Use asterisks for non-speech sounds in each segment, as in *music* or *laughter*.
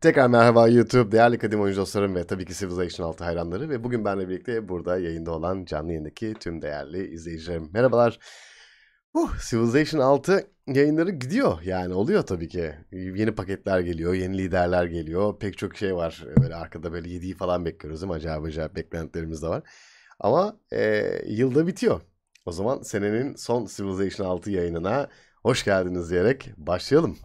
Tekrar merhaba YouTube, değerli kadim oyuncu dostlarım ve tabii ki Civilization 6 hayranları ve bugün benle birlikte burada yayında olan canlı yayındaki tüm değerli izleyicilerim. Merhabalar. Uh, Civilization 6 yayınları gidiyor yani oluyor tabii ki. Yeni paketler geliyor, yeni liderler geliyor. Pek çok şey var. Böyle arkada böyle 7'yi falan bekliyoruz ama acayip acayip beklentilerimiz de var. Ama e, yılda bitiyor. O zaman senenin son Civilization 6 yayınına hoş geldiniz diyerek başlayalım.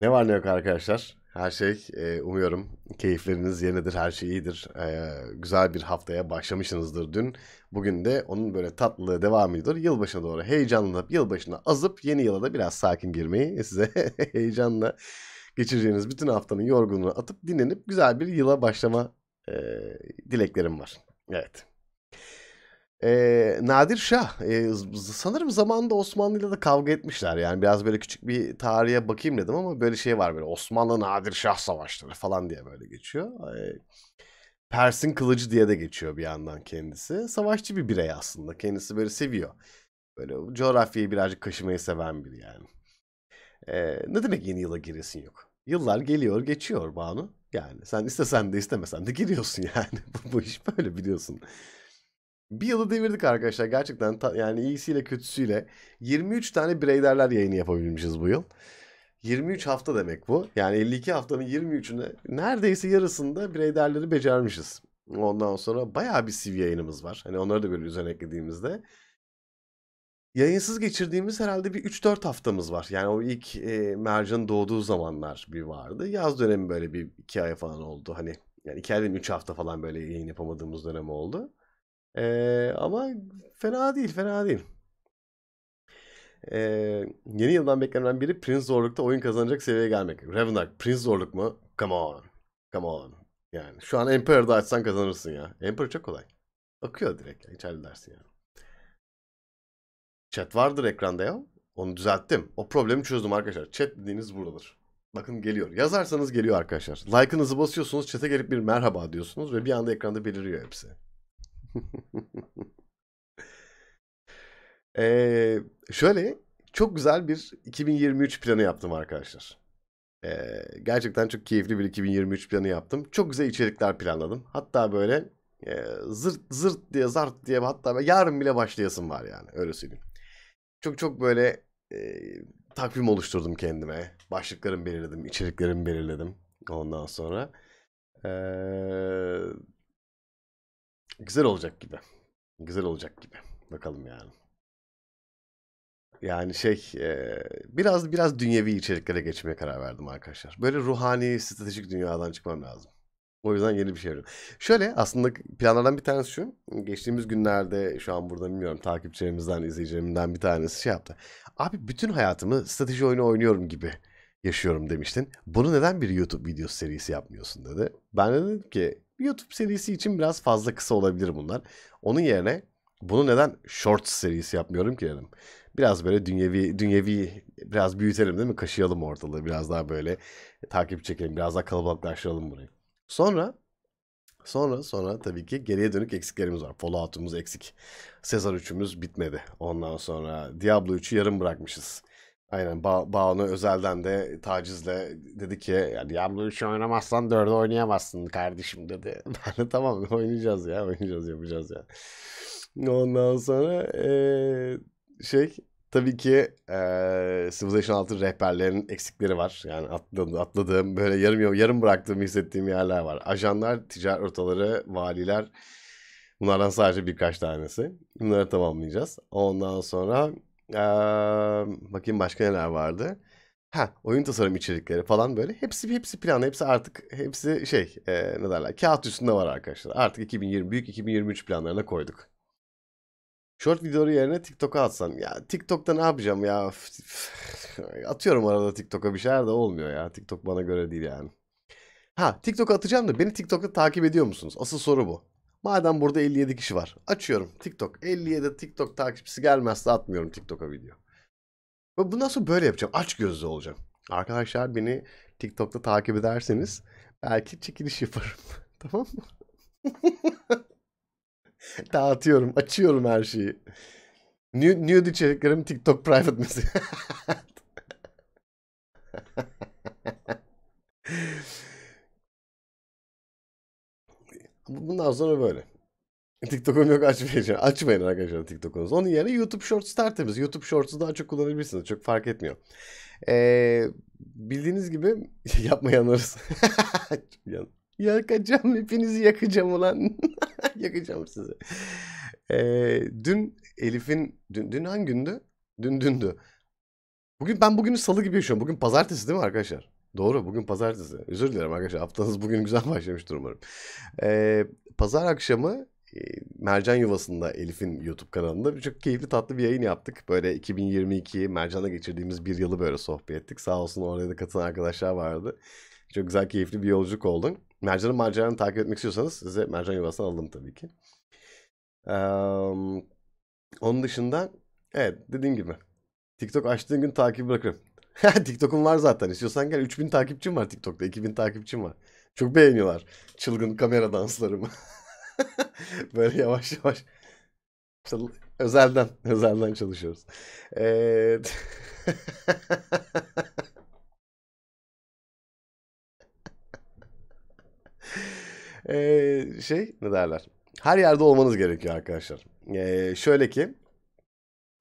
Ne var ne yok arkadaşlar. Her şey e, umuyorum keyifleriniz yenidir, her şey iyidir. E, güzel bir haftaya başlamışsınızdır dün. Bugün de onun böyle tatlılığı devam ediyor. Yılbaşına doğru heyecanlanıp yılbaşına azıp yeni yıla da biraz sakin girmeyi *laughs* size heyecanla geçireceğiniz bütün haftanın yorgunluğunu atıp dinlenip güzel bir yıla başlama e, dileklerim var. Evet. Ee, Nadir Şah e, sanırım zamanında Osmanlı'yla da kavga etmişler yani biraz böyle küçük bir tarihe bakayım dedim ama böyle şey var böyle Osmanlı Nadir Şah savaşları falan diye böyle geçiyor. Ee, Pers'in kılıcı diye de geçiyor bir yandan kendisi. Savaşçı bir birey aslında kendisi böyle seviyor. Böyle coğrafyayı birazcık kaşımayı seven biri yani. Ee, ne demek yeni yıla giresin yok. Yıllar geliyor geçiyor Banu. Yani sen istesen de istemesen de giriyorsun yani. *laughs* bu iş böyle biliyorsun. Bir yılı devirdik arkadaşlar gerçekten yani iyisiyle kötüsüyle 23 tane bireylerler yayını yapabilmişiz bu yıl. 23 hafta demek bu. Yani 52 haftanın 23'ünde neredeyse yarısında bireylerleri becermişiz. Ondan sonra bayağı bir CV yayınımız var. Hani onları da böyle üzerine eklediğimizde. Yayınsız geçirdiğimiz herhalde bir 3-4 haftamız var. Yani o ilk e, Mercan doğduğu zamanlar bir vardı. Yaz dönemi böyle bir 2 ay falan oldu. Hani yani 2 ay 3 hafta falan böyle yayın yapamadığımız dönem oldu. Ee, ama fena değil, fena değil. Ee, yeni yıldan beklenen biri Prince zorlukta oyun kazanacak seviyeye gelmek. Ravenark, Prince zorluk mu? Come on. Come on. Yani şu an Emperor'da açsan kazanırsın ya. Emperor çok kolay. Akıyor direkt. Ya. Hiç halledersin yani. Chat vardır ekranda ya. Onu düzelttim. O problemi çözdüm arkadaşlar. Chat dediğiniz buradadır. Bakın geliyor. Yazarsanız geliyor arkadaşlar. Like'ınızı basıyorsunuz. Chat'e gelip bir merhaba diyorsunuz ve bir anda ekranda beliriyor hepsi. *laughs* ee, şöyle çok güzel bir 2023 planı yaptım arkadaşlar. Ee, gerçekten çok keyifli bir 2023 planı yaptım. Çok güzel içerikler planladım. Hatta böyle e, zırt zırt diye zart diye hatta yarın bile başlayasım var yani öyle söyleyeyim. Çok çok böyle e, takvim oluşturdum kendime. Başlıklarımı belirledim, içeriklerimi belirledim ondan sonra. Ee, Güzel olacak gibi. Güzel olacak gibi. Bakalım yani. Yani şey biraz biraz dünyevi içeriklere geçmeye karar verdim arkadaşlar. Böyle ruhani stratejik dünyadan çıkmam lazım. O yüzden yeni bir şey arıyorum. Şöyle aslında planlardan bir tanesi şu. Geçtiğimiz günlerde şu an burada bilmiyorum takipçilerimizden, izleyicilerimden bir tanesi şey yaptı. Abi bütün hayatımı strateji oyunu oynuyorum gibi yaşıyorum demiştin. Bunu neden bir YouTube videosu serisi yapmıyorsun dedi. Ben de dedim ki YouTube serisi için biraz fazla kısa olabilir bunlar. Onun yerine bunu neden short serisi yapmıyorum ki dedim. Biraz böyle dünyevi, dünyevi biraz büyütelim değil mi? Kaşıyalım ortalığı biraz daha böyle takip çekelim. Biraz daha kalabalıklaştıralım burayı. Sonra Sonra sonra tabii ki geriye dönük eksiklerimiz var. Fallout'umuz eksik. Sezar 3'ümüz bitmedi. Ondan sonra Diablo 3'ü yarım bırakmışız. Aynen ba Baonu özelden de tacizle dedi ki yani Diablo 3 oynamazsan 4'ü oynayamazsın kardeşim dedi. *laughs* Ben de tamam oynayacağız ya oynayacağız yapacağız ya. Ondan sonra ee, şey tabii ki e, Civilization 6 rehberlerinin eksikleri var. Yani atladığım, atladığım böyle yarım yarım bıraktığım hissettiğim yerler var. Ajanlar, ticaret ortaları, valiler bunlardan sadece birkaç tanesi. Bunları tamamlayacağız. Ondan sonra bakayım başka neler vardı. Ha, oyun tasarım içerikleri falan böyle. Hepsi hepsi plan, hepsi artık hepsi şey, e, ne derler? Kağıt üstünde var arkadaşlar. Artık 2020 büyük 2023 planlarına koyduk. Short videoları yerine TikTok'a atsan. Ya TikTok'ta ne yapacağım ya? Atıyorum arada TikTok'a bir şeyler de olmuyor ya. TikTok bana göre değil yani. Ha TikTok'a atacağım da beni TikTok'ta takip ediyor musunuz? Asıl soru bu. Madem burada 57 kişi var. Açıyorum TikTok. 57 TikTok takipçisi gelmezse atmıyorum TikTok'a video. Ve bundan sonra böyle yapacağım. Aç gözlü olacağım. Arkadaşlar beni TikTok'ta takip ederseniz belki çekiliş yaparım. *laughs* tamam mı? *laughs* Dağıtıyorum. Açıyorum her şeyi. New nude içeriklerim TikTok private mesaj. *laughs* Bundan sonra böyle. *laughs* TikTok'um yok açmayacağım. Açmayın arkadaşlar TikTok'unuz Onun yerine YouTube Shorts tertemiz. YouTube Shorts'u daha çok kullanabilirsiniz. Çok fark etmiyor. Ee, bildiğiniz gibi *laughs* yapmayanlarız. *laughs* yakacağım hepinizi yakacağım ulan. yakacağım sizi. Ee, dün Elif'in... Dün, dün hangi gündü? Dün dündü. Bugün ben bugünü salı gibi yaşıyorum. Bugün pazartesi değil mi arkadaşlar? Doğru bugün pazartesi. Özür dilerim arkadaşlar. Haftanız bugün güzel *laughs* başlamıştır umarım. Ee, pazar akşamı Mercan Yuvası'nda Elif'in YouTube kanalında çok keyifli tatlı bir yayın yaptık. Böyle 2022 Mercan'la geçirdiğimiz bir yılı böyle sohbet ettik. Sağ olsun orada da katılan arkadaşlar vardı. Çok güzel keyifli bir yolculuk oldu. Mercan'ın maceranı takip etmek istiyorsanız size Mercan Yuvası'na alalım tabii ki. Ee, onun dışında evet dediğim gibi TikTok açtığın gün takip bırakırım. *laughs* TikTok'um var zaten. İstiyorsan gel 3000 takipçim var TikTok'ta. 2000 takipçim var. Çok beğeniyorlar. Çılgın kamera danslarımı. *laughs* Böyle yavaş yavaş. Özelden. *laughs* Özelden çalışıyoruz. Ee... ee, şey ne derler? Her yerde olmanız gerekiyor arkadaşlar. Ee, şöyle ki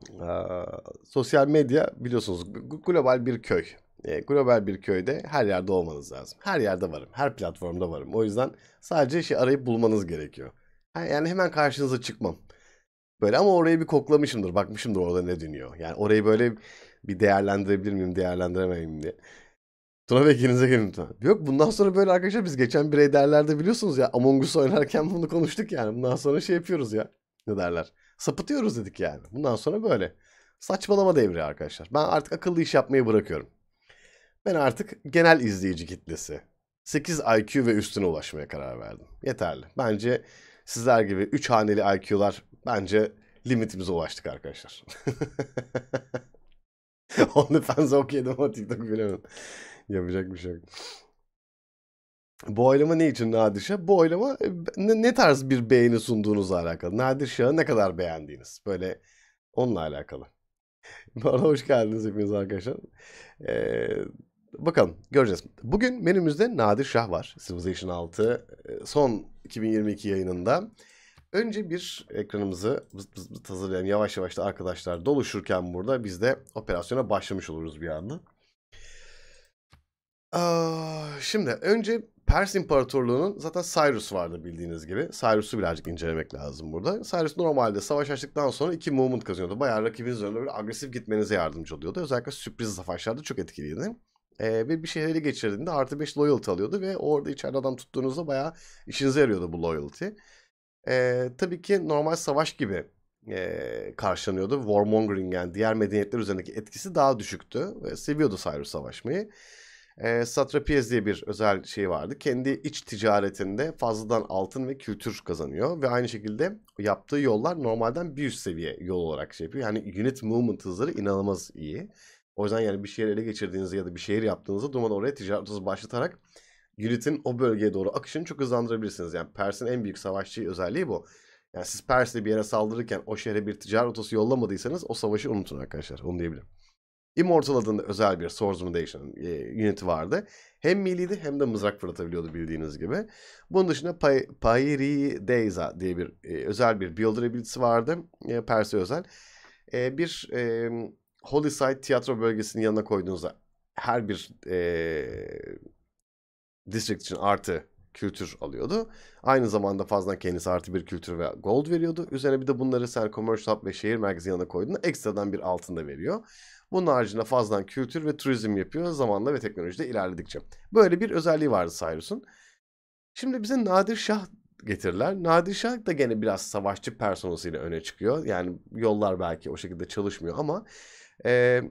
e, sosyal medya biliyorsunuz global bir köy. E, global bir köyde her yerde olmanız lazım. Her yerde varım. Her platformda varım. O yüzden sadece şey arayıp bulmanız gerekiyor. Yani hemen karşınıza çıkmam. Böyle ama orayı bir koklamışımdır. Bakmışımdır orada ne dönüyor. Yani orayı böyle bir değerlendirebilir miyim, değerlendiremeyim diye. Tuna Bey kendinize gelin tuna. Yok bundan sonra böyle arkadaşlar biz geçen bireyderlerde biliyorsunuz ya Among Us oynarken bunu konuştuk yani. Bundan sonra şey yapıyoruz ya. Ne derler? Sapıtıyoruz dedik yani. Bundan sonra böyle. Saçmalama devri arkadaşlar. Ben artık akıllı iş yapmayı bırakıyorum. Ben artık genel izleyici kitlesi. 8 IQ ve üstüne ulaşmaya karar verdim. Yeterli. Bence sizler gibi 3 haneli IQ'lar bence limitimize ulaştık arkadaşlar. *laughs* Onu fans okey ama TikTok bilemem. Yapacak bir şey yok. Bu oylama ne için Nadir Bu oylama e, ne, ne tarz bir beğeni sunduğunuzla alakalı. Nadir Şah'ı ne kadar beğendiğiniz. Böyle onunla alakalı. *laughs* Bu hoş geldiniz hepiniz arkadaşlar. Ee, bakalım göreceğiz. Bugün menümüzde Nadir Şah var. Civilization 6 ee, son 2022 yayınında. Önce bir ekranımızı bız bız bız hazırlayalım. Yavaş yavaş da arkadaşlar doluşurken burada biz de operasyona başlamış oluruz bir anda. Aa, şimdi önce Pers İmparatorluğu'nun zaten Cyrus vardı bildiğiniz gibi. Cyrus'u birazcık incelemek lazım burada. Cyrus normalde savaş açtıktan sonra iki movement kazanıyordu. Bayağı rakibiniz önünde böyle agresif gitmenize yardımcı oluyordu. Özellikle sürpriz savaşlarda çok etkiliydi. Ee, ve bir şehri geçirdiğinde artı 5 loyalty alıyordu ve orada içeride adam tuttuğunuzda bayağı işinize yarıyordu bu loyalty. Ee, tabii ki normal savaş gibi e, karşılanıyordu. Warmongering yani diğer medeniyetler üzerindeki etkisi daha düşüktü. Ve seviyordu Cyrus savaşmayı e, Satrapies diye bir özel şey vardı. Kendi iç ticaretinde fazladan altın ve kültür kazanıyor ve aynı şekilde yaptığı yollar normalden bir üst seviye yol olarak şey yapıyor. Yani unit movement hızları inanılmaz iyi. O yüzden yani bir şehir ele geçirdiğinizde ya da bir şehir yaptığınızda durmadan oraya ticaret hızı başlatarak unit'in o bölgeye doğru akışını çok hızlandırabilirsiniz. Yani Pers'in en büyük savaşçı özelliği bu. Yani siz Pers'le bir yere saldırırken o şehre bir ticaret otosu yollamadıysanız o savaşı unutun arkadaşlar. Onu diyebilirim. Immortal adında özel bir Swords Mutation e, unit vardı. Hem melee'di hem de mızrak fırlatabiliyordu bildiğiniz gibi. Bunun dışında Py Pyri Deiza diye bir e, özel bir builder ability'si vardı. E, Perse özel. E, bir e, Holy Site tiyatro bölgesinin yanına koyduğunuzda her bir e, district için artı kültür alıyordu. Aynı zamanda fazla kendisi artı bir kültür ve gold veriyordu. Üzerine bir de bunları sen commercial hub ve şehir merkezi yanına koyduğunda ekstradan bir altın da veriyor. Bunun haricinde fazladan kültür ve turizm yapıyor zamanla ve teknolojide ilerledikçe. Böyle bir özelliği vardı Cyrus'un. Şimdi bize Nadir Şah getirirler. Nadir Şah da gene biraz savaşçı personasıyla öne çıkıyor. Yani yollar belki o şekilde çalışmıyor ama e,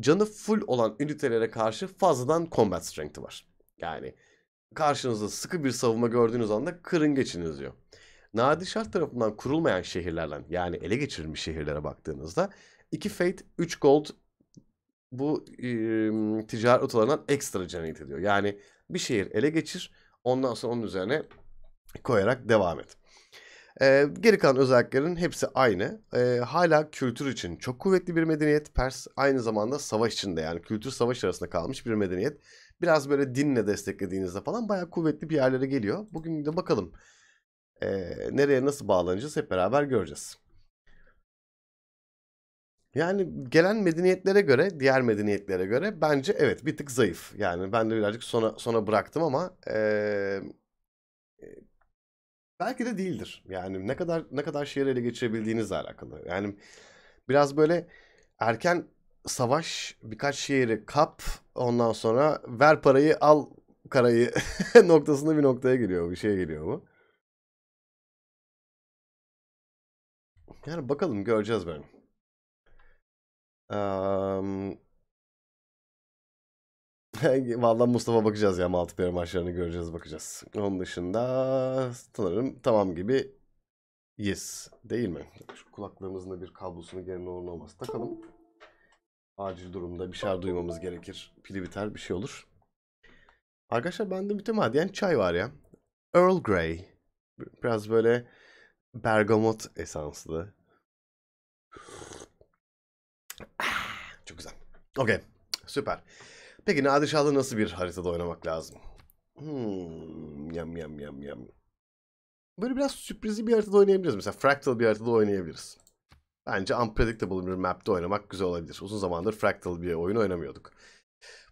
canı full olan ünitelere karşı fazladan combat strength'i var. Yani karşınızda sıkı bir savunma gördüğünüz anda kırın geçiniz diyor. Nadir Şah tarafından kurulmayan şehirlerden yani ele geçirilmiş şehirlere baktığınızda 2 Fate, 3 Gold bu e, ticaret otalarından ekstra generate ediyor. Yani bir şehir ele geçir. Ondan sonra onun üzerine koyarak devam et. E, geri kalan özelliklerin hepsi aynı. E, hala kültür için çok kuvvetli bir medeniyet. Pers aynı zamanda savaş içinde yani kültür savaş arasında kalmış bir medeniyet. Biraz böyle dinle desteklediğinizde falan bayağı kuvvetli bir yerlere geliyor. Bugün de bakalım e, nereye nasıl bağlanacağız hep beraber göreceğiz. Yani gelen medeniyetlere göre, diğer medeniyetlere göre bence evet bir tık zayıf. Yani ben de birazcık sona sona bıraktım ama ee, belki de değildir. Yani ne kadar ne kadar şiir ele geçirebildiğinizle alakalı. Yani biraz böyle erken savaş birkaç şiiri kap ondan sonra ver parayı al karayı *laughs* noktasında bir noktaya geliyor bir şeye geliyor bu. Yani bakalım göreceğiz ben. *laughs* Vallahi Mustafa bakacağız ya multiplayer maçlarını göreceğiz bakacağız. Onun dışında sanırım tamam gibi yes değil mi? Şu kulaklığımızın da bir kablosunu gene normal olması takalım. Acil durumda bir şeyler duymamız gerekir. Pili biter bir şey olur. Arkadaşlar bende mütemadiyen çay var ya. Earl Grey. Biraz böyle bergamot esanslı. Okey. Süper. Peki Nadir nasıl bir haritada oynamak lazım? Hmm, yam yam yam yam. Böyle biraz sürprizli bir haritada oynayabiliriz. Mesela Fractal bir haritada oynayabiliriz. Bence unpredictable bir map'te oynamak güzel olabilir. Uzun zamandır Fractal bir oyun oynamıyorduk.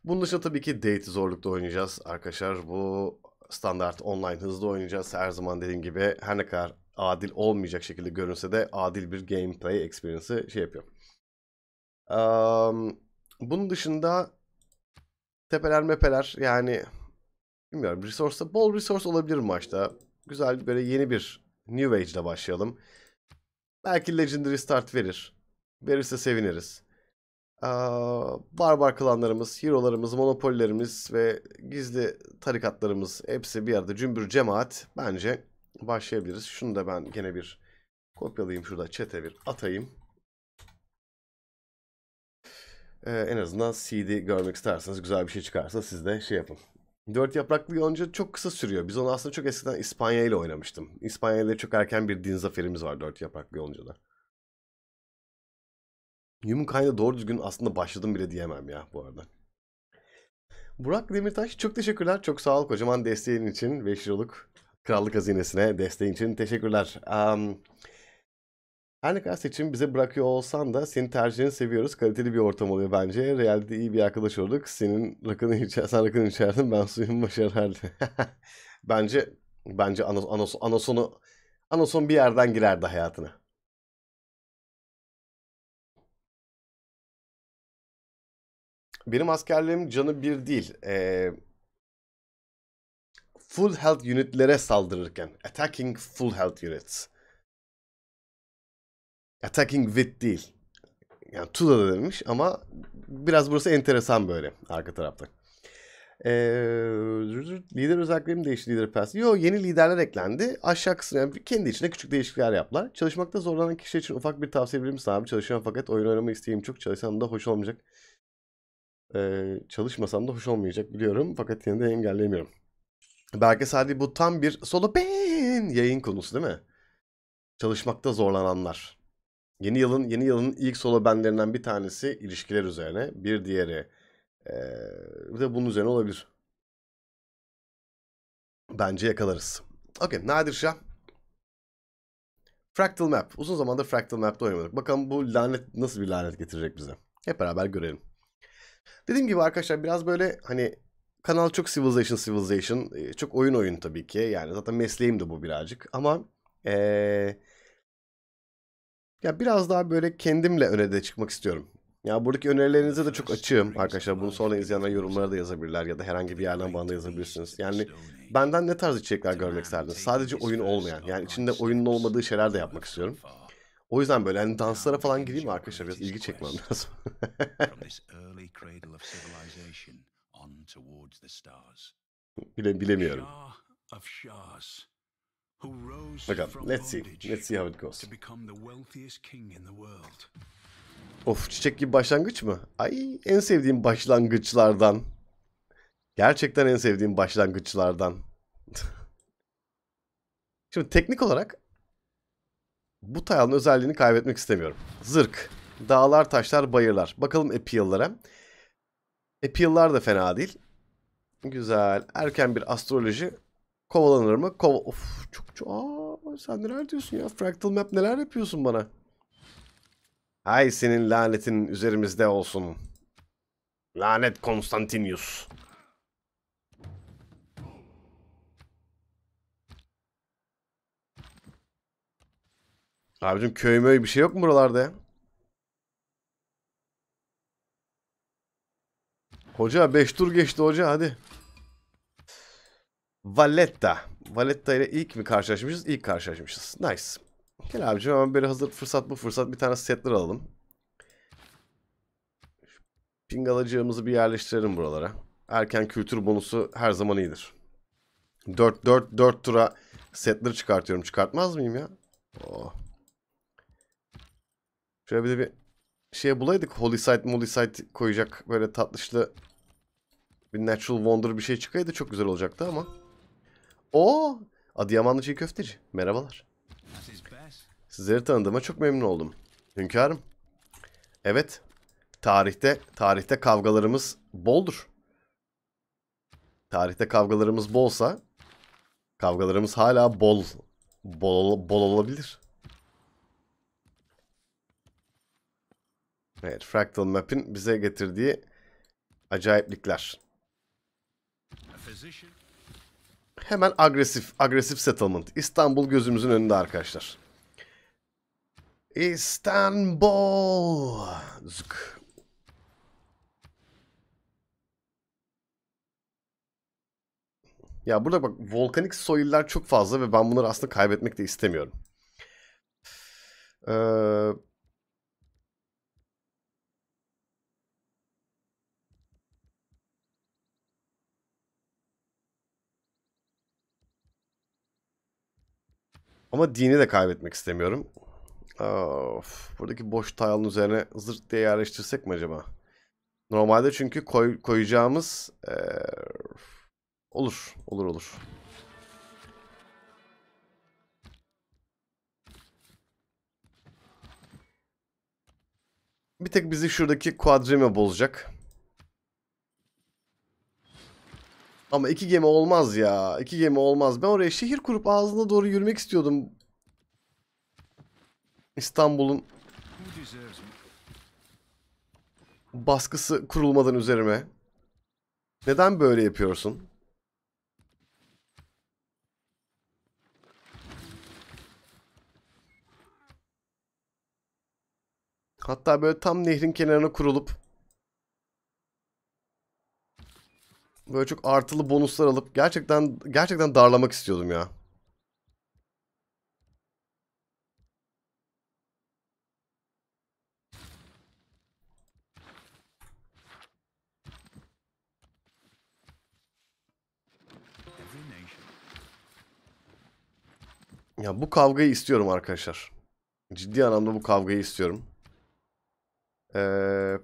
Bunun dışında tabii ki Date zorlukta oynayacağız arkadaşlar. Bu standart online hızlı oynayacağız. Her zaman dediğim gibi her ne kadar adil olmayacak şekilde görünse de adil bir gameplay experience'ı şey yapıyor. Um, bunun dışında tepeler mepeler yani bilmiyorum resource bol resource olabilir maçta. Güzel böyle yeni bir New Age ile başlayalım. Belki Legendary Start verir. Verirse seviniriz. Ee, barbar klanlarımız, hero'larımız, monopolilerimiz ve gizli tarikatlarımız hepsi bir arada cümbür cemaat bence başlayabiliriz. Şunu da ben gene bir kopyalayayım şurada çete bir atayım. Ee, en azından CD görmek isterseniz güzel bir şey çıkarsa siz de şey yapın. Dört yapraklı yonca çok kısa sürüyor. Biz onu aslında çok eskiden İspanya ile oynamıştım. İspanya ile çok erken bir din zaferimiz var dört yapraklı yoncada. Humankind'a doğru düzgün aslında başladım bile diyemem ya bu arada. Burak Demirtaş çok teşekkürler. Çok sağ ol kocaman desteğin için. 5 yıllık krallık hazinesine desteğin için teşekkürler. Um, her ne kadar seçim bize bırakıyor olsan da senin tercihini seviyoruz. Kaliteli bir ortam oluyor bence. Real'de iyi bir arkadaş olduk. Senin rakını içer, sen rakını içerdin ben suyumu başar herhalde. *laughs* bence bence Anos, Anos, Anoson'u Anason bir yerden girerdi hayatına. Benim askerliğim canı bir değil. Ee, full health unitlere saldırırken. Attacking full health units attacking with değil. Yani to da demiş ama biraz burası enteresan böyle arka tarafta. Ee, lider özellikleri mi değişti lider pers? Yo yeni liderler eklendi. Aşağı kısmı yani kendi içinde küçük değişiklikler yaptılar. Çalışmakta zorlanan kişi için ufak bir tavsiye verir misin abi? Çalışıyorum fakat oyun oynamayı isteyeyim çok. Çalışsam da hoş olmayacak. Ee, çalışmasam da hoş olmayacak biliyorum. Fakat yine de engelleyemiyorum. Belki sadece bu tam bir solo ben yayın konusu değil mi? Çalışmakta zorlananlar. Yeni yılın yeni yılın ilk solo benlerinden bir tanesi ilişkiler üzerine. Bir diğeri ee, bir de bunun üzerine olabilir. Bence yakalarız. Okey Nadir Şah. Fractal Map. Uzun zamandır Fractal Map'te oynamadık. Bakalım bu lanet nasıl bir lanet getirecek bize. Hep beraber görelim. Dediğim gibi arkadaşlar biraz böyle hani kanal çok Civilization Civilization. Çok oyun oyun tabii ki. Yani zaten mesleğim de bu birazcık. Ama ee, ya biraz daha böyle kendimle öne de çıkmak istiyorum. Ya buradaki önerilerinize de çok açığım arkadaşlar. Bunu sonra izleyenler yorumlara da yazabilirler ya da herhangi bir yerden bana da yazabilirsiniz. Yani benden ne tarz içerikler görmek isterdiniz? Sadece oyun olmayan. Yani içinde oyunun olmadığı şeyler de yapmak istiyorum. O yüzden böyle hani danslara falan gireyim mi arkadaşlar? Biraz ilgi çekmem lazım. *laughs* Bile, bilemiyorum. Bakalım. Let's see. Let's see how it goes. Of çiçek gibi başlangıç mı? Ay en sevdiğim başlangıçlardan. Gerçekten en sevdiğim başlangıçlardan. *laughs* Şimdi teknik olarak bu tayalın özelliğini kaybetmek istemiyorum. Zırk. Dağlar, taşlar, bayırlar. Bakalım appeal'lara. Appeal'lar da fena değil. Güzel. Erken bir astroloji kovalanır mı? Kova... Of çok şu, aa sen neler diyorsun ya? Fractal Map neler yapıyorsun bana? Hay senin lanetin üzerimizde olsun. Lanet Konstantinius. Abicim köy mü bir şey yok mu buralarda ya? Hoca 5 tur geçti hoca hadi. Valletta. Valletta ile ilk mi karşılaşmışız? İlk karşılaşmışız. Nice. Gel abicim hemen böyle hazır fırsat bu fırsat bir tane setler alalım. Ping alacağımızı bir yerleştirelim buralara. Erken kültür bonusu her zaman iyidir. 4 4 4 tura setleri çıkartıyorum. Çıkartmaz mıyım ya? Oh. Şöyle bir de bir şeye bulaydık. Holy Site, Moly Site koyacak böyle tatlışlı bir Natural Wonder bir şey çıkaydı çok güzel olacaktı ama. O, Adıyamanlı Çiğ Köfteci. Merhabalar. Sizleri tanıdığıma çok memnun oldum. Hünkârım. Evet. Tarihte tarihte kavgalarımız boldur. Tarihte kavgalarımız bolsa kavgalarımız hala bol bol bol olabilir. Evet, Fractal Map'in bize getirdiği acayiplikler. A physician Hemen agresif, agresif settlement. İstanbul gözümüzün önünde arkadaşlar. İstanbul. Zık. Ya burada bak volkanik soiller çok fazla ve ben bunları aslında kaybetmek de istemiyorum. Eee... Ama dini de kaybetmek istemiyorum. Of, buradaki boş tile'ın üzerine zırt diye yerleştirsek mi acaba? Normalde çünkü koy, koyacağımız... Ee, olur, olur, olur. Bir tek bizi şuradaki quadrime bozacak. Ama iki gemi olmaz ya. İki gemi olmaz. Ben oraya şehir kurup ağzına doğru yürümek istiyordum. İstanbul'un baskısı kurulmadan üzerime. Neden böyle yapıyorsun? Hatta böyle tam nehrin kenarına kurulup Böyle çok artılı bonuslar alıp gerçekten gerçekten darlamak istiyordum ya. Ya bu kavgayı istiyorum arkadaşlar. Ciddi anlamda bu kavgayı istiyorum. Ee,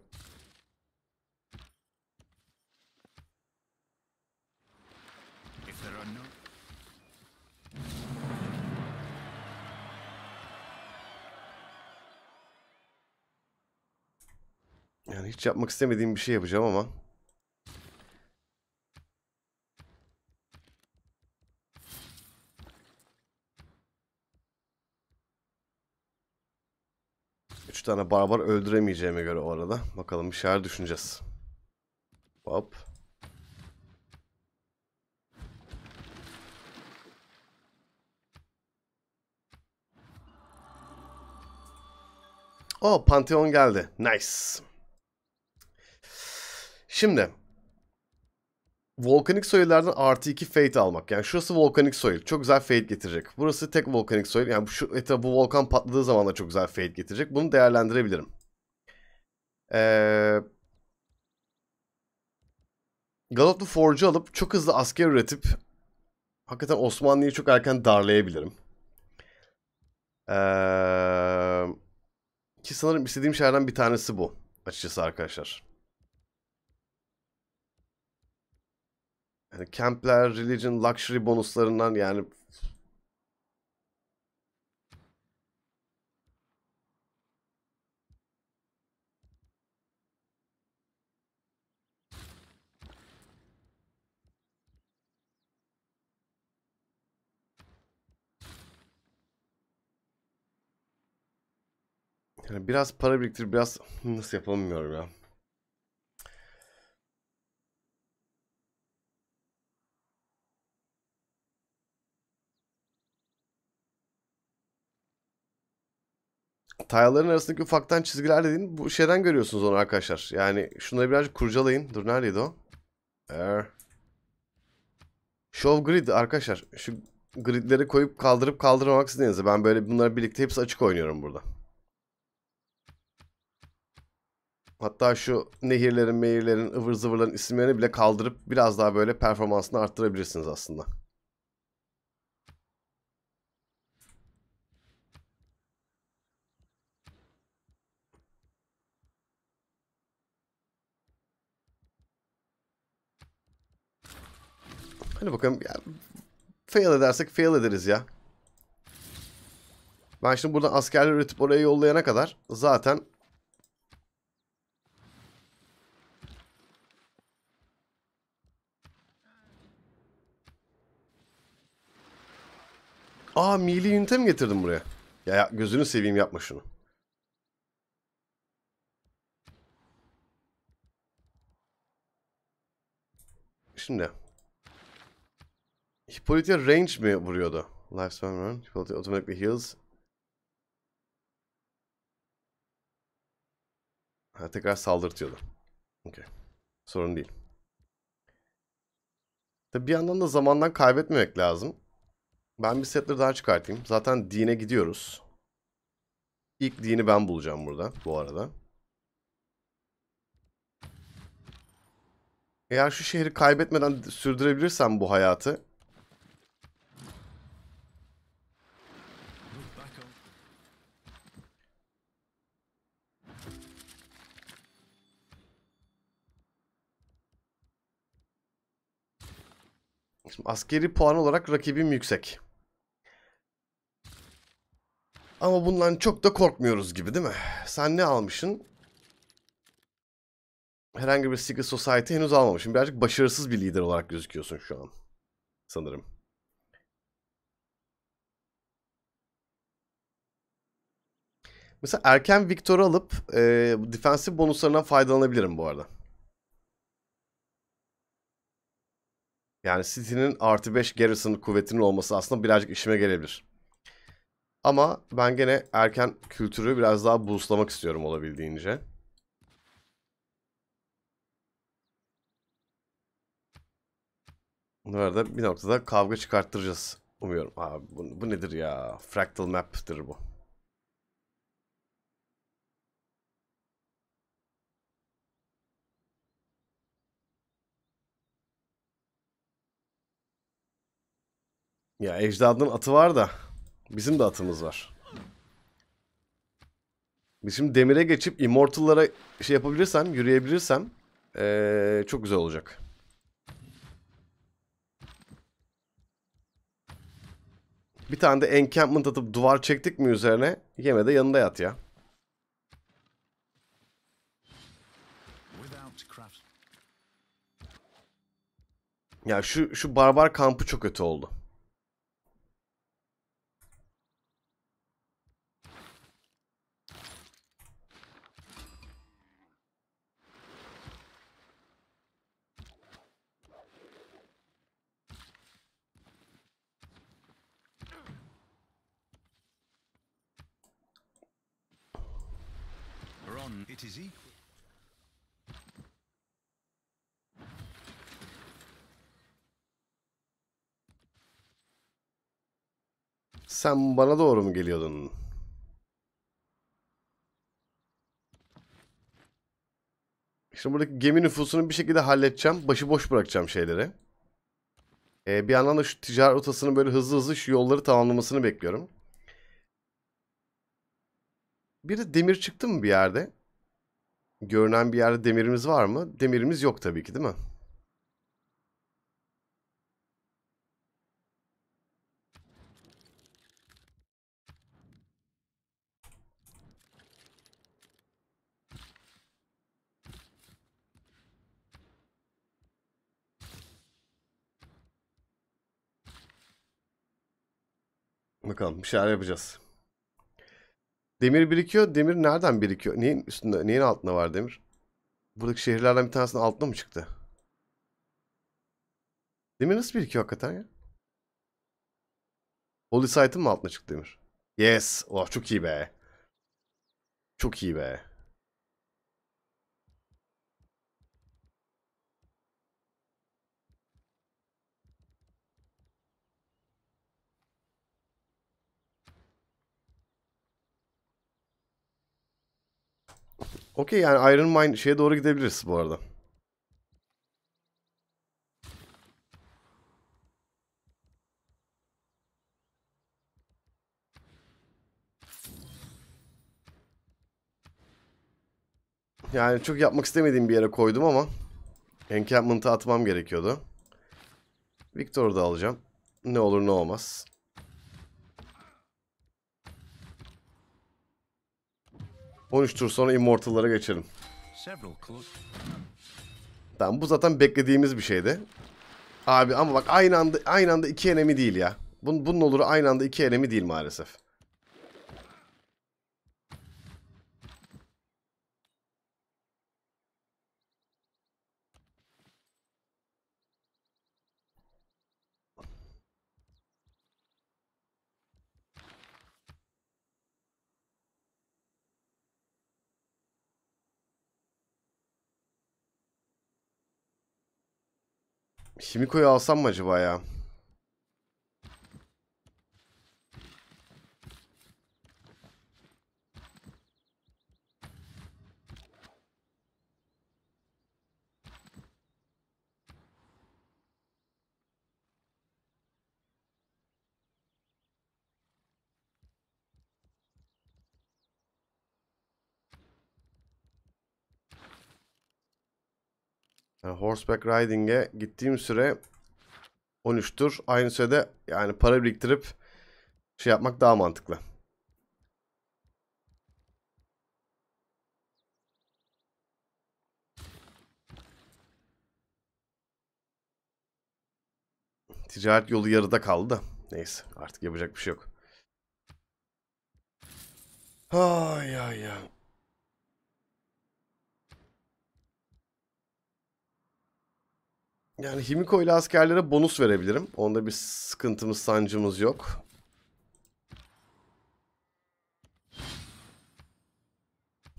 Yani hiç yapmak istemediğim bir şey yapacağım ama. Üç tane barbar öldüremeyeceğime göre o arada. Bakalım bir şeyler düşüneceğiz. Hop. O oh, Pantheon geldi. Nice. Şimdi volkanik soylardan artı 2 fate almak. Yani şurası volkanik soil. Çok güzel fate getirecek. Burası tek volkanik soil. Yani şu eta bu volkan patladığı zaman da çok güzel fate getirecek. Bunu değerlendirebilirim. Ee, Galata Forge'u alıp çok hızlı asker üretip hakikaten Osmanlı'yı çok erken darlayabilirim. Ee, ki sanırım istediğim şeylerden bir tanesi bu açıkçası arkadaşlar. yani campler, religion, luxury bonuslarından yani Yani biraz para biriktir, biraz nasıl yapamıyorum ya. Tayaların arasındaki ufaktan çizgiler dediğin bu şeyden görüyorsunuz onu arkadaşlar. Yani şunları birazcık kurcalayın. Dur neredeydi o? Ee, show grid arkadaşlar. Şu gridleri koyup kaldırıp kaldırmamak sizin Ben böyle bunları birlikte hepsi açık oynuyorum burada. Hatta şu nehirlerin, meyirlerin, ıvır zıvırların isimlerini bile kaldırıp biraz daha böyle performansını arttırabilirsiniz aslında. Hadi bakalım. Ya, fail edersek fail ederiz ya. Ben şimdi buradan askerler üretip oraya yollayana kadar zaten Aa mili ünite mi getirdim buraya? Ya, ya gözünü seveyim yapma şunu. Şimdi Hippolytia range mi vuruyordu? Lifespan run. Hippolytia automatically heals. Ha, tekrar saldırtıyordu. Okay. Sorun değil. Tabi bir yandan da zamandan kaybetmemek lazım. Ben bir settler daha çıkartayım. Zaten dine gidiyoruz. İlk dini ben bulacağım burada bu arada. Eğer şu şehri kaybetmeden sürdürebilirsem bu hayatı Şimdi askeri puan olarak rakibim yüksek. Ama bundan çok da korkmuyoruz gibi değil mi? Sen ne almışsın? Herhangi bir Secret Society henüz almamışım. Birazcık başarısız bir lider olarak gözüküyorsun şu an. Sanırım. Mesela erken Victor'u alıp e, defensive bonuslarından faydalanabilirim bu arada. Yani City'nin artı 5 Garrison kuvvetinin olması aslında birazcık işime gelebilir. Ama ben gene erken kültürü biraz daha boostlamak istiyorum olabildiğince. Bu arada bir noktada kavga çıkarttıracağız. Umuyorum. Abi bu, bu nedir ya? Fractal map'tir bu. Ya ecdadın atı var da bizim de atımız var. Bizim demire geçip immortal'lara şey yapabilirsem, yürüyebilirsem ee, çok güzel olacak. Bir tane de encampment atıp duvar çektik mi üzerine yeme de yanında yat ya. Ya şu şu barbar kampı çok kötü oldu. It is equal. Sen bana doğru mu geliyordun? Şimdi buradaki gemi nüfusunu bir şekilde halledeceğim. Başı boş bırakacağım şeyleri. Ee, bir yandan da şu ticaret rotasının böyle hızlı hızlı şu yolları tamamlamasını bekliyorum. Bir de demir çıktı mı bir yerde? Görünen bir yerde demirimiz var mı? Demirimiz yok tabii ki değil mi? Bakalım bir şeyler yapacağız. Demir birikiyor. Demir nereden birikiyor? Neyin üstünde, neyin altında var demir? Buradaki şehirlerden bir tanesinin altına mı çıktı? Demir nasıl birikiyor hakikaten ya? Holy Site'ın mı altına çıktı demir? Yes. Oh çok iyi be. Çok iyi be. Okey yani Iron Mine şeye doğru gidebiliriz bu arada. Yani çok yapmak istemediğim bir yere koydum ama encampment'ı atmam gerekiyordu. Victor'u da alacağım. Ne olur ne olmaz. 13 tur sonra Immortal'lara geçelim. Tamam bu zaten beklediğimiz bir şeydi. Abi ama bak aynı anda aynı anda iki enemi değil ya. Bunun, bunun olur aynı anda iki enemi değil maalesef. Himiko'yu alsam mı acaba ya? E, horseback riding'e gittiğim süre 13 tur. Aynı sürede yani para biriktirip şey yapmak daha mantıklı. Ticaret yolu yarıda kaldı da. Neyse artık yapacak bir şey yok. Ay ay ay. Yani Himiko ile askerlere bonus verebilirim. Onda bir sıkıntımız, sancımız yok.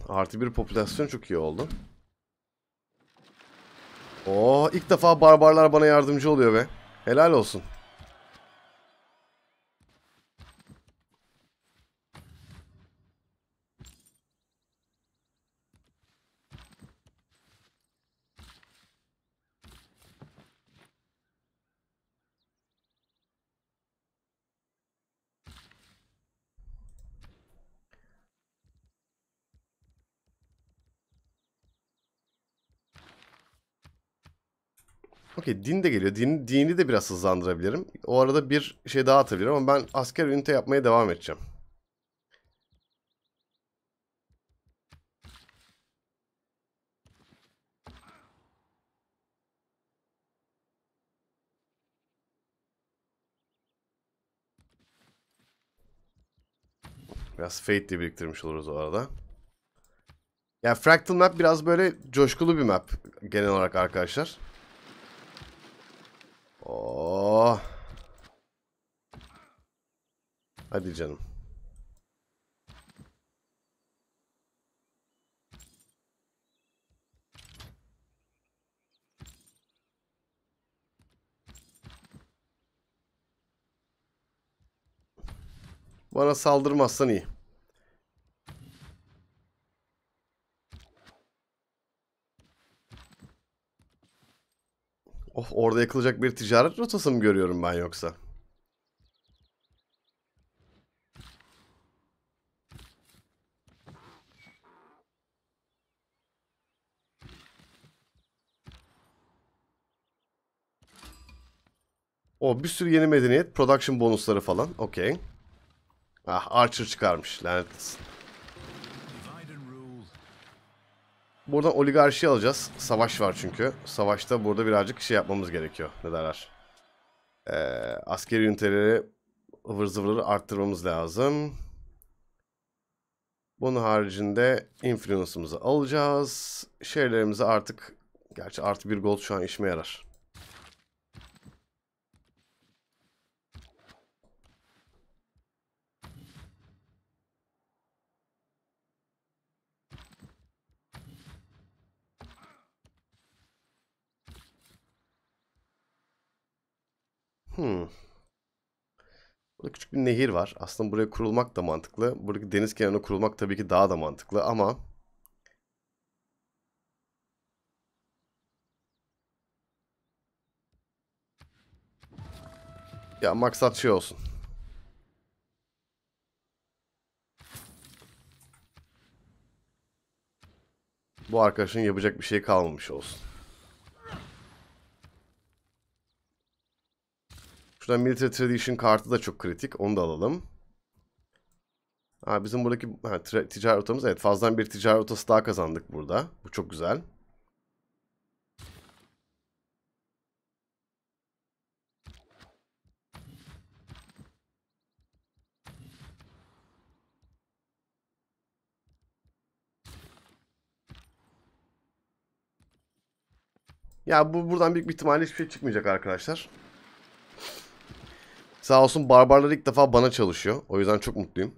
Artı bir popülasyon çok iyi oldu. Oo, ilk defa barbarlar bana yardımcı oluyor be. Helal olsun. Okey din de geliyor. Din, dini de biraz hızlandırabilirim. O arada bir şey daha atabilirim ama ben asker ünite yapmaya devam edeceğim. Biraz Fate diye biriktirmiş oluruz o arada. Yani Fractal Map biraz böyle coşkulu bir map genel olarak arkadaşlar. Oh. Hadi canım. Bana saldırmazsan iyi. Of orada yakılacak bir ticaret rotası mı görüyorum ben yoksa? O bir sürü yeni medeniyet, production bonusları falan. Okey. Ah Archer çıkarmış lanet olsun. Buradan oligarşi alacağız. Savaş var çünkü. Savaşta burada birazcık şey yapmamız gerekiyor. Ne derler? Ee, askeri üniteleri ıvır zıvırları arttırmamız lazım. Bunun haricinde influence'ımızı alacağız. Şeylerimizi artık... Gerçi artı bir gold şu an işime yarar. Hmm. Burada küçük bir nehir var. Aslında buraya kurulmak da mantıklı. Buradaki deniz kenarına kurulmak tabii ki daha da mantıklı ama... Ya maksat şey olsun. Bu arkadaşın yapacak bir şey kalmamış olsun. Şuradan Military Tradition kartı da çok kritik. Onu da alalım. Ha, bizim buradaki ha, ticaret otamız evet fazladan bir ticaret otası daha kazandık burada. Bu çok güzel. Ya bu buradan büyük bir ihtimalle hiçbir şey çıkmayacak arkadaşlar. Sağ olsun barbarlar ilk defa bana çalışıyor. O yüzden çok mutluyum.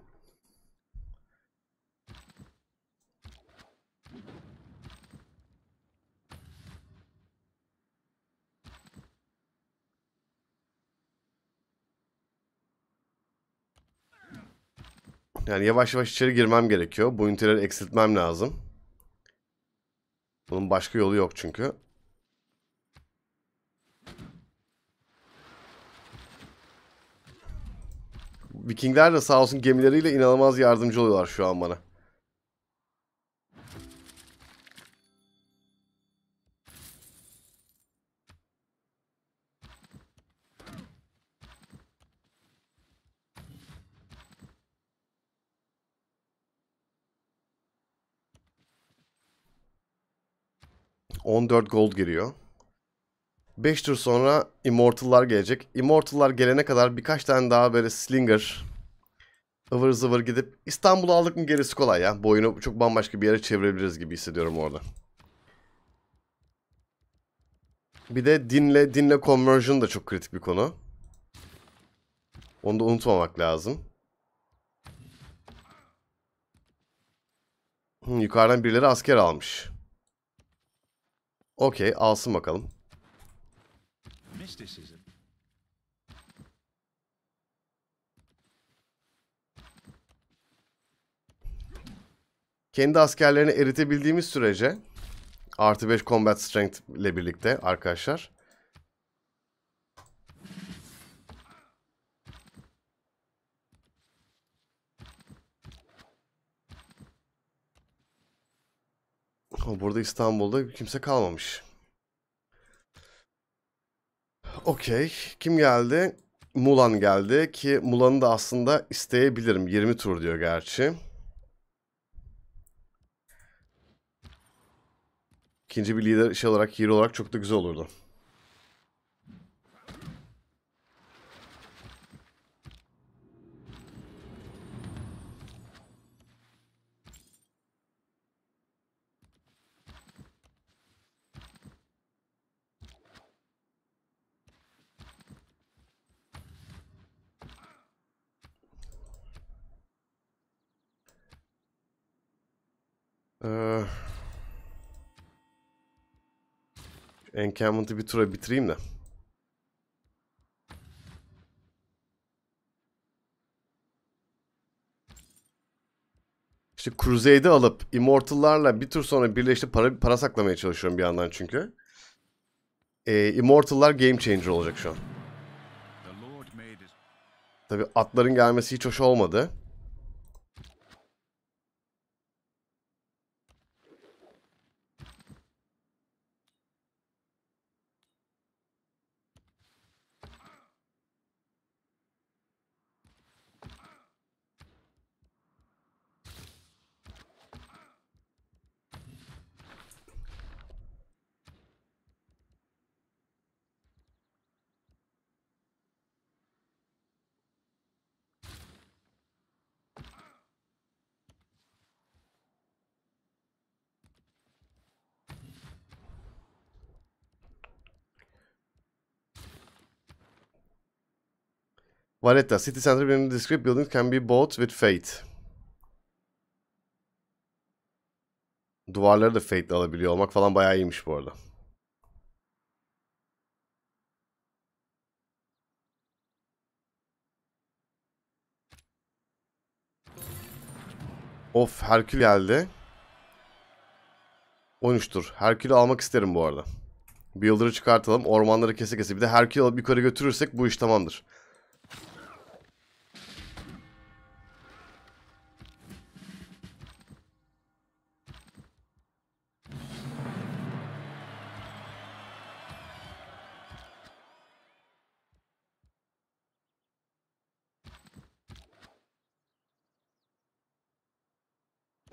Yani yavaş yavaş içeri girmem gerekiyor. Bu üniteleri eksiltmem lazım. Bunun başka yolu yok çünkü. Vikingler de sağ olsun gemileriyle inanılmaz yardımcı oluyorlar şu an bana. On dört gold geliyor. 5 tur sonra Immortal'lar gelecek. Immortal'lar gelene kadar birkaç tane daha böyle Slinger ıvır zıvır gidip İstanbul'u aldık mı gerisi kolay ya. Bu oyunu çok bambaşka bir yere çevirebiliriz gibi hissediyorum orada. Bir de dinle dinle conversion da çok kritik bir konu. Onu da unutmamak lazım. Hı, yukarıdan birileri asker almış. Okey alsın bakalım this Kendi askerlerini eritebildiğimiz sürece artı 5 combat strength ile birlikte arkadaşlar Burada İstanbul'da kimse kalmamış. Okey. Kim geldi? Mulan geldi ki Mulan'ı da aslında isteyebilirim. 20 tur diyor gerçi. İkinci bir lider şey olarak, hero olarak çok da güzel olurdu. encampment'ı bir tura bitireyim de. İşte Crusade'i alıp Immortal'larla bir tur sonra birleşip para, para saklamaya çalışıyorum bir yandan çünkü. Ee, Immortal'lar game changer olacak şu an. Tabi atların gelmesi hiç hoş olmadı. Baretta, city center within discrete buildings can be bought with fate. Duvarları da fate alabiliyor olmak falan bayağı iyiymiş bu arada. Of Herkül geldi. 13 tur. Herkül'ü almak isterim bu arada. Builder'ı çıkartalım. Ormanları kese kese. Bir de Herkül'ü alıp yukarı götürürsek bu iş tamamdır.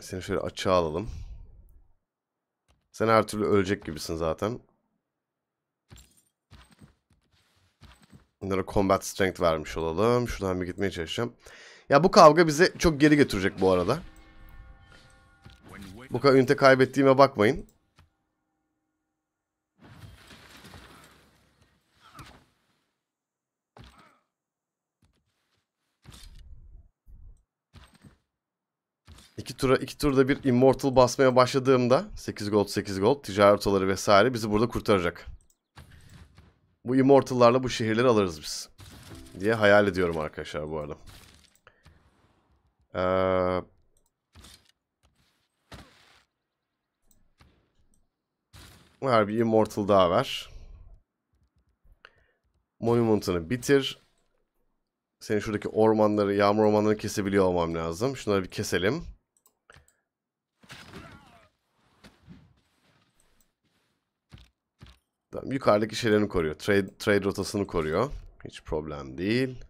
Seni şöyle açığa alalım. Sen her türlü ölecek gibisin zaten. Bunlara combat strength vermiş olalım. Şuradan bir gitmeye çalışacağım. Ya bu kavga bizi çok geri götürecek bu arada. Bu kadar ünite kaybettiğime bakmayın. İki, tura, iki turda bir Immortal basmaya başladığımda 8 gold 8 gold ticaret otaları vesaire bizi burada kurtaracak. Bu Immortal'larla bu şehirleri alırız biz. Diye hayal ediyorum arkadaşlar bu arada. Ee... Ver bir Immortal daha ver. Monument'ını bitir. Senin şuradaki ormanları, yağmur ormanlarını kesebiliyor olmam lazım. Şunları bir keselim. Tamam, yukarıdaki şeylerini koruyor. Trade, trade rotasını koruyor. Hiç problem değil.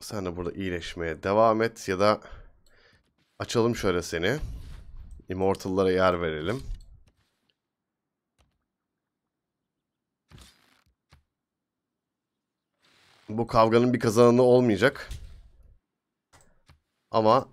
Sen de burada iyileşmeye devam et ya da açalım şöyle seni. Immortal'lara yer verelim. Bu kavganın bir kazananı olmayacak. Ama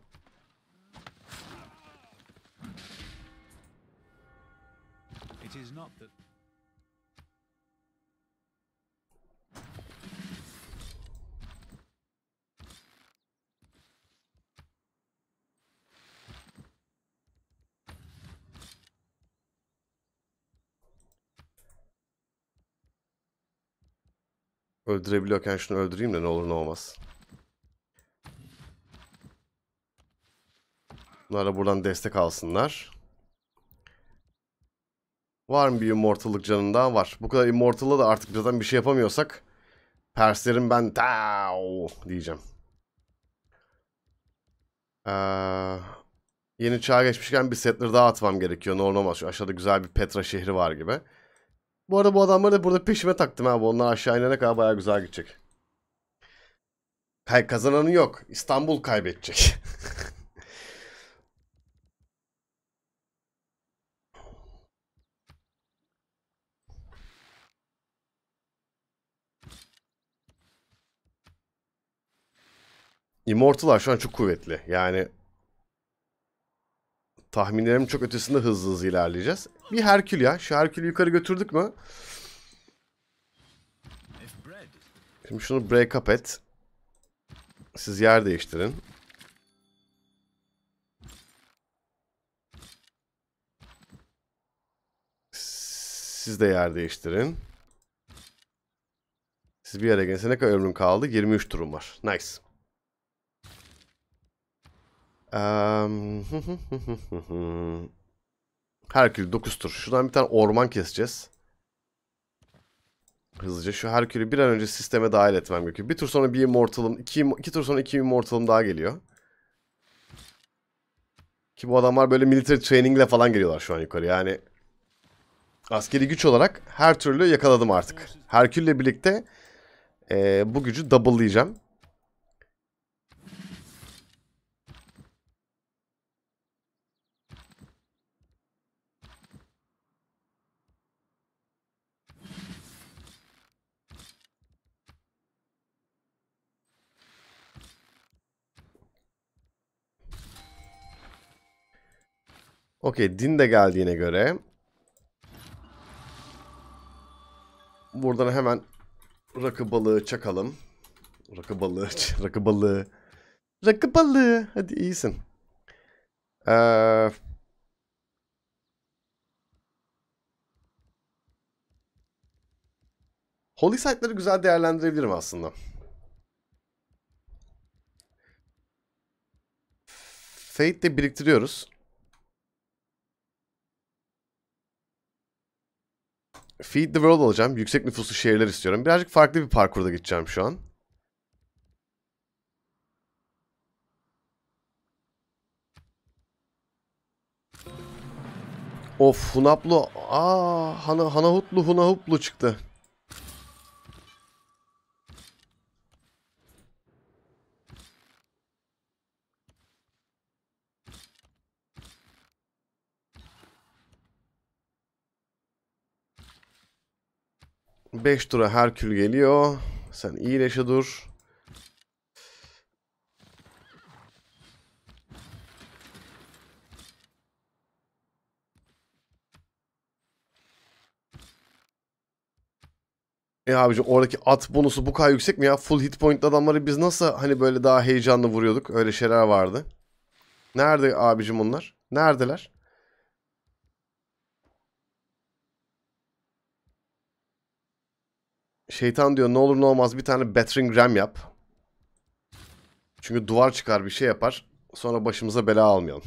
Öldürebiliyorken şunu öldüreyim de ne olur ne olmaz. Bunlar da buradan destek alsınlar. Var mı bir immortallık canın daha var. Bu kadar immortal'la da artık zaten bir şey yapamıyorsak Perslerin ben tao diyeceğim. Ee, yeni çağa geçmişken bir settler daha atmam gerekiyor. Normal olmaz. Şu aşağıda güzel bir Petra şehri var gibi. Bu arada bu adamları da burada peşime taktım abi. Onlar aşağı inene kadar baya güzel gidecek. Kay kazananı yok. İstanbul kaybedecek. *laughs* Immortal'lar şu an çok kuvvetli. Yani tahminlerim çok ötesinde hızlı hızlı ilerleyeceğiz. Bir Herkül ya. Şu Herkül'ü yukarı götürdük mü? Şimdi şunu break up et. Siz yer değiştirin. Siz de yer değiştirin. Siz bir yere gelse ne kadar ömrün kaldı? 23 turum var. Nice. Um, *laughs* Herkül 9 tur. Şuradan bir tane orman keseceğiz. Hızlıca şu Herkül'ü bir an önce sisteme dahil etmem gerekiyor. Bir tur sonra bir Immortal'ım, iki, iki tur sonra iki Immortal'ım daha geliyor. Ki bu adamlar böyle military training ile falan geliyorlar şu an yukarı. Yani askeri güç olarak her türlü yakaladım artık. Herkül'le birlikte e, bu gücü double'layacağım. Okey din de geldiğine göre. Buradan hemen rakı balığı çakalım. Rakı balığı, *laughs* rakı balığı. Rakı balığı. Hadi iyisin. Ee, Holy site'ları güzel değerlendirebilirim aslında. Fate'de biriktiriyoruz. Feed the World alacağım. Yüksek nüfuslu şehirler istiyorum. Birazcık farklı bir parkurda gideceğim şu an. Of Hunaplu. Aa, Hana, Hanahutlu Hunahuplu çıktı. 5 tura Herkül geliyor. Sen iyileşe dur. E abici oradaki at bonusu bu kadar yüksek mi ya? Full hit point adamları biz nasıl hani böyle daha heyecanlı vuruyorduk? Öyle şeyler vardı. Nerede abicim onlar? Neredeler? Şeytan diyor ne olur ne olmaz bir tane battering ram yap. Çünkü duvar çıkar bir şey yapar. Sonra başımıza bela almayalım.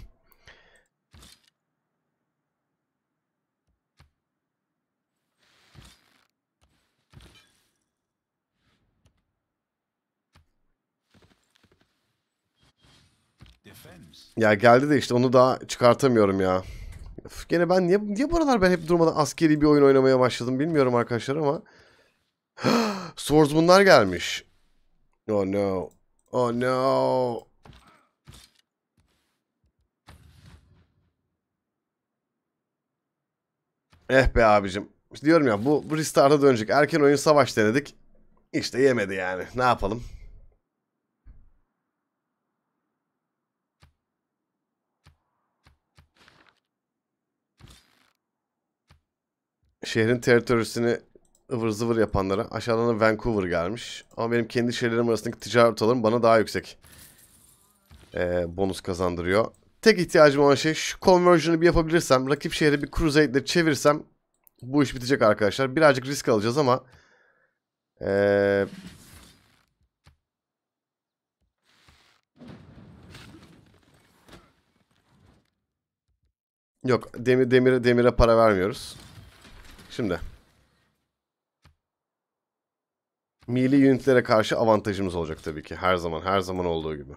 Ya geldi de işte onu daha çıkartamıyorum ya. Öf, gene ben niye, niye bu aralar ben hep durmadan askeri bir oyun oynamaya başladım bilmiyorum arkadaşlar ama... *gasps* Swords bunlar gelmiş. Oh no. Oh no. Eh be abicim. İşte diyorum ya bu, bu restart'a dönecek. Erken oyun savaş denedik. İşte yemedi yani. Ne yapalım? Şehrin teritorisini ıvır zıvır yapanlara. Aşağıdan da Vancouver gelmiş. Ama benim kendi şehirlerim arasındaki ticaret ortalarım bana daha yüksek. Ee, bonus kazandırıyor. Tek ihtiyacım olan şey şu conversion'ı bir yapabilirsem, rakip şehri bir crusade'le çevirsem bu iş bitecek arkadaşlar. Birazcık risk alacağız ama ee, Yok demir demire demire para vermiyoruz. Şimdi Melee unitlere karşı avantajımız olacak tabii ki. Her zaman, her zaman olduğu gibi.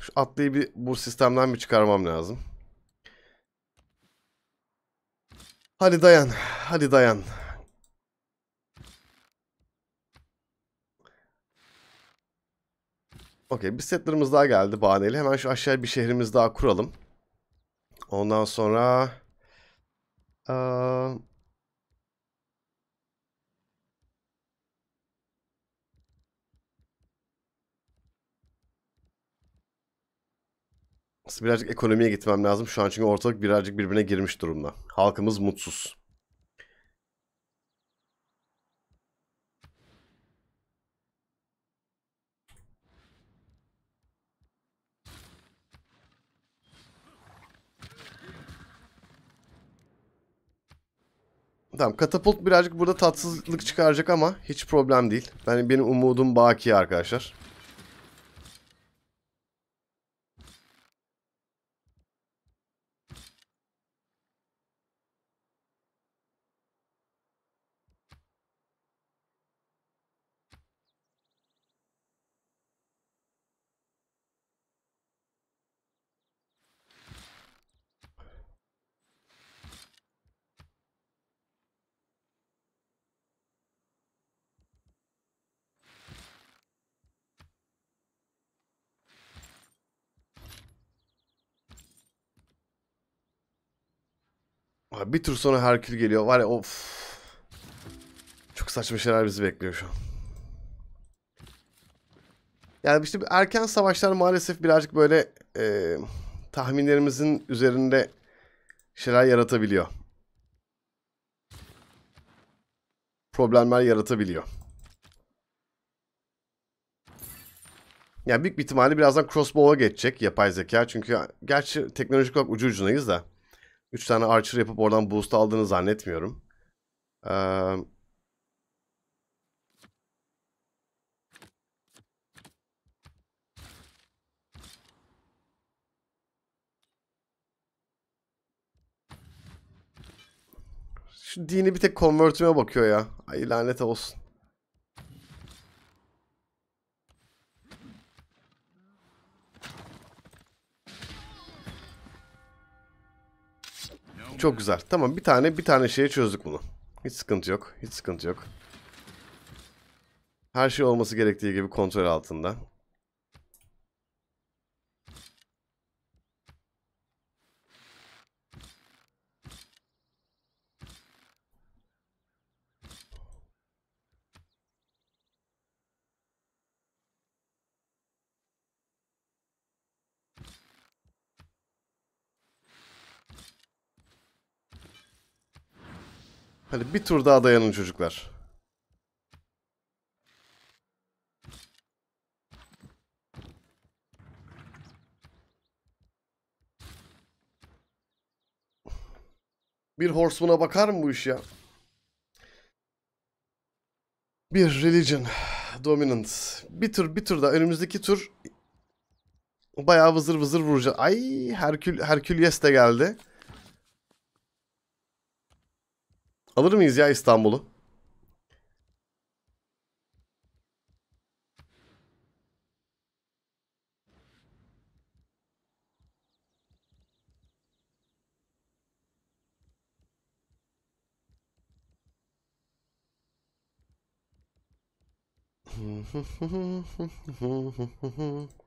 Şu atlıyı bir bu sistemden bir çıkarmam lazım. Hadi dayan. Hadi dayan. Okey bir setlerimiz daha geldi bahaneyle. Hemen şu aşağıya bir şehrimiz daha kuralım. Ondan sonra... Ee, Aslında birazcık ekonomiye gitmem lazım şu an çünkü ortalık birazcık birbirine girmiş durumda. Halkımız mutsuz. Tamam katapult birazcık burada tatsızlık çıkaracak ama hiç problem değil. Yani benim umudum baki arkadaşlar. Bir tur sonra Herkül geliyor. Var ya of. Çok saçma şeyler bizi bekliyor şu an. Yani işte erken savaşlar maalesef birazcık böyle e, tahminlerimizin üzerinde şeyler yaratabiliyor. Problemler yaratabiliyor. Yani büyük bir ihtimalle birazdan crossbow'a geçecek yapay zeka. Çünkü gerçi teknolojik olarak ucu ucunayız da. 3 tane Archer yapıp oradan boost aldığını zannetmiyorum. Ee, şu dini bir tek konvertime bakıyor ya. Ay lanet olsun. Çok güzel. Tamam bir tane bir tane şeye çözdük bunu. Hiç sıkıntı yok. Hiç sıkıntı yok. Her şey olması gerektiği gibi kontrol altında. Hadi bir tur daha dayanın çocuklar. Bir horseman'a bakar mı bu iş ya? Bir religion dominant. Bir tur bir tur da önümüzdeki tur bayağı vızır vızır vuracak. Ay Herkül Herkülyes de geldi. Alır mıyız ya İstanbul'u? *laughs*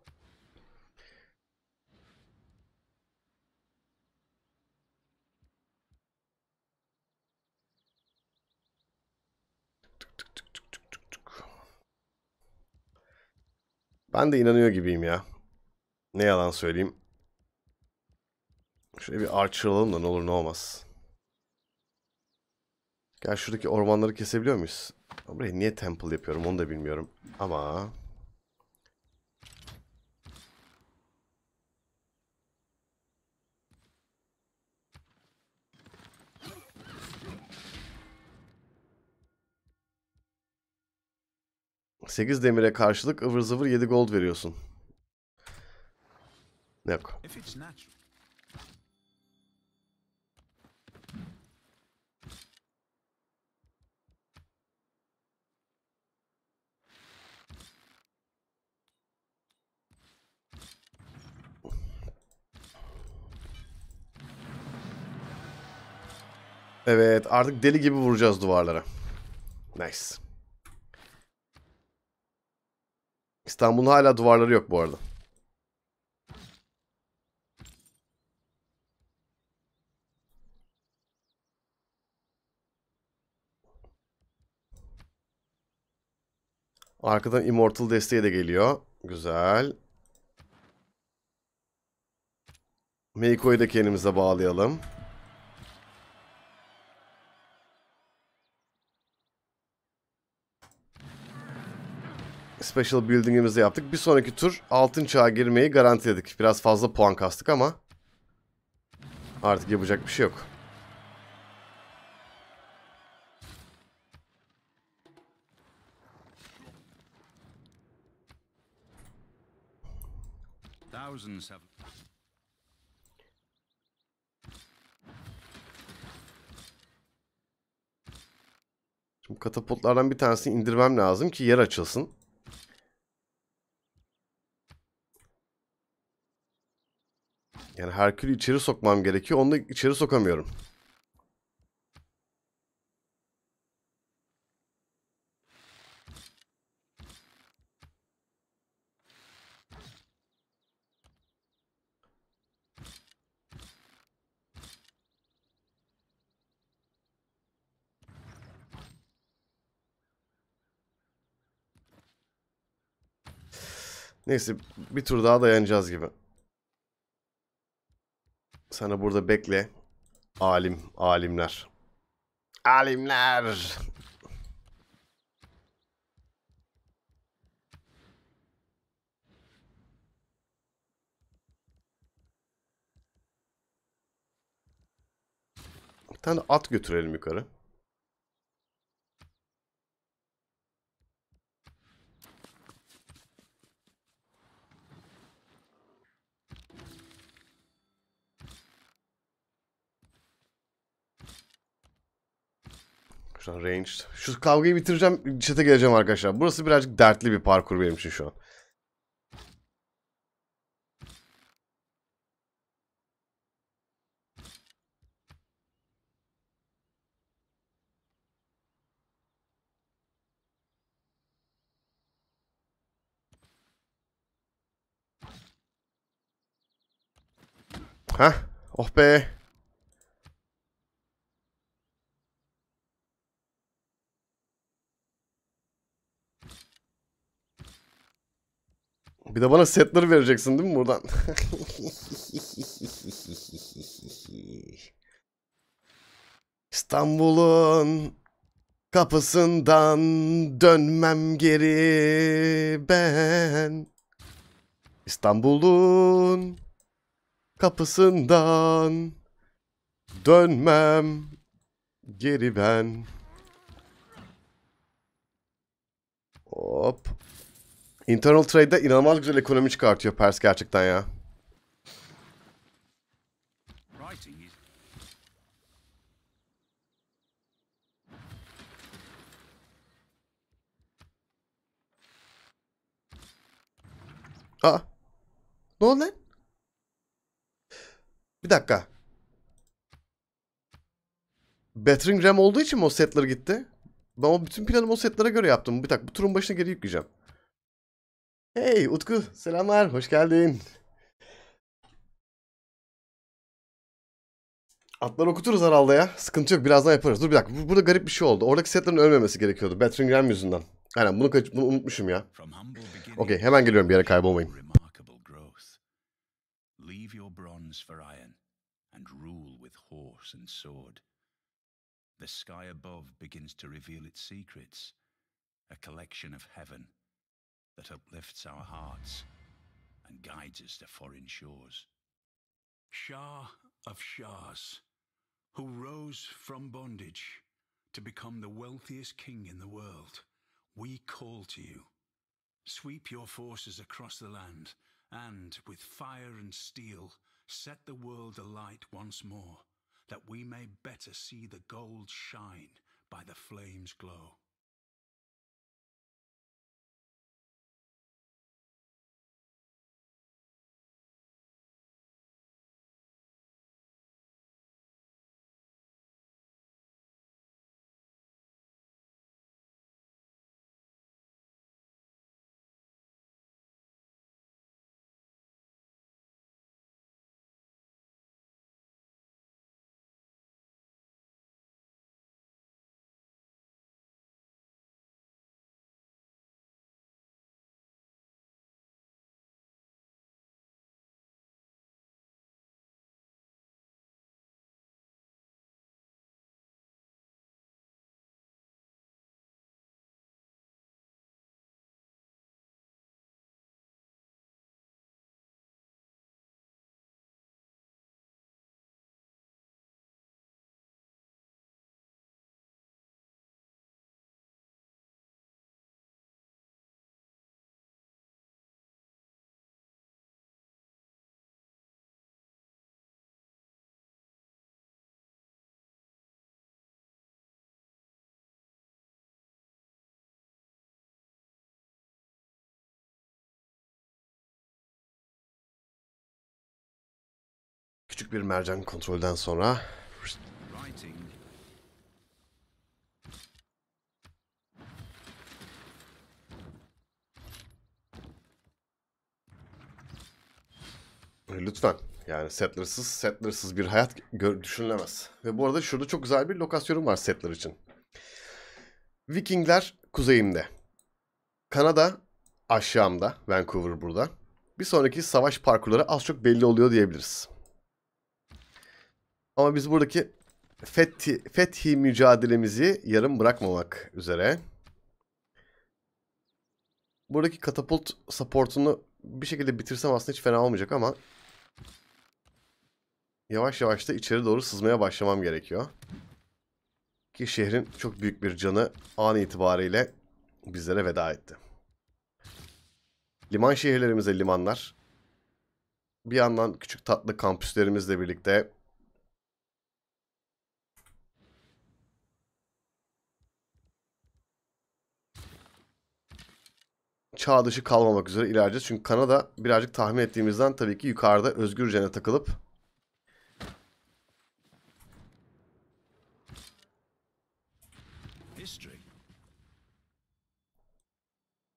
Ben de inanıyor gibiyim ya. Ne yalan söyleyeyim. Şöyle bir archer alalım da ne olur ne olmaz. Gel şuradaki ormanları kesebiliyor muyuz? Buraya niye temple yapıyorum onu da bilmiyorum. Ama... 8 demire karşılık ıvır zıvır 7 gold veriyorsun. Yok. Evet artık deli gibi vuracağız duvarlara. Nice. İstanbul'un hala duvarları yok bu arada. Arkadan Immortal desteği de geliyor. Güzel. Meiko'yu da kendimize bağlayalım. special building'imizi yaptık. Bir sonraki tur altın çağa girmeyi garantiledik. Biraz fazla puan kastık ama artık yapacak bir şey yok. Şimdi have katapultlardan bir tanesini indirmem lazım ki yer açılsın. Yani Herkül'ü içeri sokmam gerekiyor. Onu da içeri sokamıyorum. Neyse bir tur daha dayanacağız gibi. Sana burada bekle. Alim, alimler. Alimler. Bir tane at götürelim yukarı. arkadaşlar. Range. Şu kavgayı bitireceğim. Çete geleceğim arkadaşlar. Burası birazcık dertli bir parkur benim için şu an. Hah. Oh be. Bir de bana setleri vereceksin değil mi buradan? *laughs* İstanbul'un kapısından dönmem geri ben. İstanbul'un kapısından dönmem geri ben. Hop. Internal Trade'de inanılmaz güzel ekonomi çıkartıyor Pers gerçekten ya. Aa. Ne oldu lan? Bir dakika. Battering Ram olduğu için mi o setler gitti? Ben o bütün planımı o setlere göre yaptım. Bir dakika bu turun başına geri yükleyeceğim. Hey Utku selamlar hoş geldin. Atlar okuturuz herhalde ya. Sıkıntı yok. Birazdan yaparız. Dur bir dakika. Burada garip bir şey oldu. Oradaki setlerin ölmemesi gerekiyordu. Battering Ram yüzünden. Aynen bunu, bunu unutmuşum ya. Okey hemen geliyorum bir yere kaybolmayın. Leave your bronze for iron and rule with horse and sword. The sky above begins to reveal its secrets, a collection of heaven that uplifts our hearts and guides us to foreign shores. Shah of Shahs, who rose from bondage to become the wealthiest king in the world, we call to you. Sweep your forces across the land and, with fire and steel, set the world alight once more, that we may better see the gold shine by the flame's glow. küçük bir mercan kontrolden sonra e, Lütfen. Yani settlersız, settlersız bir hayat düşünülemez. Ve bu arada şurada çok güzel bir lokasyonum var settler için. Vikingler kuzeyimde. Kanada aşağımda. Vancouver burada. Bir sonraki savaş parkurları az çok belli oluyor diyebiliriz. Ama biz buradaki fethi, fethi mücadelemizi yarım bırakmamak üzere. Buradaki katapult supportunu bir şekilde bitirsem aslında hiç fena olmayacak ama yavaş yavaş da içeri doğru sızmaya başlamam gerekiyor. Ki şehrin çok büyük bir canı an itibariyle bizlere veda etti. Liman şehirlerimize limanlar. Bir yandan küçük tatlı kampüslerimizle birlikte çağ dışı kalmamak üzere ilerleyeceğiz. Çünkü Kanada birazcık tahmin ettiğimizden tabii ki yukarıda özgürcene takılıp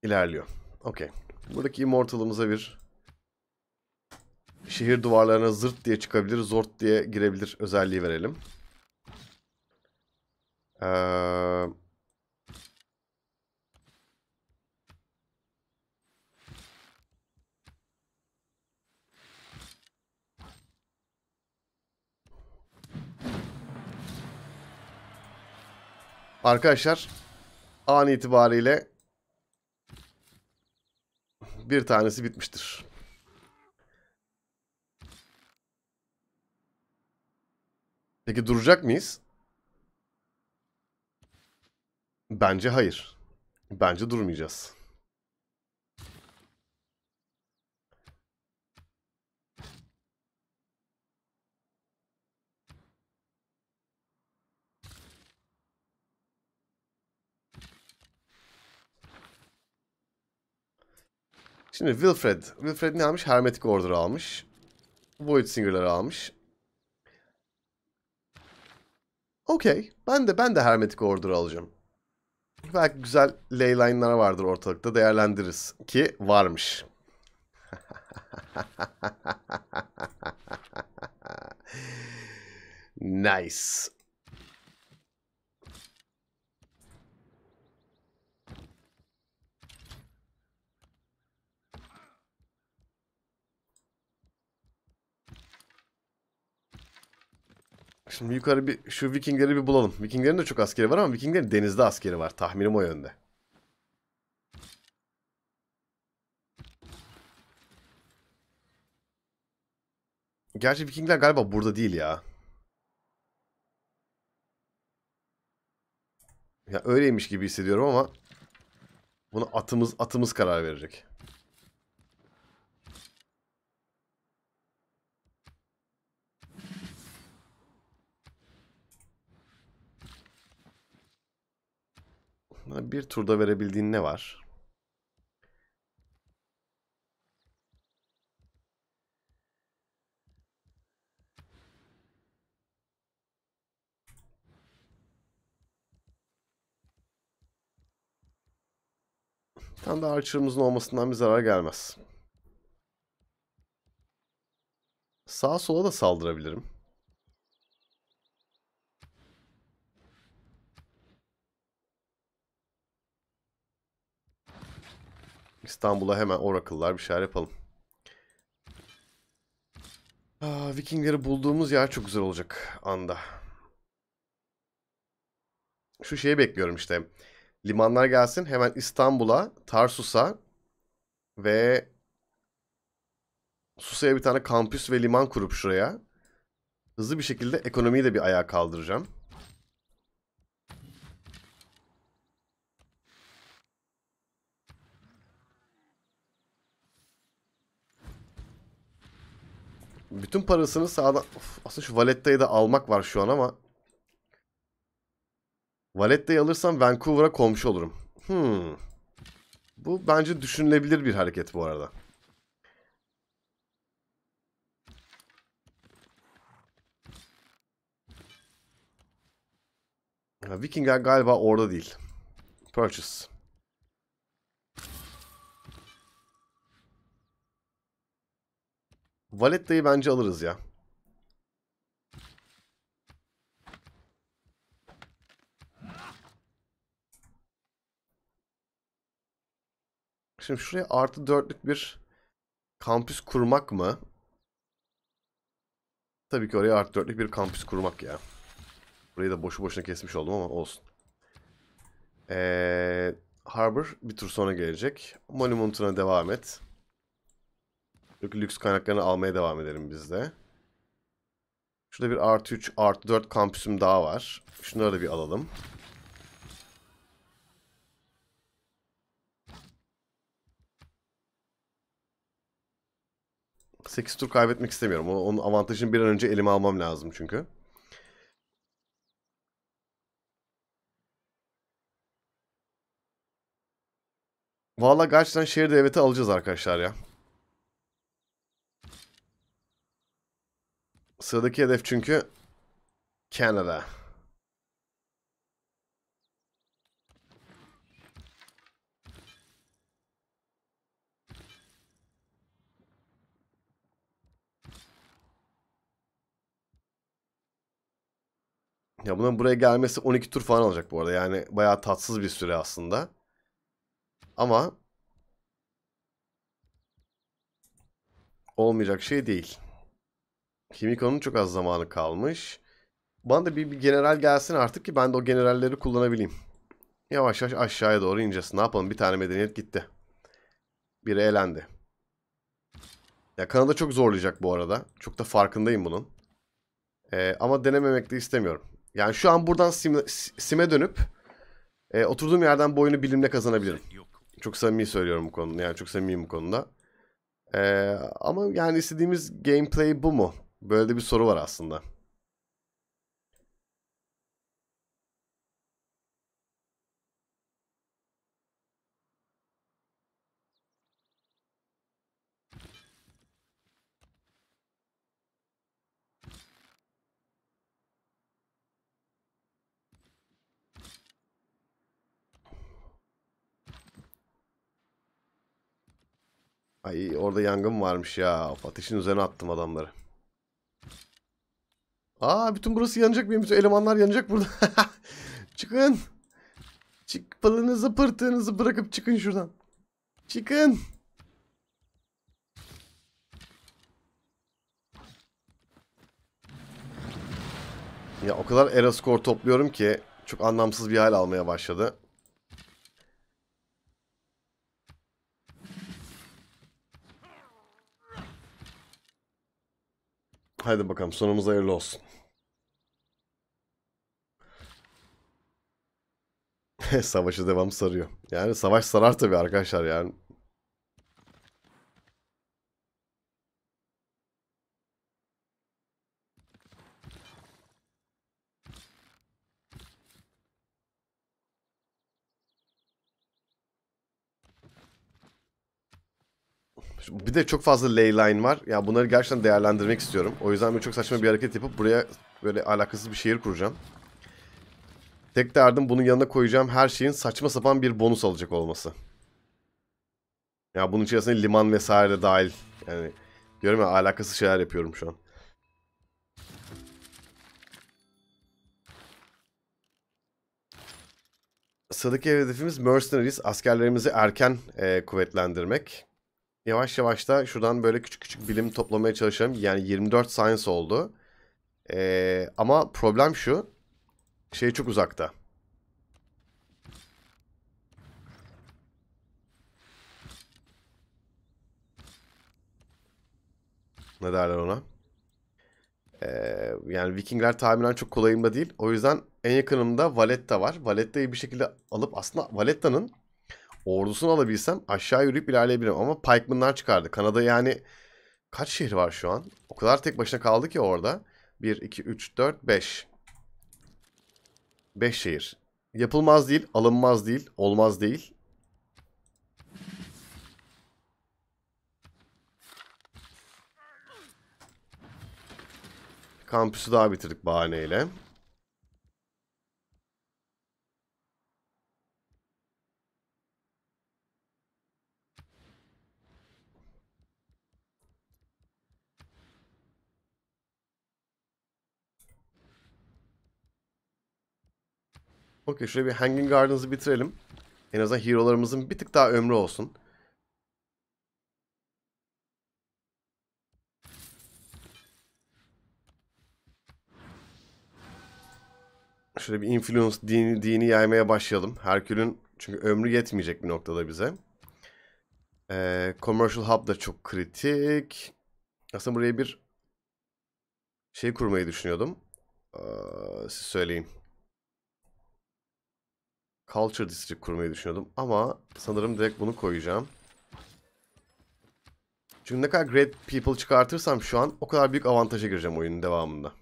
ilerliyor. Okey. Buradaki Immortal'ımıza bir şehir duvarlarına zırt diye çıkabilir, zort diye girebilir özelliği verelim. Eee Arkadaşlar an itibariyle bir tanesi bitmiştir. Peki duracak mıyız? Bence hayır. Bence durmayacağız. Şimdi Wilfred. Wilfred ne almış? Hermetic Order almış. Void Singer'ları almış. Okey. Ben de ben de Hermetic Order alacağım. Belki güzel leyline'lar vardır ortalıkta. Değerlendiririz. Ki varmış. *laughs* nice. Şimdi yukarı bir şu Vikingleri bir bulalım. Vikinglerin de çok askeri var ama Vikinglerin denizde askeri var. Tahminim o yönde. Gerçi Vikingler galiba burada değil ya. Ya öyleymiş gibi hissediyorum ama bunu atımız atımız karar verecek. Hani bir turda verebildiğin ne var? Tam da de Archer'ımızın olmasından bir zarar gelmez. Sağa sola da saldırabilirim. İstanbul'a hemen oracle'lar bir şeyler yapalım. Aa, ah, Vikingleri bulduğumuz yer çok güzel olacak anda. Şu şeyi bekliyorum işte. Limanlar gelsin hemen İstanbul'a, Tarsus'a ve Susa'ya bir tane kampüs ve liman kurup şuraya. Hızlı bir şekilde ekonomiyi de bir ayağa kaldıracağım. Bütün parasını sağda... Of, aslında şu Valetta'yı da almak var şu an ama... Valetta'yı alırsam Vancouver'a komşu olurum. Hmm. Bu bence düşünülebilir bir hareket bu arada. Vikingler galiba orada değil. Purchase. Valetta'yı bence alırız ya. Şimdi şuraya artı dörtlük bir kampüs kurmak mı? Tabii ki oraya artı dörtlük bir kampüs kurmak ya. Burayı da boşu boşuna kesmiş oldum ama olsun. Ee, Harbor bir tur sonra gelecek. Monumentuna devam et. Lüks kaynaklarını almaya devam edelim biz de. Şurada bir artı 3, artı 4 kampüsüm daha var. Şunları da bir alalım. Sekiz tur kaybetmek istemiyorum. Onun avantajını bir an önce elime almam lazım çünkü. Valla gerçekten şehir devleti alacağız arkadaşlar ya. Sıradaki hedef çünkü Kanada. Ya bunun buraya gelmesi 12 tur falan olacak bu arada. Yani bayağı tatsız bir süre aslında. Ama olmayacak şey değil. Kimiko'nun çok az zamanı kalmış. Bana da bir, bir general gelsin artık ki ben de o generalleri kullanabileyim. Yavaş yavaş aşağıya doğru ineceğiz. Ne yapalım bir tane medeniyet gitti. Biri elendi. Ya Kanada çok zorlayacak bu arada. Çok da farkındayım bunun. Ee, ama denememek de istemiyorum. Yani şu an buradan Sim'e sim e dönüp e, oturduğum yerden bu oyunu bilimle kazanabilirim. Şey çok samimi söylüyorum bu konuda. Yani çok samimiyim bu konuda. Ee, ama yani istediğimiz gameplay bu mu? Böyle de bir soru var aslında. Ay orada yangın varmış ya. Ateşin üzerine attım adamları. Aa bütün burası yanacak benim bütün elemanlar yanacak burada. *laughs* çıkın. Çık balınızı pırtığınızı bırakıp çıkın şuradan. Çıkın. Ya o kadar era skor topluyorum ki çok anlamsız bir hal almaya başladı. Haydi bakalım sonumuz hayırlı olsun. *laughs* Savaşa devam sarıyor. Yani savaş sarar tabii arkadaşlar yani. Bir de çok fazla ley line var. Ya yani bunları gerçekten değerlendirmek istiyorum. O yüzden böyle çok saçma bir hareket yapıp buraya böyle alakasız bir şehir kuracağım. Tek derdim bunun yanına koyacağım her şeyin saçma sapan bir bonus alacak olması. Ya bunun içerisinde liman vesaire de dahil. Yani diyorum ya alakasız şeyler yapıyorum şu an. Sıradaki hedefimiz mercenaries, askerlerimizi erken e, kuvvetlendirmek. Yavaş yavaş da şuradan böyle küçük küçük bilim toplamaya çalışalım. Yani 24 science oldu. E, ama problem şu şey çok uzakta. Ne derler ona? Ee, yani Vikingler tahminen çok kolayımda değil. O yüzden en yakınımda Valetta var. Valetta'yı bir şekilde alıp aslında Valetta'nın ordusunu alabilsem aşağı yürüyüp ilerleyebilirim. Ama Pikeman'lar çıkardı. Kanada yani kaç şehir var şu an? O kadar tek başına kaldı ki orada. 1, 2, 3, 4, 5. Beş şehir. Yapılmaz değil, alınmaz değil, olmaz değil. Kampüsü daha bitirdik bahaneyle. Okey şöyle bir Hanging Gardens'ı bitirelim. En azından hero'larımızın bir tık daha ömrü olsun. Şöyle bir influence dini, dini yaymaya başlayalım. Herkül'ün çünkü ömrü yetmeyecek bir noktada bize. Ee, commercial Hub da çok kritik. Aslında buraya bir şey kurmayı düşünüyordum. Ee, siz söyleyin. Culture District kurmayı düşünüyordum ama sanırım direkt bunu koyacağım. Çünkü ne kadar Great People çıkartırsam şu an o kadar büyük avantaja gireceğim oyunun devamında.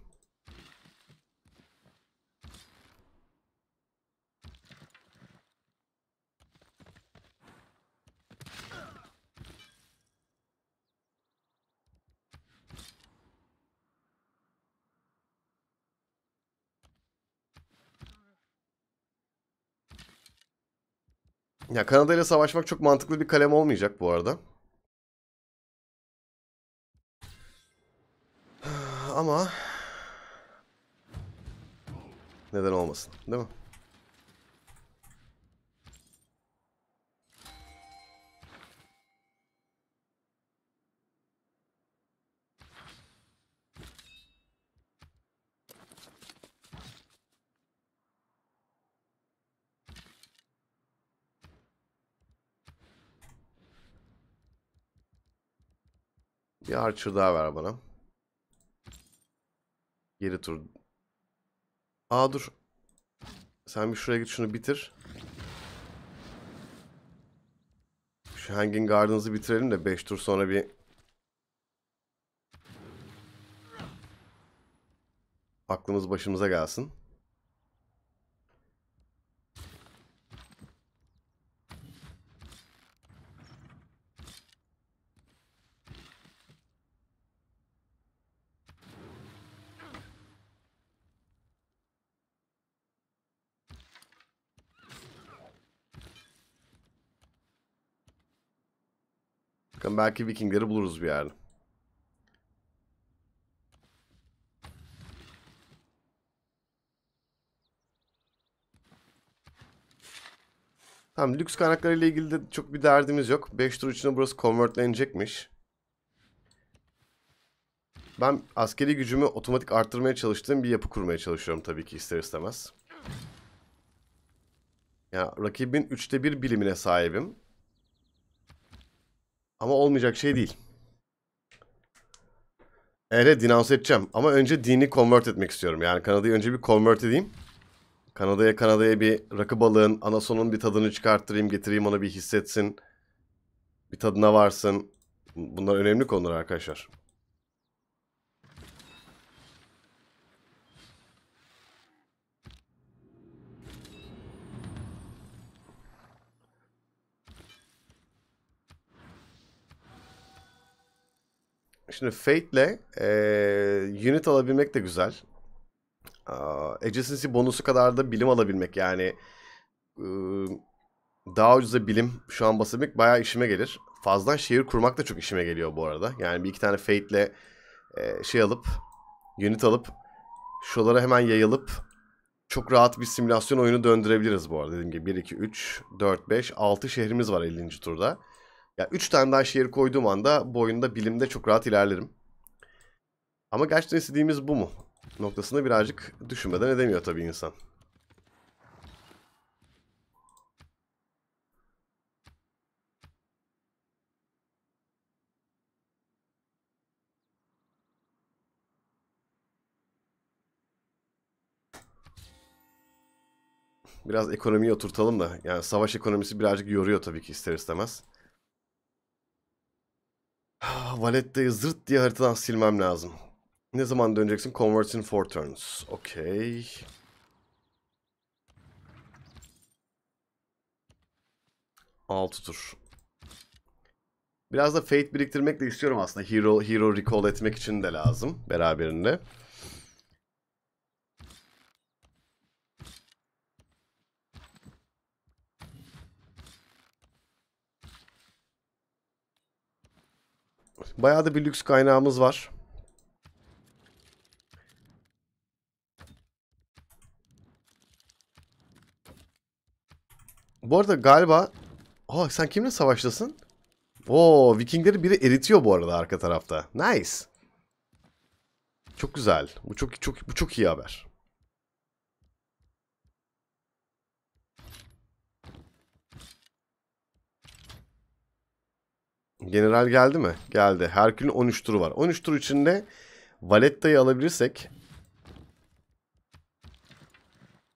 Ya Kanada ile savaşmak çok mantıklı bir kalem olmayacak bu arada. *sighs* Ama neden olmasın, değil mi? Bir Archer daha ver bana. Geri tur. Aa dur. Sen bir şuraya git şunu bitir. Şu Hanging Garden'ızı bitirelim de 5 tur sonra bir... Aklımız başımıza gelsin. Bakın belki Vikingleri buluruz bir yerde. Tamam lüks kaynaklarıyla ilgili de çok bir derdimiz yok. 5 tur içinde burası konvertlenecekmiş. Ben askeri gücümü otomatik arttırmaya çalıştığım bir yapı kurmaya çalışıyorum tabii ki ister istemez. Ya yani rakibin 3'te 1 bilimine sahibim. Ama olmayacak şey değil. Evet denounce edeceğim. Ama önce dini convert etmek istiyorum. Yani Kanada'yı önce bir convert edeyim. Kanada'ya Kanada'ya bir rakı balığın, anasonun bir tadını çıkarttırayım, getireyim onu bir hissetsin. Bir tadına varsın. Bunlar önemli konular arkadaşlar. Şimdi Fate'le e, unit alabilmek de güzel. Aa, adjacency bonusu kadar da bilim alabilmek yani e, daha ucuza bilim şu an basabilmek bayağı işime gelir. Fazla şehir kurmak da çok işime geliyor bu arada. Yani bir iki tane Fate'le e, şey alıp unit alıp şuralara hemen yayılıp çok rahat bir simülasyon oyunu döndürebiliriz bu arada. Dediğim gibi 1, 2, 3, 4, 5, 6 şehrimiz var 50. turda. Ya 3 tane daha şehir koyduğum anda bu oyunda bilimde çok rahat ilerlerim. Ama gerçekten istediğimiz bu mu? Noktasını birazcık düşünmeden edemiyor tabii insan. Biraz ekonomiyi oturtalım da. Yani savaş ekonomisi birazcık yoruyor tabii ki ister istemez. *sighs* Valette zırt diye haritadan silmem lazım. Ne zaman döneceksin? Converts in four turns. Okay. Altı tur. Biraz da Fate biriktirmek de istiyorum aslında. Hero, hero recall etmek için de lazım beraberinde. Bayağı da bir lüks kaynağımız var. Bu arada galiba... Oh, sen kimle savaştasın? Oo, Vikingleri biri eritiyor bu arada arka tarafta. Nice. Çok güzel. Bu çok çok bu çok iyi haber. General geldi mi? Geldi. Herkül'ün 13 turu var. 13 tur içinde Valetta'yı alabilirsek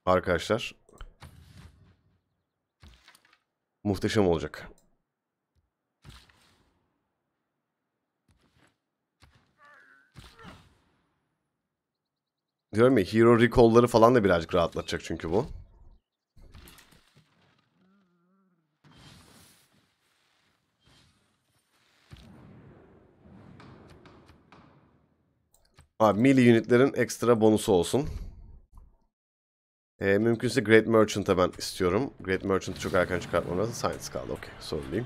arkadaşlar muhteşem olacak. Diyorum ya hero recall'ları falan da birazcık rahatlatacak çünkü bu. Abi milli unitlerin ekstra bonusu olsun. E, mümkünse Great Merchant'a ben istiyorum. Great Merchant'ı çok erken çıkartmam lazım. Science kaldı. Okey. Sorun değil.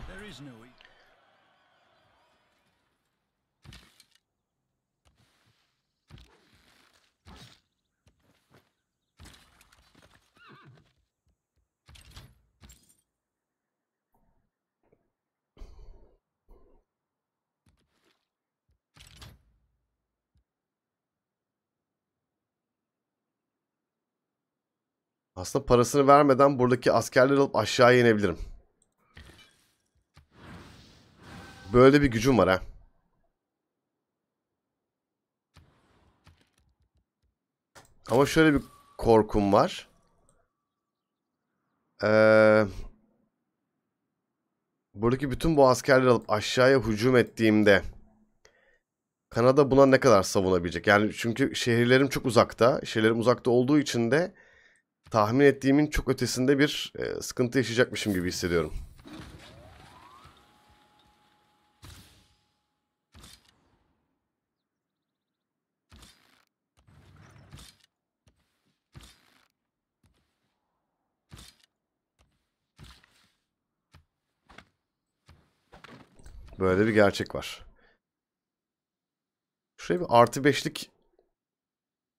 Aslında parasını vermeden buradaki askerleri alıp aşağıya inebilirim. Böyle bir gücüm var ha. Ama şöyle bir korkum var. Ee, buradaki bütün bu askerleri alıp aşağıya hücum ettiğimde Kanada buna ne kadar savunabilecek? Yani çünkü şehirlerim çok uzakta. Şehirlerim uzakta olduğu için de tahmin ettiğimin çok ötesinde bir e, sıkıntı yaşayacakmışım gibi hissediyorum. Böyle bir gerçek var. Şuraya bir artı beşlik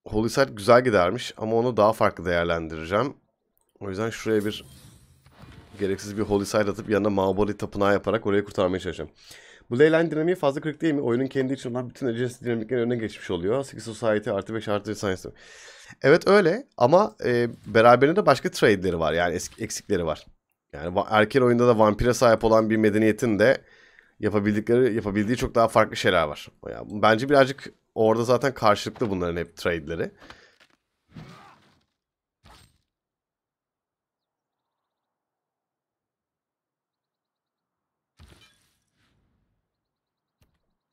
Holy Site güzel gidermiş ama onu daha farklı değerlendireceğim. O yüzden şuraya bir gereksiz bir Holy Site atıp yanına Maobori tapınağı yaparak orayı kurtarmaya çalışacağım. Bu leyline dinamiği fazla kırık değil mi? Oyunun kendi için olan bütün agency dinamiklerin önüne geçmiş oluyor. 8 Society artı 5 artı Science. Evet öyle ama e, beraberinde de başka trade'leri var. Yani eksikleri var. Yani erken oyunda da vampire sahip olan bir medeniyetin de yapabildikleri, yapabildiği çok daha farklı şeyler var. Yani bence birazcık Orada zaten karşılıklı bunların hep trade'leri.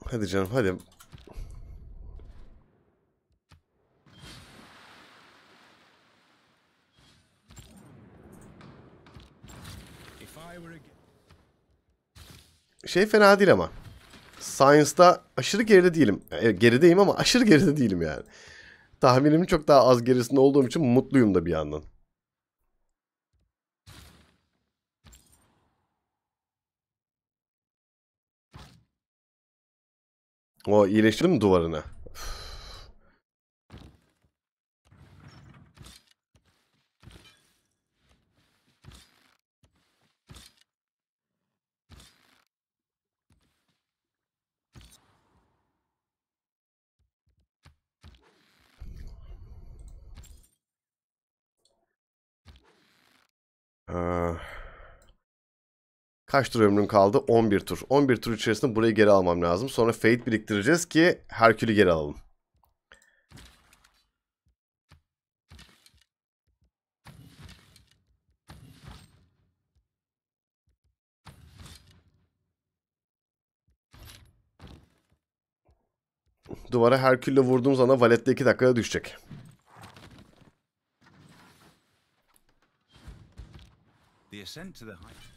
Hadi canım hadi. Şey fena değil ama. Science'da aşırı geride değilim. E, gerideyim ama *laughs* aşırı geride değilim yani. Tahminimin çok daha az gerisinde olduğum için mutluyum da bir yandan. O iyileştirdi mi duvarını? Ah. kaç tur ömrüm kaldı? 11 tur. 11 tur içerisinde burayı geri almam lazım. Sonra Fate biriktireceğiz ki Herkül'ü geri alalım. Duvara Herkül'le vurduğumuz zaman valette 2 dakikada düşecek.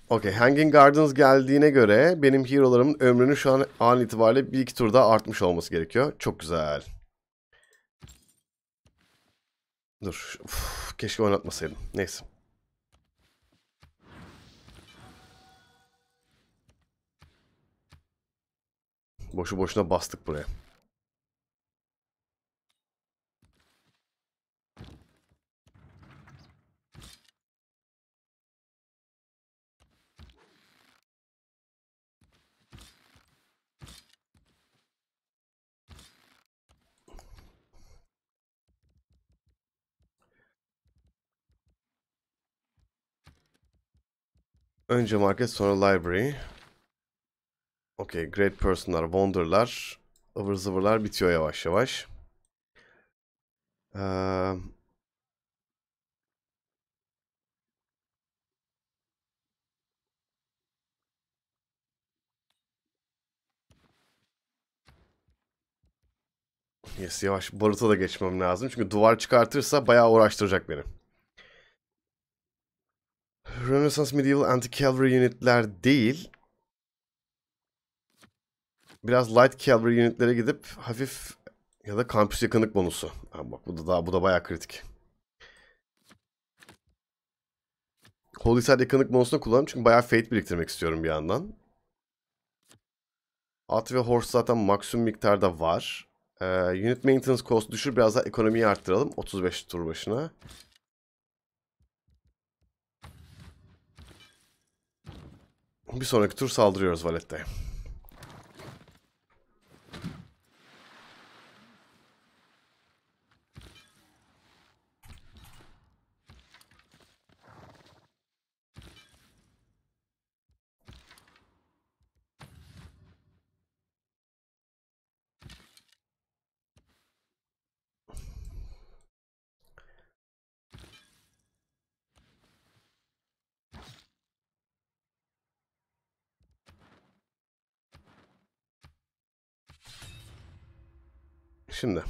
Okey Hanging Gardens geldiğine göre benim hero'larımın ömrünü şu an an itibariyle bir iki tur daha artmış olması gerekiyor. Çok güzel. Dur. Uf, keşke oynatmasaydım. Neyse. Boşu boşuna bastık buraya. Önce market sonra library. Okay, great person'lar, wonder'lar, ıvır zıvırlar bitiyor yavaş yavaş. Ee, Yes yavaş baruta da geçmem lazım. Çünkü duvar çıkartırsa bayağı uğraştıracak beni. Renaissance Medieval Anti-Cavalry Unit'ler değil. Biraz Light Cavalry Unit'lere gidip hafif ya da kampüs yakınlık bonusu. Ha bak bu da daha bu da bayağı kritik. Holy Side yakınlık bonusunu kullanıyorum çünkü bayağı fate biriktirmek istiyorum bir yandan. At ve horse zaten maksimum miktarda var. Ee, unit maintenance cost düşür biraz daha ekonomiyi arttıralım 35 tur başına. Bir sonraki tur saldırıyoruz Valette'ye. şimdi.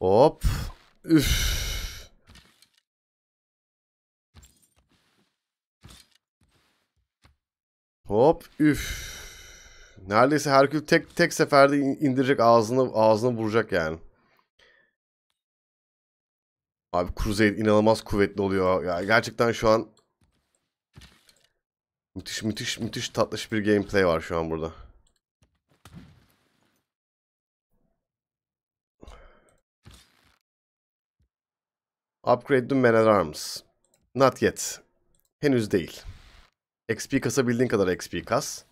Hop. Üf. Hop. Üf. Neredeyse Herkül tek tek seferde indirecek ağzını ağzını vuracak yani. Abi Crusade inanılmaz kuvvetli oluyor. Ya gerçekten şu an Müthiş müthiş müthiş tatlış bir gameplay var şu an burada. Upgrade the Man at Arms. Not yet. Henüz değil. XP bildiğin kadar XP kas.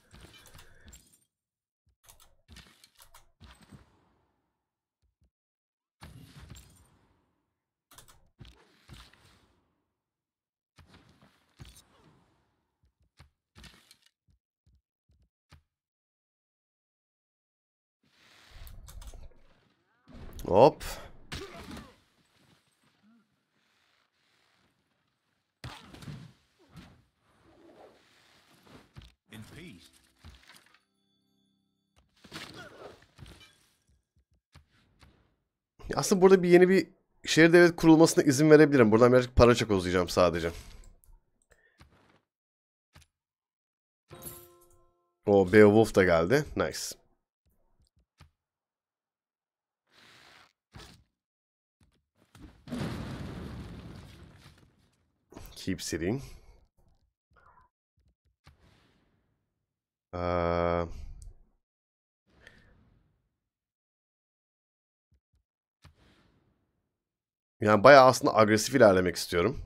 Hop. Aslında burada bir yeni bir şehir devlet kurulmasına izin verebilirim. Buradan birazcık para çakozlayacağım sadece. O Beowulf da geldi. Nice. keep sitting. Uh, yani bayağı aslında agresif ilerlemek istiyorum.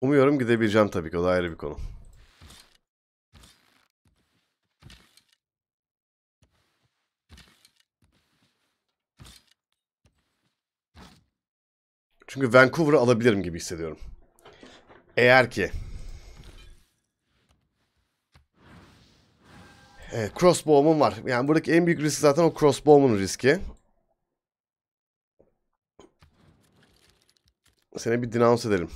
Umuyorum gidebileceğim tabii ki. O da ayrı bir konu. Çünkü Vancouver'ı alabilirim gibi hissediyorum. Eğer ki Evet, crossbow'um var. Yani buradaki en büyük risk zaten o crossbow'un riski. Seni bir denounce edelim.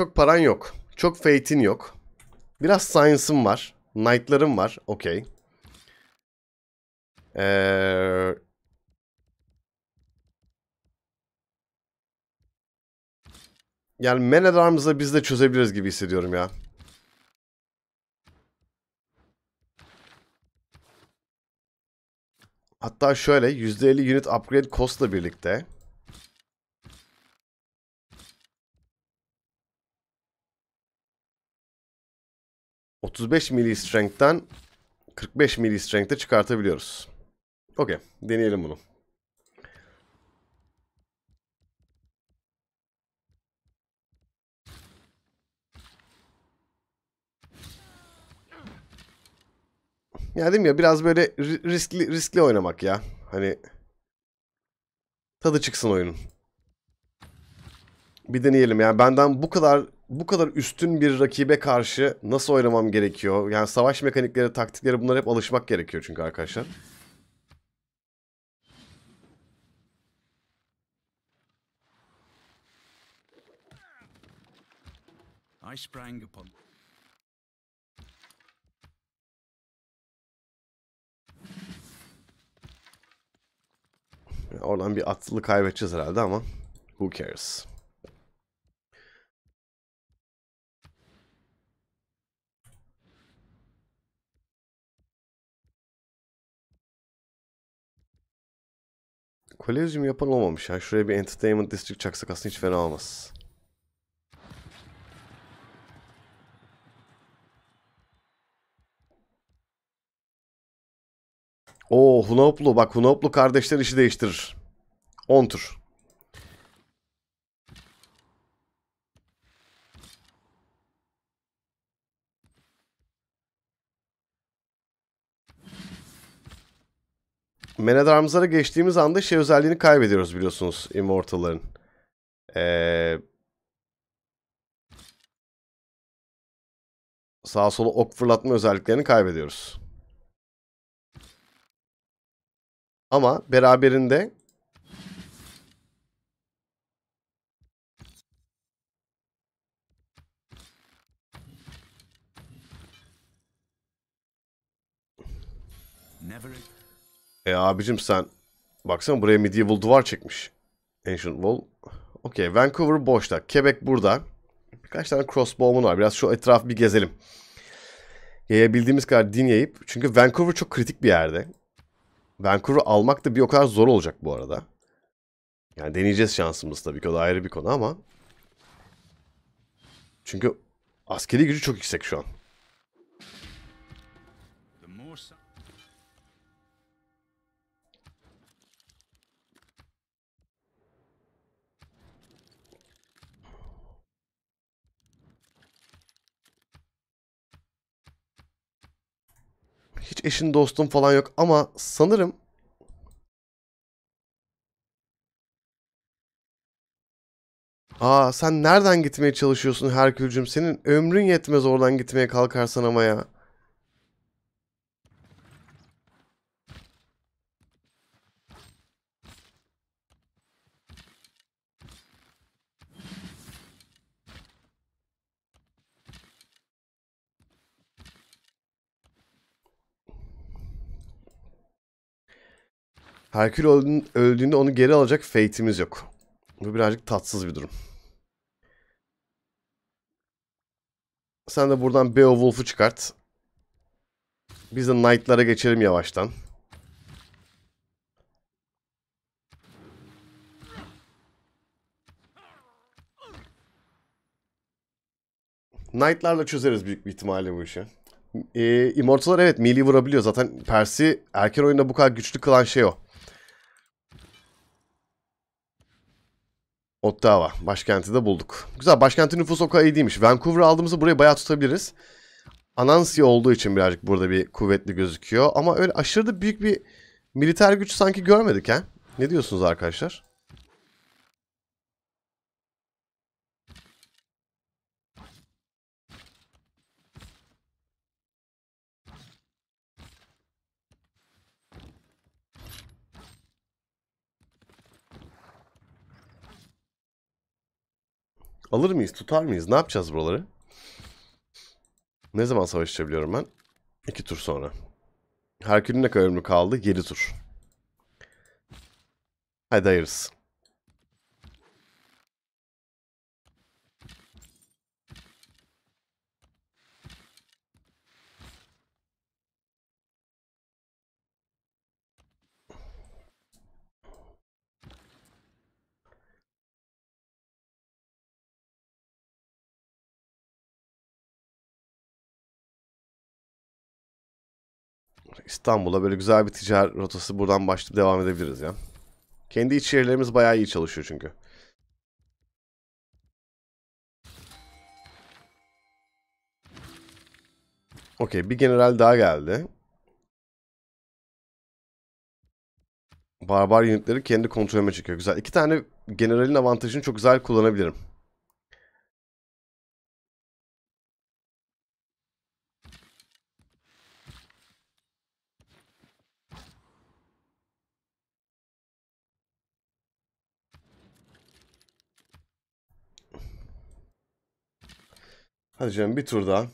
Çok paran yok. Çok fate'in yok. Biraz science'ım var. Knight'larım var. Okey. Ee... Yani Man at Arms'la biz de çözebiliriz gibi hissediyorum ya. Hatta şöyle %50 unit upgrade cost'la birlikte... 35 mili strength'ten 45 mili strength'e çıkartabiliyoruz. Okey. Deneyelim bunu. Ya dedim ya biraz böyle riskli riskli oynamak ya. Hani tadı çıksın oyunun. Bir deneyelim ya. Benden bu kadar bu kadar üstün bir rakibe karşı nasıl oynamam gerekiyor? Yani savaş mekanikleri, taktikleri bunlar hep alışmak gerekiyor çünkü arkadaşlar. I sprang upon. Oradan bir atlı kaybedeceğiz herhalde ama who cares? Kolezyum yapan olmamış ya. Şuraya bir Entertainment District çaksak aslında hiç fena olmaz. Oo Hunoplu. Bak Hunoplu kardeşler işi değiştirir. 10 tur. Man at geçtiğimiz anda şey özelliğini kaybediyoruz biliyorsunuz Immortal'ların. Ee, sağa sola ok fırlatma özelliklerini kaybediyoruz. Ama beraberinde E abicim sen baksana buraya medieval duvar çekmiş. Ancient Wall. Okey Vancouver boşta. Quebec burada. Birkaç tane crossbowman var. Biraz şu etrafı bir gezelim. Yayabildiğimiz kadar din yayıp. Çünkü Vancouver çok kritik bir yerde. Vancouver'ı almak da bir o kadar zor olacak bu arada. Yani deneyeceğiz şansımız tabii ki. O da ayrı bir konu ama. Çünkü askeri gücü çok yüksek şu an. Hiç eşin dostum falan yok ama sanırım Aa sen nereden gitmeye çalışıyorsun Herkülcüm? Senin ömrün yetmez oradan gitmeye kalkarsan ama ya. Herkül öldüğünde onu geri alacak fate'imiz yok. Bu birazcık tatsız bir durum. Sen de buradan Beowulf'u çıkart. Biz de Knight'lara geçelim yavaştan. Knight'larla çözeriz büyük bir ihtimalle bu işi. Ee, Immortal'lar evet melee vurabiliyor. Zaten Persi erken oyunda bu kadar güçlü kılan şey o. Ottawa. Başkenti de bulduk. Güzel. başkenti nüfusu o kadar iyi değilmiş. Vancouver aldığımızda burayı bayağı tutabiliriz. Anansi olduğu için birazcık burada bir kuvvetli gözüküyor. Ama öyle aşırı da büyük bir militer güç sanki görmedik he. Ne diyorsunuz arkadaşlar? Alır mıyız? Tutar mıyız? Ne yapacağız buraları? Ne zaman savaş açabiliyorum ben? İki tur sonra. Herkül'ün ne kadar ömrü kaldı? Geri tur. Haydi hayırlısı. İstanbul'a böyle güzel bir ticaret rotası buradan başlayıp devam edebiliriz ya. Kendi iç yerlerimiz bayağı iyi çalışıyor çünkü. Okey bir general daha geldi. Barbar unitleri kendi kontrolüme çekiyor. Güzel. İki tane generalin avantajını çok güzel kullanabilirim. Hadi canım bir tur daha.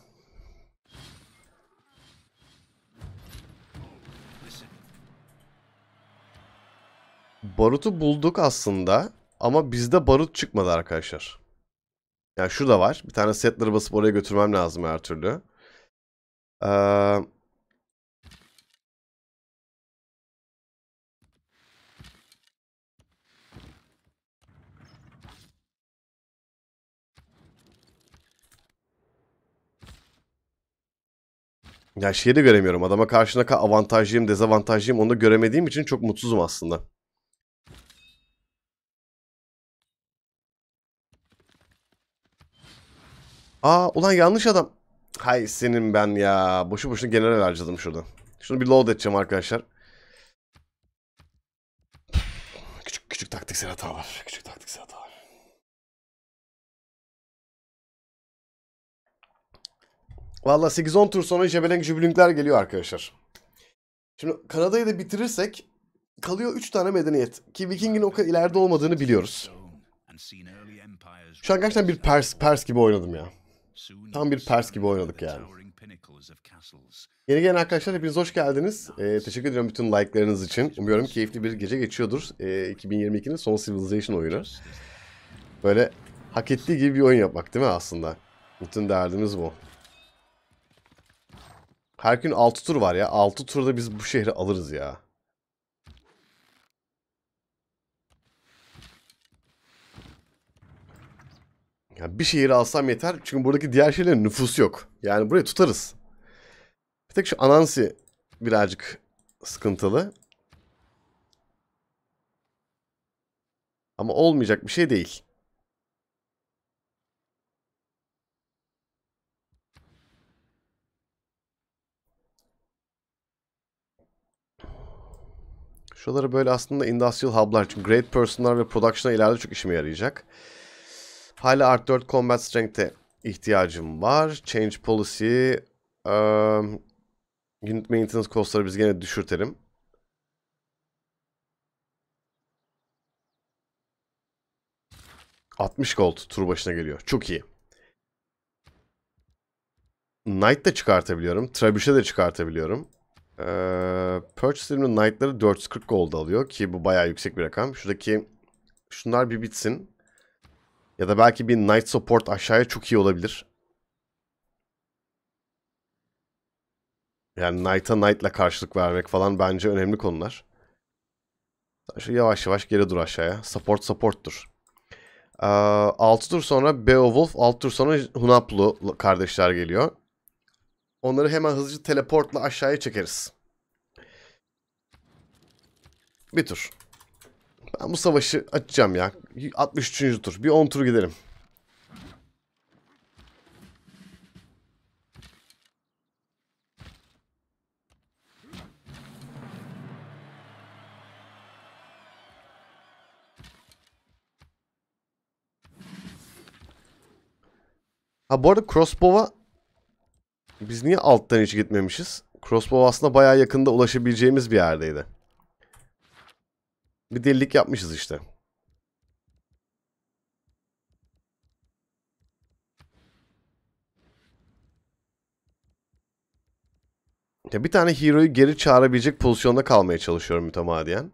Barut'u bulduk aslında ama bizde barut çıkmadı arkadaşlar. Yani şu da var. Bir tane settler basıp oraya götürmem lazım her türlü. Eee... Ya şeyi de göremiyorum. Adama karşı karşına avantajlıyım, dezavantajlıyım onu da göremediğim için çok mutsuzum aslında. Aa ulan yanlış adam. Hay senin ben ya. Boşu boşuna general harcadım şurada. Şunu bir load edeceğim arkadaşlar. Küçük küçük taktiksel hatalar. Küçük taktiksel hatalar. Valla 8-10 tur sonra Jebelenk Jübülünkler geliyor arkadaşlar. Şimdi Kanada'yı da bitirirsek kalıyor 3 tane medeniyet. Ki Viking'in o kadar ileride olmadığını biliyoruz. Şu an gerçekten bir Pers, Pers gibi oynadım ya. Tam bir Pers gibi oynadık yani. Yeni gelen arkadaşlar hepiniz hoş geldiniz. Ee, teşekkür ediyorum bütün like'larınız için. Umuyorum keyifli bir gece geçiyordur. Ee, 2022'nin son Civilization oyunu. Böyle hak ettiği gibi bir oyun yapmak değil mi aslında? Bütün derdimiz bu. Her gün 6 tur var ya. 6 turda biz bu şehri alırız ya. Ya bir şehir alsam yeter. Çünkü buradaki diğer şehirlerin nüfus yok. Yani burayı tutarız. Bir tek şu Anansi birazcık sıkıntılı. Ama olmayacak bir şey değil. Şuraları böyle aslında industrial hub'lar için great person'lar ve production'a ileride çok işime yarayacak. Hala Art 4 Combat Strength'e ihtiyacım var. Change Policy. Um, unit Maintenance Cost'ları biz gene düşürtelim. ...60 gold tur başına geliyor. Çok iyi. Knight de çıkartabiliyorum. Trebuchet'e de çıkartabiliyorum. Ee, Purge Slim'in Knight'ları 440 gold alıyor ki bu bayağı yüksek bir rakam. Şuradaki şunlar bir bitsin. Ya da belki bir Knight Support aşağıya çok iyi olabilir. Yani Knight'a Knight'la karşılık vermek falan bence önemli konular. Şu yavaş yavaş geri dur aşağıya. Support supporttur. Ee, 6 tur sonra Beowulf, 6 tur sonra Hunaplu kardeşler geliyor. Onları hemen hızlıca teleportla aşağıya çekeriz. Bir tur. Ben bu savaşı açacağım ya. 63. tur. Bir 10 tur gidelim. Ha bu arada crossbow'a biz niye alttan hiç gitmemişiz? Crossbow aslında bayağı yakında ulaşabileceğimiz bir yerdeydi. Bir delilik yapmışız işte. Ya bir tane hero'yu geri çağırabilecek pozisyonda kalmaya çalışıyorum mütemadiyen.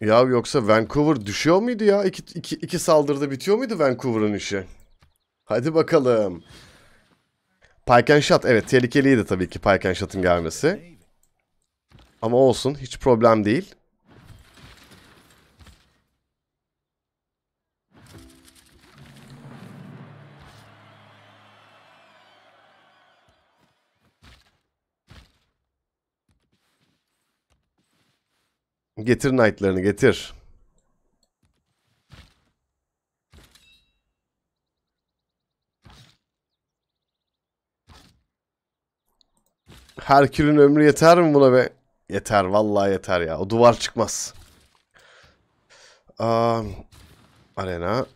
Ya yoksa Vancouver düşüyor muydu ya? İki, iki, iki saldırıda bitiyor muydu Vancouver'ın işi? Hadi bakalım. Pike Shot. Evet tehlikeliydi tabii ki Pike Shot'ın gelmesi. Ama olsun hiç problem değil. Getir knight'larını getir. Herkül'ün ömrü yeter mi buna be? Yeter vallahi yeter ya. O duvar çıkmaz. Um, arena.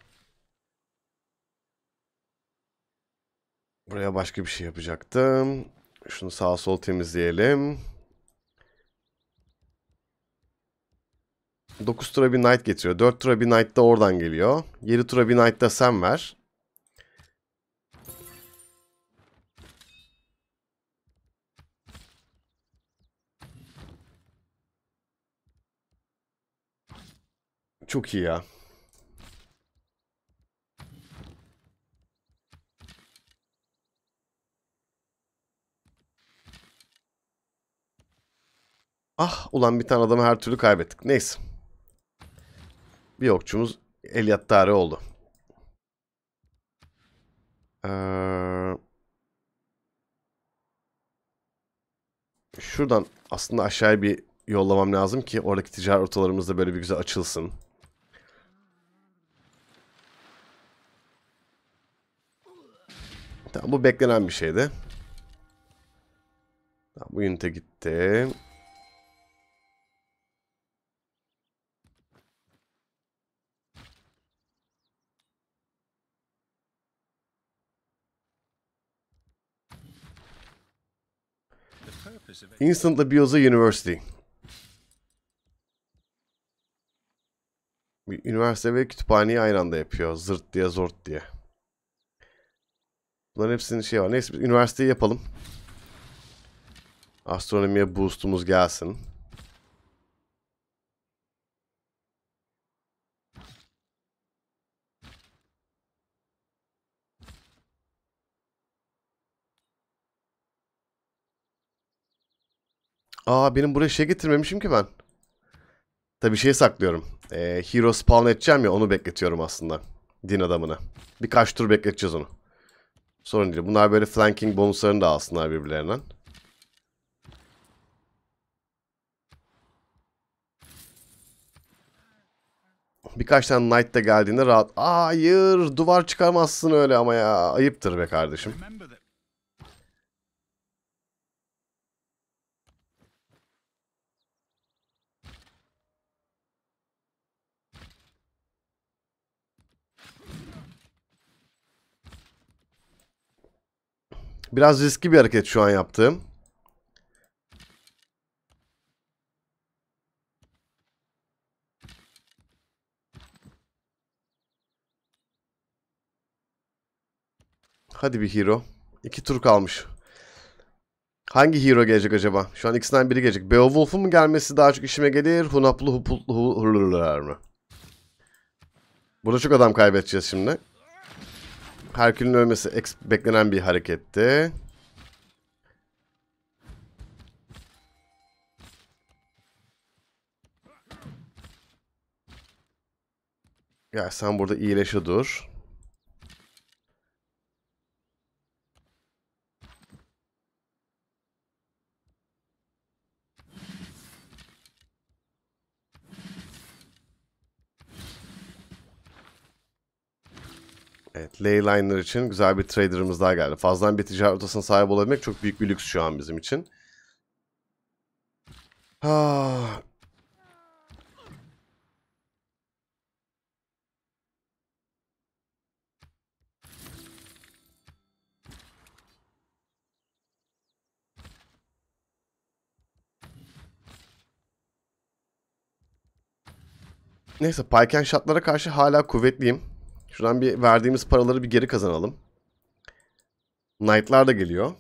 Buraya başka bir şey yapacaktım. Şunu sağ sol temizleyelim. 9 tura bir knight getiriyor. 4 tura bir knight da oradan geliyor. 7 tura bir knight da sen ver. Çok iyi ya. Ah ulan bir tane adamı her türlü kaybettik. Neyse bir okçumuz el yattare oldu. Ee, şuradan aslında aşağıya bir yollamam lazım ki oradaki ticaret ortalarımız da böyle bir güzel açılsın. Tamam bu beklenen bir şeydi. Tamam, bu ünite gitti. Instant Labielsa University. Üniversite ve kütüphaneyi aynı anda yapıyor. Zırt diye zort diye. Bunların hepsinin şey var. Neyse biz üniversiteyi yapalım. Astronomiye boost'umuz gelsin. Aa benim buraya şey getirmemişim ki ben. Tabii şey saklıyorum. Ee, hero spawn edeceğim ya onu bekletiyorum aslında. Din adamını. Birkaç tur bekleteceğiz onu. Sorun değil. Bunlar böyle flanking bonuslarını da alsınlar birbirlerinden. Birkaç tane knight de geldiğinde rahat. Hayır duvar çıkarmazsın öyle ama ya. Ayıptır be kardeşim. Biraz riskli bir hareket şu an yaptığım. Hadi bir hero. İki tur kalmış. Hangi hero gelecek acaba? Şu an ikisinden biri gelecek. Beowulf'un mu gelmesi daha çok işime gelir? Hunaplı hupullu Hurlurlar mı? Burada çok adam kaybedeceğiz şimdi. Herkül'ün ölmesi beklenen bir hareketti. Ya sen burada iyileşe dur. Evet, leyliner için güzel bir trader'ımız daha geldi. Fazladan bir ticaret odasına sahip olabilmek çok büyük bir lüks şu an bizim için. Ha. Neyse Pyken şartlara karşı hala kuvvetliyim. Şuradan bir verdiğimiz paraları bir geri kazanalım. Knight'lar da geliyor.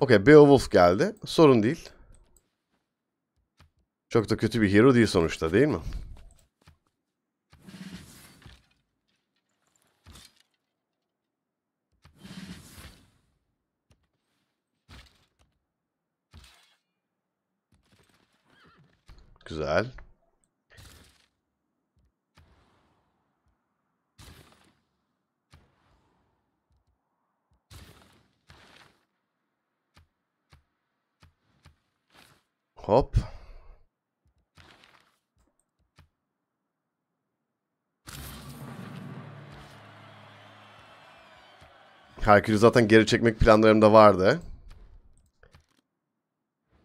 Okey Beowulf geldi. Sorun değil. Çok da kötü bir hero değil sonuçta değil mi? Güzel. Hop. Herkül'ü zaten geri çekmek planlarımda vardı.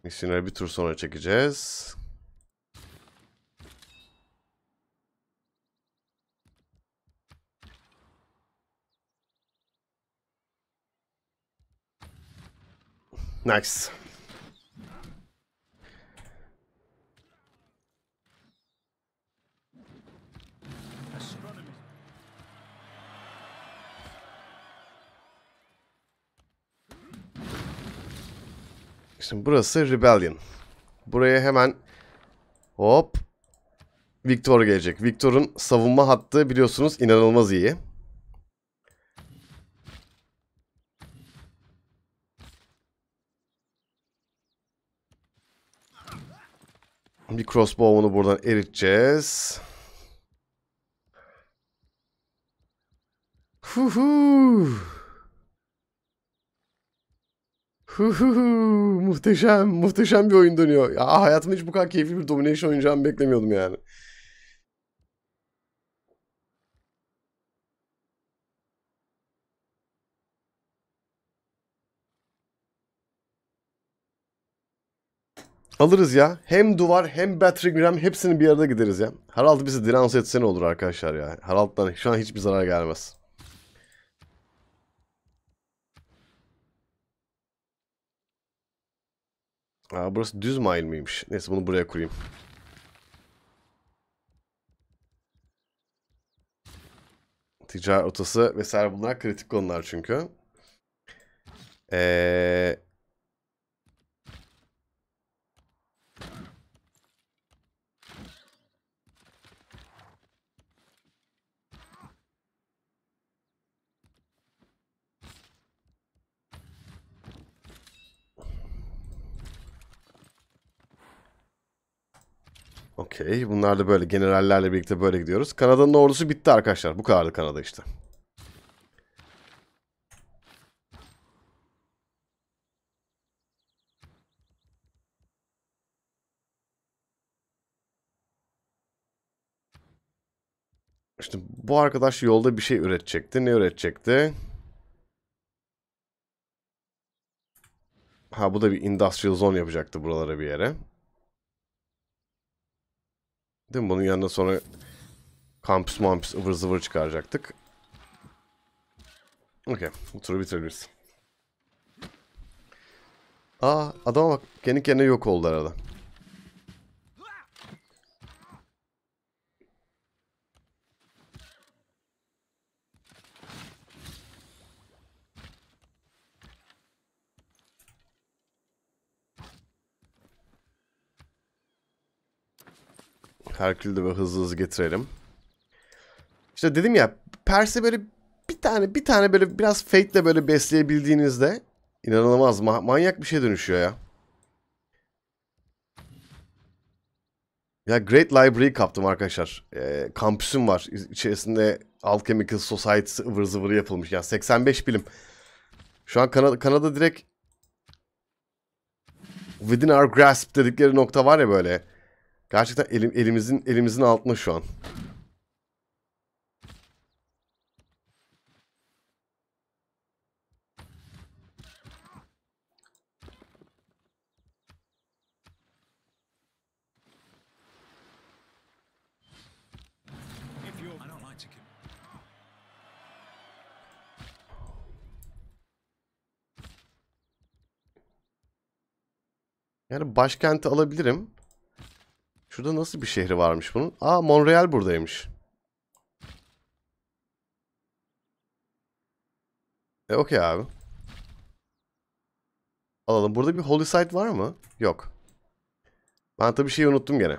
Misyoneri bir tur sonra çekeceğiz. Nice. Şimdi burası Rebellion. Buraya hemen hop Victor gelecek. Victor'un savunma hattı biliyorsunuz inanılmaz iyi. Bir crossbow'unu buradan eriteceğiz. Huhu. Huhu. Muhteşem, muhteşem bir oyun dönüyor. Ya hayatımda hiç bu kadar keyifli bir domination oynayacağımı beklemiyordum yani. Alırız ya. Hem Duvar hem Battlegram hepsini bir arada gideriz ya. Herald bizi denounce etse ne olur arkadaşlar ya. Herald'dan şu an hiçbir zarar gelmez. Aa, burası düz mail miymiş? Neyse bunu buraya kurayım. Ticaret otası vesaire bunlar kritik konular çünkü. Eee... Okey. Bunlar da böyle generallerle birlikte böyle gidiyoruz. Kanada'nın ordusu bitti arkadaşlar. Bu kadardı Kanada işte. İşte bu arkadaş yolda bir şey üretecekti. Ne üretecekti? Ha bu da bir industrial zone yapacaktı buralara bir yere. Değil mi? Bunun yanına sonra kampüs mampüs ıvır zıvır çıkaracaktık. Okey. Bu turu bitirebiliriz. Aa adama bak. Kendi kendine yok oldu arada. Herkül'de ve hızlı hızlı getirelim. İşte dedim ya Pers'i böyle bir tane bir tane böyle biraz Fate'le böyle besleyebildiğinizde inanılmaz ma manyak bir şey dönüşüyor ya. Ya Great Library kaptım arkadaşlar. Ee, kampüsüm var. İçerisinde Alchemical Society ıvır zıvırı yapılmış. Yani 85 bilim. Şu an Kanada, Kanada direkt Within Our Grasp dedikleri nokta var ya böyle. Gerçekten elim, elimizin elimizin altında şu an. Yani başkenti alabilirim. Şurada nasıl bir şehri varmış bunun? Aa Montreal buradaymış. E okey abi. Alalım. Burada bir holy site var mı? Yok. Ben tabii şeyi unuttum gene.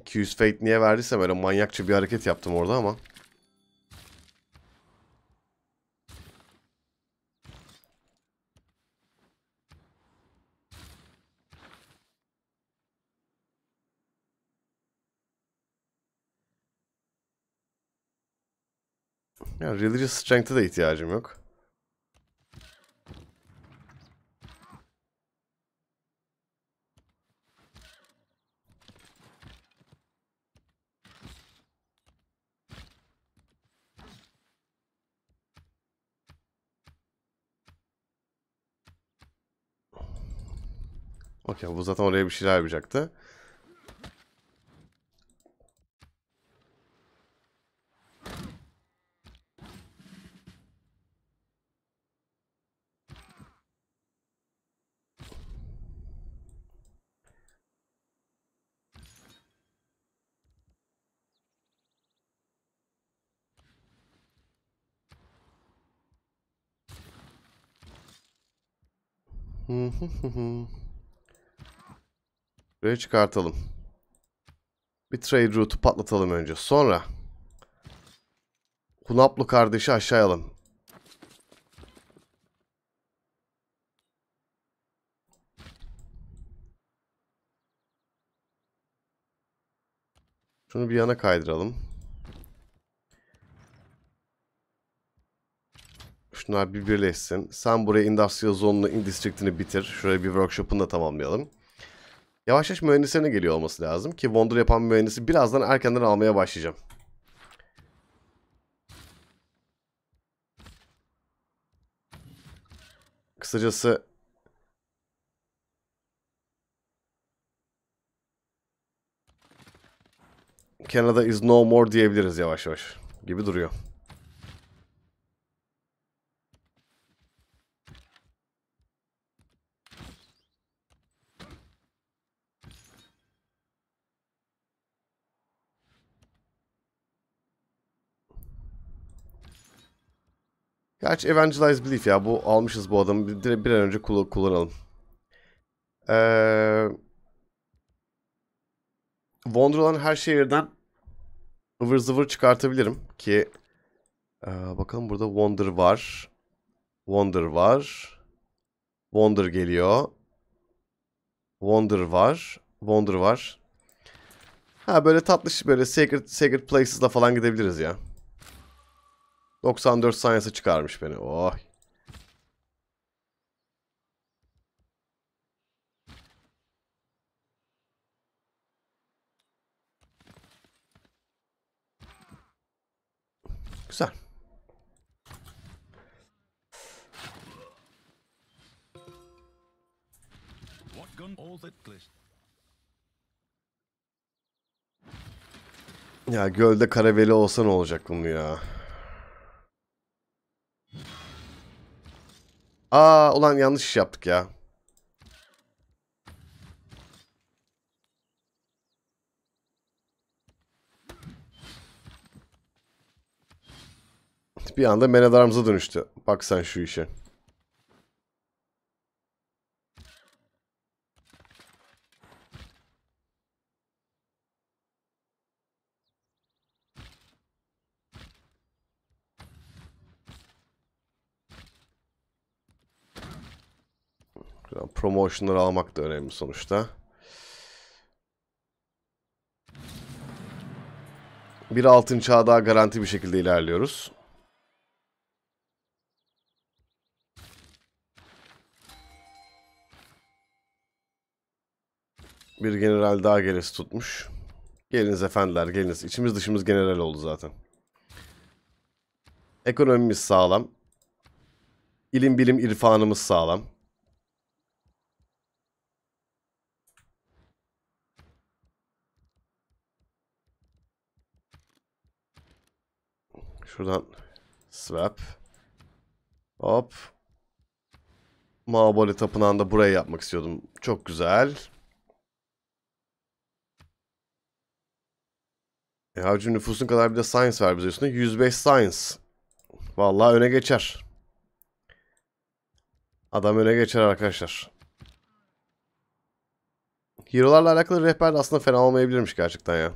200 fate niye verdiysem öyle manyakça bir hareket yaptım orada ama. Ya Religious Strength'e de ihtiyacım yok. Okey bu zaten oraya bir şeyler yapacaktı. Buraya çıkartalım. Bir trade route'u patlatalım önce. Sonra Hunaplu kardeşi aşağıya alalım. Şunu bir yana kaydıralım. Şunlar bir birleşsin. Sen buraya industrial zone'unu, in district'ini bitir. Şuraya bir workshop'ını da tamamlayalım. Yavaş yavaş mühendislerine geliyor olması lazım. Ki Wonder yapan mühendisi birazdan erkenden almaya başlayacağım. Kısacası Canada is no more diyebiliriz yavaş yavaş gibi duruyor. Gerçi Evangelize Belief ya. Bu almışız bu adamı. Direkt bir an önce kullanalım. Ee, Wonderland her şehirden ıvır zıvır çıkartabilirim ki ee, bakalım burada Wonder var. Wonder var. Wonder geliyor. Wonder var. Wonder var. Ha böyle tatlış böyle Sacred, Sacred Places'la falan gidebiliriz ya. 94 saniyesi çıkarmış beni. Oh. Güzel. Ya gölde karaveli olsa ne olacak bunu ya? Aa ulan yanlış iş yaptık ya. Bir anda menadarımıza dönüştü. Bak sen şu işe. Şuradan promotionları almak da önemli sonuçta. Bir altın çağa daha garanti bir şekilde ilerliyoruz. Bir general daha gerisi tutmuş. Geliniz efendiler geliniz. İçimiz dışımız general oldu zaten. Ekonomimiz sağlam. İlim bilim irfanımız sağlam. Şuradan swap. Hop. Maaboli tapınağında burayı yapmak istiyordum. Çok güzel. E, Havcım nüfusun kadar bir de science ver bize üstüne. 105 science. Vallahi öne geçer. Adam öne geçer arkadaşlar. Hero'larla alakalı rehber aslında fena olmayabilirmiş gerçekten ya.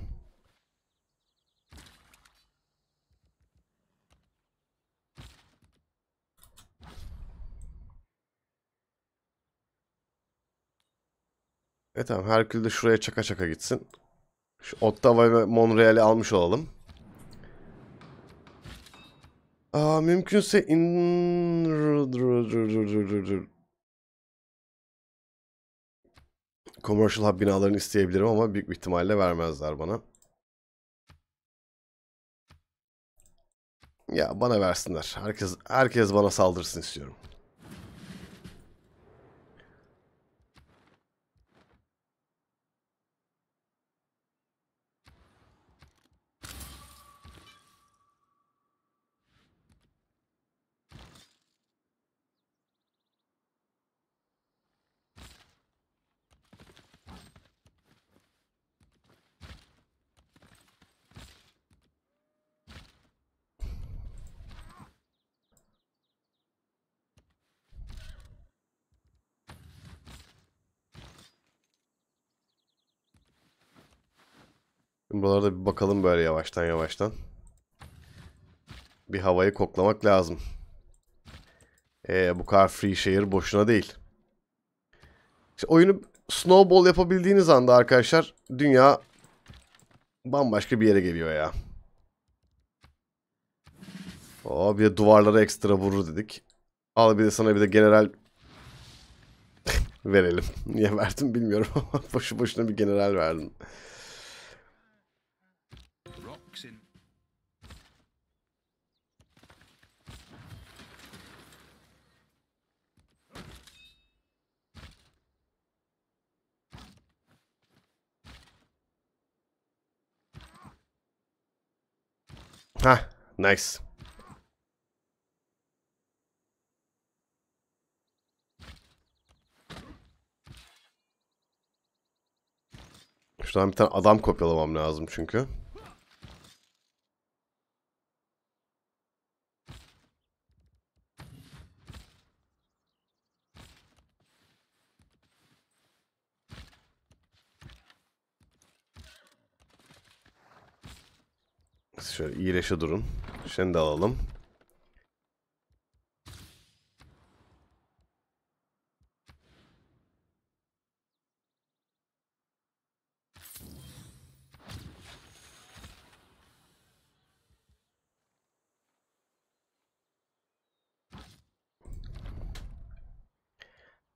E tamam Herkül de şuraya çaka çaka gitsin. Şu Ottawa ve Montreal'i almış olalım. Aa, mümkünse in... Commercial Hub binalarını isteyebilirim ama büyük ihtimalle vermezler bana. Ya bana versinler. Herkes herkes bana saldırsın istiyorum. buralarda bir bakalım böyle yavaştan yavaştan. Bir havayı koklamak lazım. Ee, bu kadar free şehir boşuna değil. İşte oyunu snowball yapabildiğiniz anda arkadaşlar dünya bambaşka bir yere geliyor ya. Oo, bir de duvarlara ekstra vurur dedik. Al bir de sana bir de general *laughs* verelim. Niye verdim bilmiyorum *laughs* ama boşu boşuna bir general verdim. Hah. Nice. Şuradan bir tane adam kopyalamam lazım çünkü. İyileşi durum. Şimdi de alalım.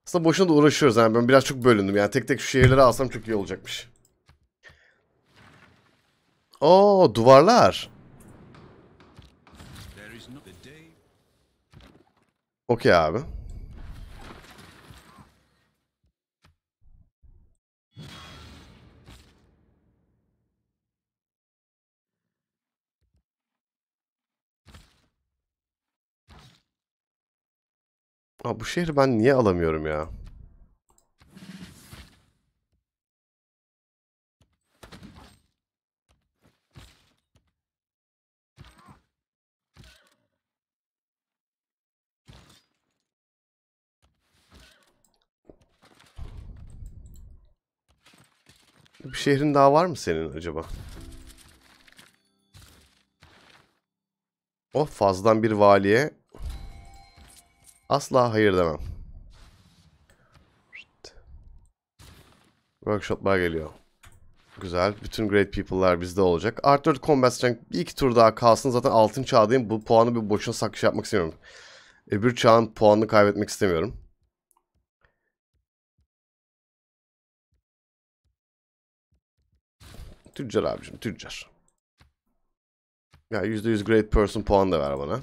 Aslında boşuna da uğraşıyoruz. Yani ben biraz çok bölündüm. Yani tek tek şu şehirleri alsam çok iyi olacakmış. Oo duvarlar. Okey abi. Aa, bu şehri ben niye alamıyorum ya? bir şehrin daha var mı senin acaba? Oh fazladan bir valiye. Asla hayır demem. Workshoplar geliyor. Güzel. Bütün great people'lar bizde olacak. Arthur Combat Strength bir iki tur daha kalsın. Zaten altın çağdayım. Bu puanı bir boşuna sakış yapmak istemiyorum. Öbür çağın puanını kaybetmek istemiyorum. Tüccar abicim tüccar. Ya %100 great person puan da ver bana.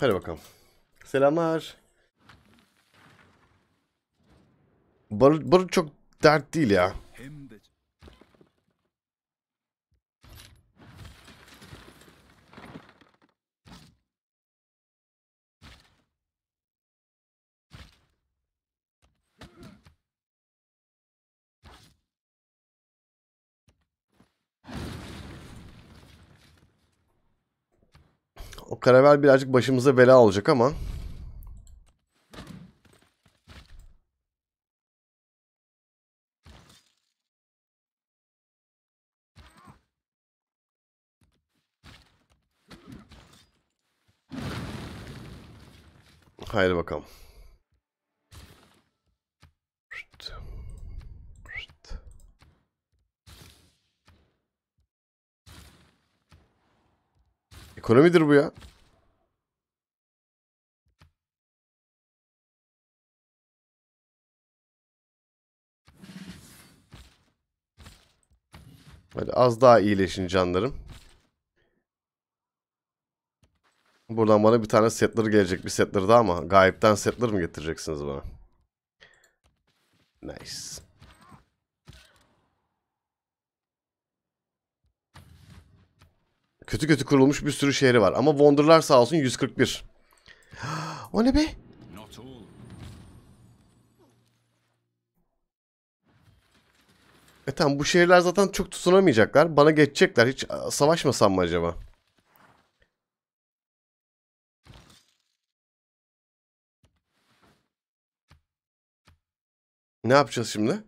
Hadi bakalım. Selamlar. Barut, barut çok dert değil ya. O karavel birazcık başımıza bela olacak ama. Haydi bakalım. Ekonomidir bu ya. Hadi az daha iyileşin canlarım. Buradan bana bir tane settler gelecek. Bir settler daha ama gayipten settler mi getireceksiniz bana? Nice. Kötü kötü kurulmuş bir sürü şehri var. Ama Wonder'lar sağ olsun 141. *gasps* o ne be? E tamam bu şehirler zaten çok tutunamayacaklar. Bana geçecekler. Hiç savaşmasam mı acaba? Ne yapacağız şimdi?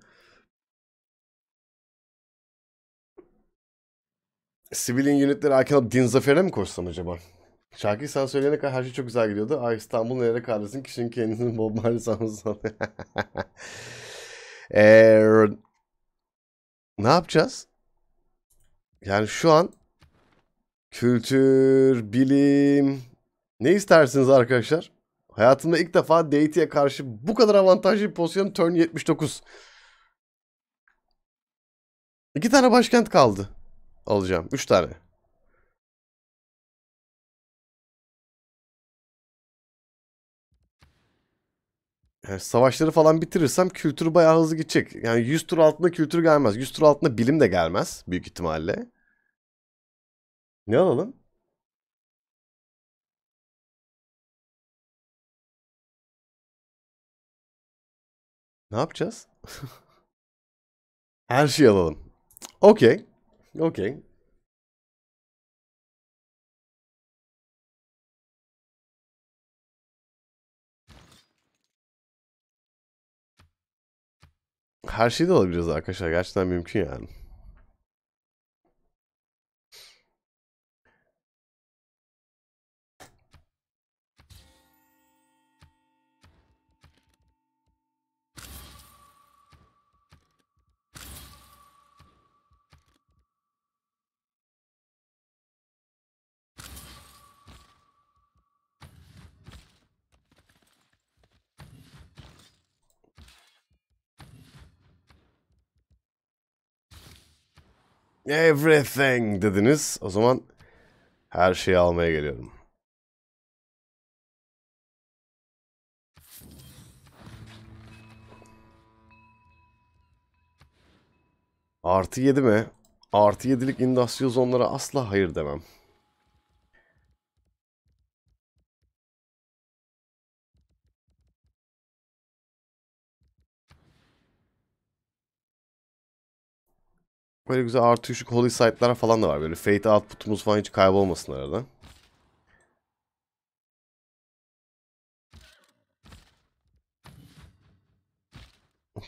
Sivilin unitleri erken alıp din zaferine mi koşsam acaba? Şarkıyı sen söyleyene kadar her şey çok güzel gidiyordu. Ay İstanbul nereye ki şimdi kendini Bob Marley sanmasın. *laughs* Ee, ne yapacağız? Yani şu an kültür, bilim ne istersiniz arkadaşlar? Hayatımda ilk defa Deity'ye karşı bu kadar avantajlı bir pozisyon turn 79. İki tane başkent kaldı alacağım. 3 tane. Yani savaşları falan bitirirsem kültür bayağı hızlı gidecek. Yani 100 tur altında kültür gelmez. 100 tur altında bilim de gelmez büyük ihtimalle. Ne alalım? Ne yapacağız? *laughs* Her şeyi alalım. Okey. Okay. Her şey de olabiliriz arkadaşlar. Gerçekten mümkün yani. Everything dediniz. O zaman her şeyi almaya geliyorum. Artı 7 mi? Artı 7'lik industry zonlara asla hayır demem. Böyle güzel artı üçlük holy site'lar falan da var. Böyle fate output'umuz falan hiç kaybolmasın arada.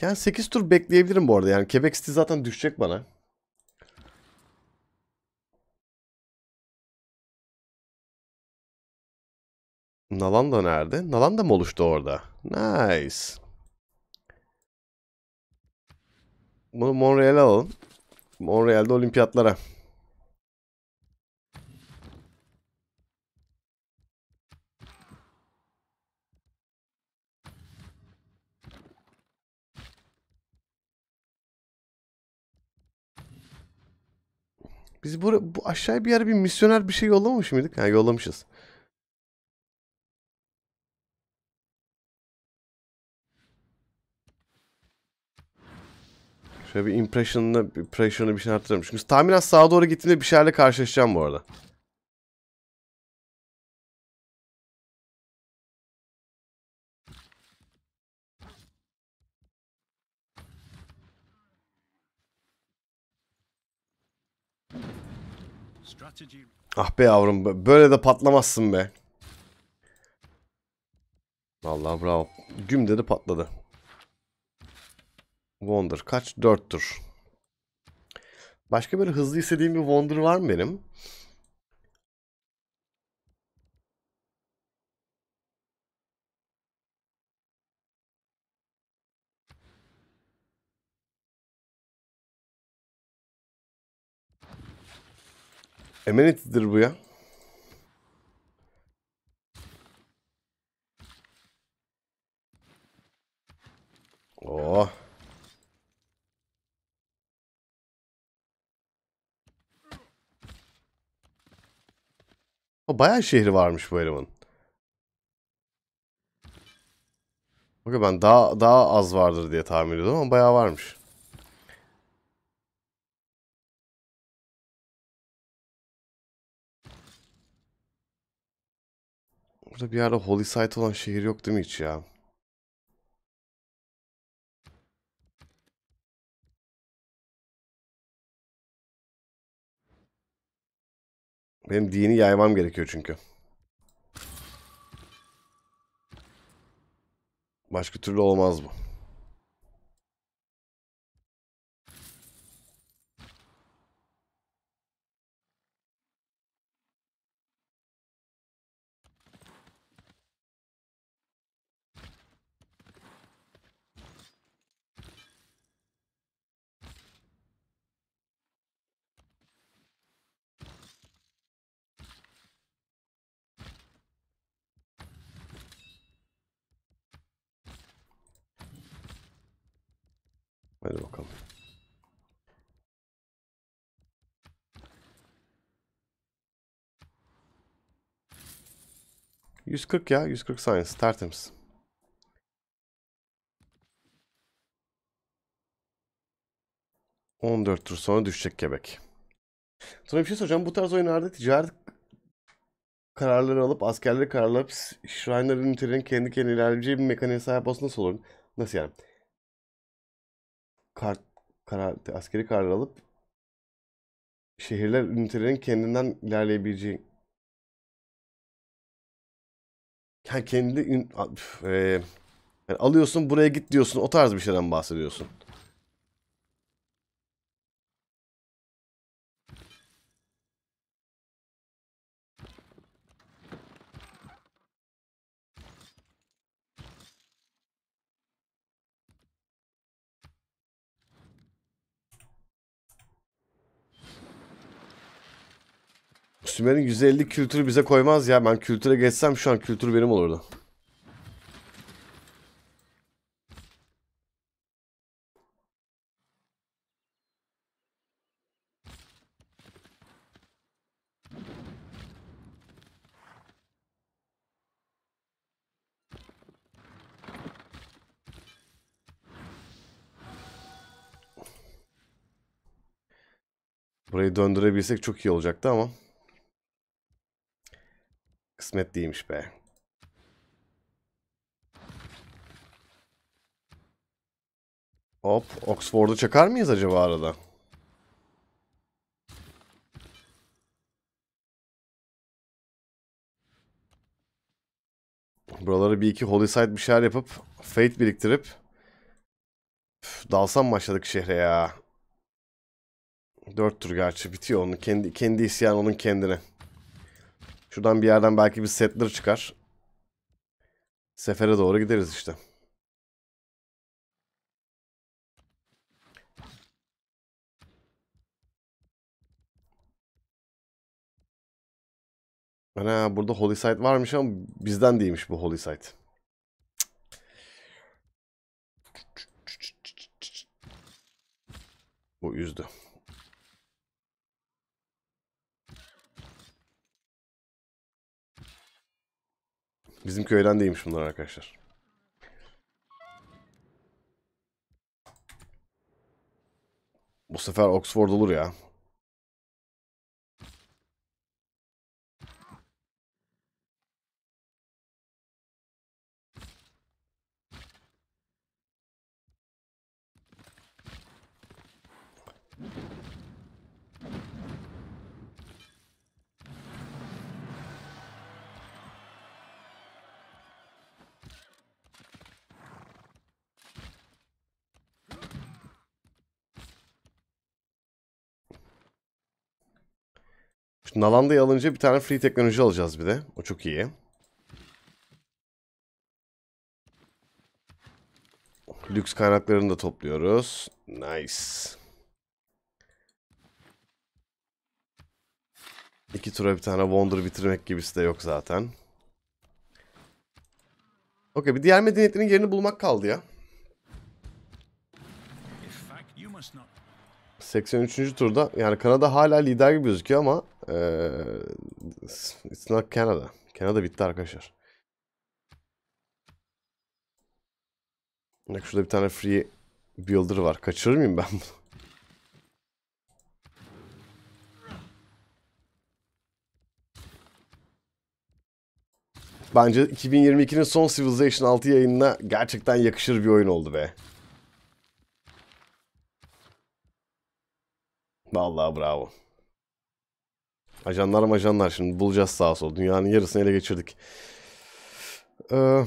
Yani 8 tur bekleyebilirim bu arada. Yani Quebec City zaten düşecek bana. Nalan da nerede? Nalan da mı oluştu orada? Nice. Bunu Monreal'e alalım. Montreal'de olimpiyatlara. Biz bu, bu aşağıya bir yer bir misyoner bir şey yollamış mıydık? Ha yollamışız. Şöyle bir impression'ını impression'ı bir şey arttırırım. Çünkü tahminen sağa doğru gittiğimde bir şeylerle karşılaşacağım bu arada. Ah be yavrum böyle de patlamazsın be. Vallahi bravo. güm dedi patladı. Wonder kaç? 4'tür. Başka böyle hızlı istediğim bir Wonder var mı benim? Amenity'dir bu ya. Oh. O bayağı şehri varmış bu elemanın. Bakın ben daha daha az vardır diye tahmin ediyordum ama bayağı varmış. Burada bir yerde Holy Site olan şehir yok değil mi hiç ya? Benim dini yaymam gerekiyor çünkü. Başka türlü olmaz bu. Hadi bakalım. ...140 ya, 140 saniye, tertemiz. ...14 tur sonra düşecek kebek. Sonra bir şey soracağım, bu tarz oyunlarda ticaret... ...kararları alıp, askerleri kararlayıp... ...şirinlerin ünitelerinin kendi kendine ilerleyeceği bir mekaniğe sahip olsun nasıl olur? Nasıl yani? kart, karar, askeri karar alıp şehirler ünitelerin kendinden ilerleyebileceği yani kendi e, yani alıyorsun buraya git diyorsun o tarz bir şeyden bahsediyorsun. Sümer'in 150 kültürü bize koymaz ya. Ben kültüre geçsem şu an kültür benim olurdu. Burayı döndürebilsek çok iyi olacaktı ama değilmiş be. Hop. Oxford'u çakar mıyız acaba arada? Buraları bir iki Holy Site bir şeyler yapıp Fate biriktirip Üf, dalsam başladık şehre ya. Dört tur gerçi bitiyor onun kendi kendi isyan onun kendine. Şuradan bir yerden belki bir settler çıkar. Sefere doğru gideriz işte. Ana burada Holy Site varmış ama bizden değilmiş bu Holy Site. Bu yüzdü. Bizim köyden değilmiş bunlar arkadaşlar. Bu sefer Oxford olur ya. Nalanda'yı alınca bir tane free teknoloji alacağız bir de. O çok iyi. Lüks kaynaklarını da topluyoruz. Nice. İki tura bir tane Wonder bitirmek gibisi de yok zaten. Okey bir diğer medeniyetlerin yerini bulmak kaldı ya. 83. turda yani Kanada hala lider gibi gözüküyor ama ee, it's not Canada. Canada bitti arkadaşlar. Bak şurada bir tane free builder var. Kaçırır mıyım ben bunu? Bence 2022'nin son Civilization 6 yayınına gerçekten yakışır bir oyun oldu be. Vallahi bravo. Ajanlar majanlar şimdi bulacağız sağ sol. Dünyanın yarısını ele geçirdik. Ee,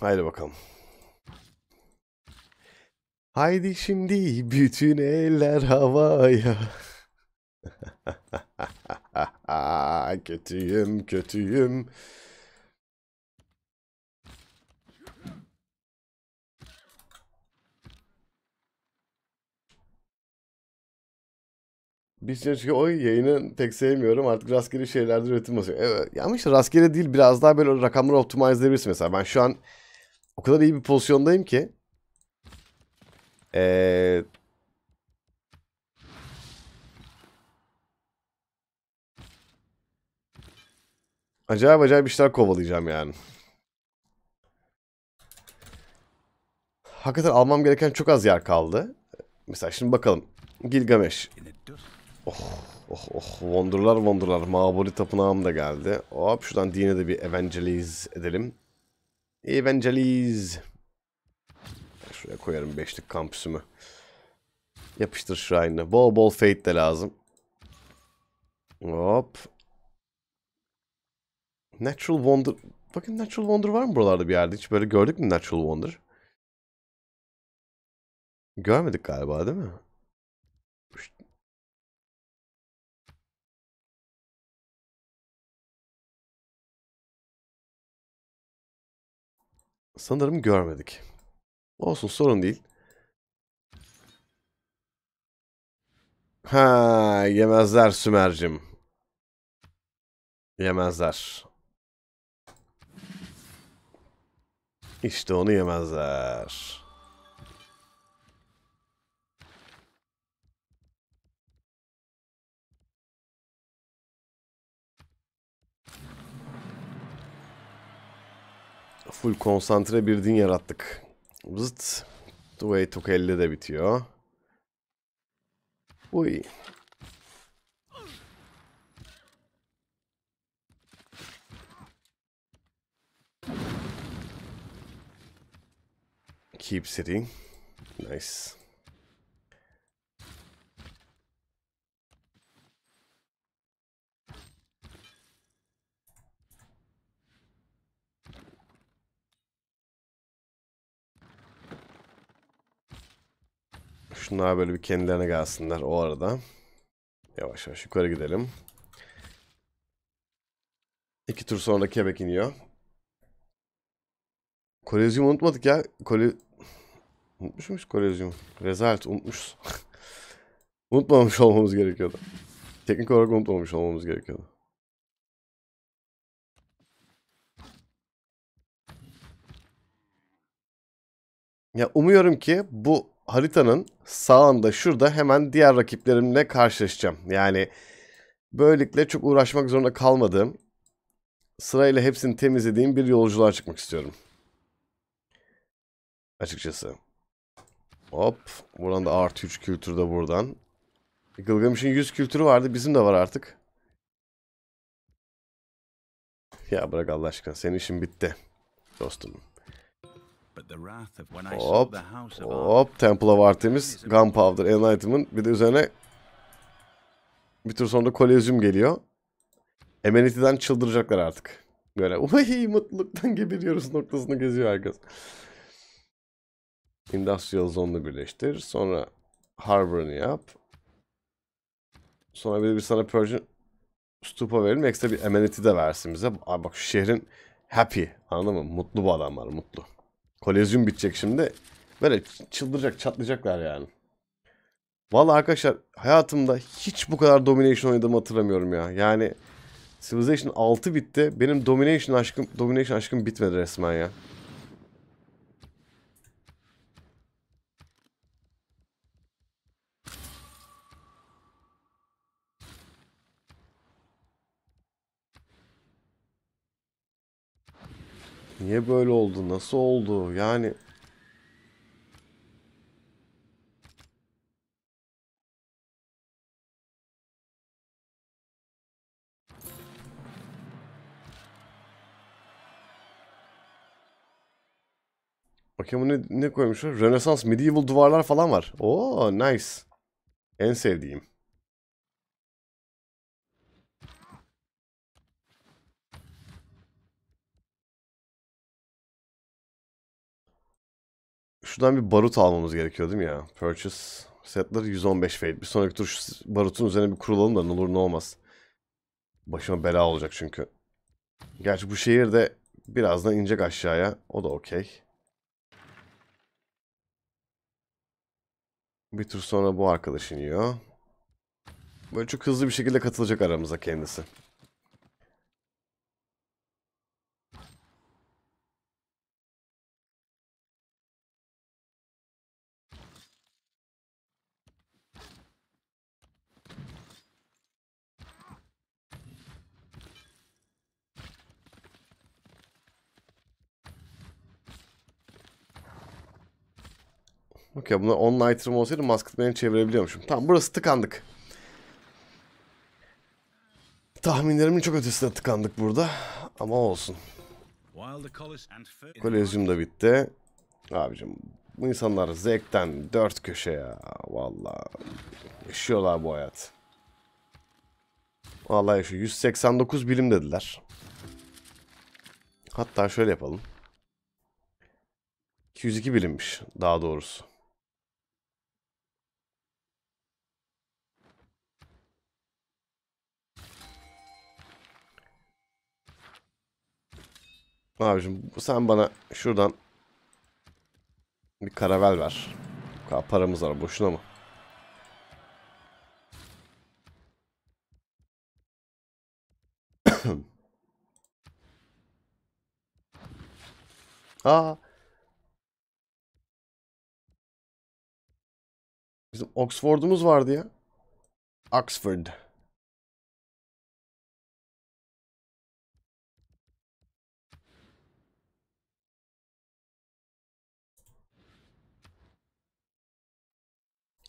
Haydi bakalım. Haydi şimdi bütün eller havaya. *laughs* kötüyüm, kötüyüm. Bir çünkü o yayını pek sevmiyorum. Artık rastgele şeylerde üretim basıyor. Evet. Ama işte rastgele değil biraz daha böyle rakamları optimize edebilirsin. Mesela ben şu an o kadar iyi bir pozisyondayım ki ee, acayip acayip işler kovalayacağım yani. Hakikaten almam gereken çok az yer kaldı. Mesela şimdi bakalım. Gilgamesh. Oh, oh, oh. Wonderlar wonderlar. Mabuli tapınağım da geldi. Hop şuradan dine de bir evangelize edelim. Evangelize. Şuraya koyarım beşlik kampüsümü. Yapıştır Shrine'ı. Bol bol Fate de lazım. Hop. Natural Wonder. Bakın Natural Wonder var mı buralarda bir yerde? Hiç böyle gördük mü Natural Wonder? Görmedik galiba değil mi? Sanırım görmedik. Olsun sorun değil. Ha yemezler Sümer'cim. Yemezler. İşte onu yemezler. Full konsantre bir din yarattık. Zıt. Duay Tuk 50 de bitiyor. Uy. Keep sitting. Nice. Şunlar böyle bir kendilerine gelsinler o arada. Yavaş yavaş yukarı gidelim. İki tur sonra Quebec iniyor. Kolezyum unutmadık ya. Kole... Unutmuş muyuz kolezyumu? Rezalet unutmuşuz. *laughs* unutmamış olmamız gerekiyordu. Teknik olarak unutmamış olmamız gerekiyordu. Ya umuyorum ki bu haritanın sağında şurada hemen diğer rakiplerimle karşılaşacağım. Yani böylelikle çok uğraşmak zorunda kalmadığım sırayla hepsini temizlediğim bir yolculuğa çıkmak istiyorum. Açıkçası. Hop. Buradan da artı 3 kültür de buradan. Gılgamış'ın 100 kültürü vardı. Bizim de var artık. Ya bırak Allah aşkına. Senin işin bitti. Dostum. Hop. Hop. Temple of Artemis, Gunpowder, Enlightenment. Bir de üzerine bir tur sonra Kolezyum geliyor. Amenity'den çıldıracaklar artık. Böyle uy mutluluktan geberiyoruz noktasını geziyor herkes. Industrial Zone'la birleştir. Sonra Harbor'ını yap. Sonra bir, bir sana Persian Stupa verelim. Ekstra bir amenity de versin bize. Abi bak şu şehrin happy. Anladın mı? Mutlu bu adamlar. Mutlu. Kolezyum bitecek şimdi. Böyle çıldıracak, çatlayacaklar yani. Vallahi arkadaşlar hayatımda hiç bu kadar Domination oynadığımı hatırlamıyorum ya. Yani Civilization 6 bitti. Benim Domination aşkım, Domination aşkım bitmedi resmen ya. Niye böyle oldu? Nasıl oldu? Yani... Bakayım ne, ne koymuşlar? Rönesans, medieval duvarlar falan var. Oo nice. En sevdiğim. Şuradan bir barut almamız gerekiyor değil mi ya? Purchase. setler 115 fade. Bir sonraki tur şu barutun üzerine bir kurulalım da ne olur ne olmaz. Başıma bela olacak çünkü. Gerçi bu şehir de birazdan inecek aşağıya. O da okey. Bir tur sonra bu arkadaş iniyor. Böyle çok hızlı bir şekilde katılacak aramıza kendisi. Yok ya buna on nighter'ım olsaydı masketmeni çevirebiliyormuşum. Tamam burası tıkandık. Tahminlerimin çok ötesine tıkandık burada. Ama olsun. Kolezyum da bitti. Abicim bu insanlar zevkten dört köşe ya. Valla. Yaşıyorlar bu hayat. Vallahi şu 189 bilim dediler. Hatta şöyle yapalım. 202 bilimmiş daha doğrusu. Abicim sen bana şuradan bir karavel ver. Paramız var boşuna mı? *coughs* Aa. Bizim Oxford'umuz vardı ya. Oxford.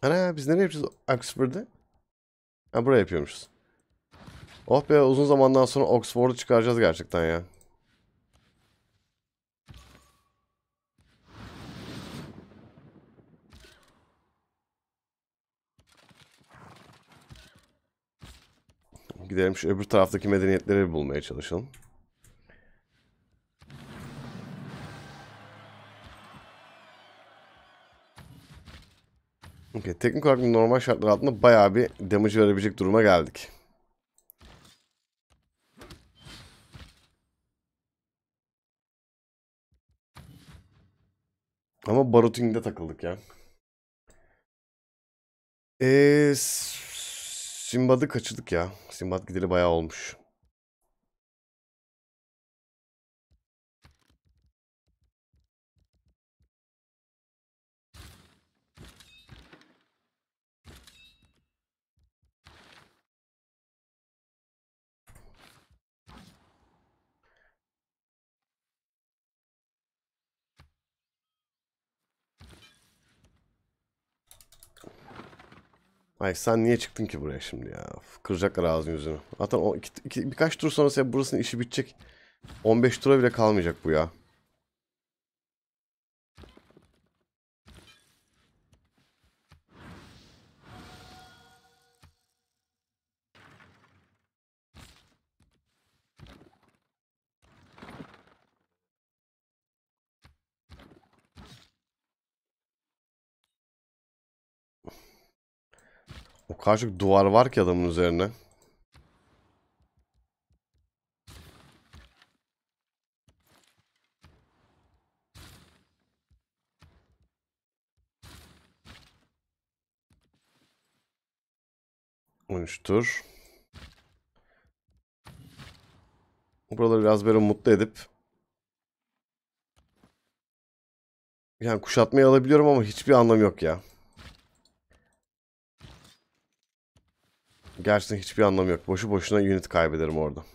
Ana biz nereye yapacağız Oxford'da? Ha buraya yapıyormuşuz. Oh be uzun zamandan sonra Oxford'u çıkaracağız gerçekten ya. Gidelim şu öbür taraftaki medeniyetleri bulmaya çalışalım. Okay, teknik olarak normal şartlar altında bayağı bir damage verebilecek duruma geldik. Ama baruting'de takıldık ya. Eee... Simbad'ı kaçırdık ya. Simbad gideri bayağı olmuş. Ay sen niye çıktın ki buraya şimdi ya? kıracaklar ağzını yüzünü. Zaten o iki, iki, birkaç tur sonra burasının işi bitecek. 15 tura bile kalmayacak bu ya. O çok duvar var ki adamın üzerine. On üç tur. Buraları biraz böyle mutlu edip yani kuşatmayı alabiliyorum ama hiçbir anlamı yok ya. Gerçekten hiçbir anlamı yok. Boşu boşuna unit kaybederim orada.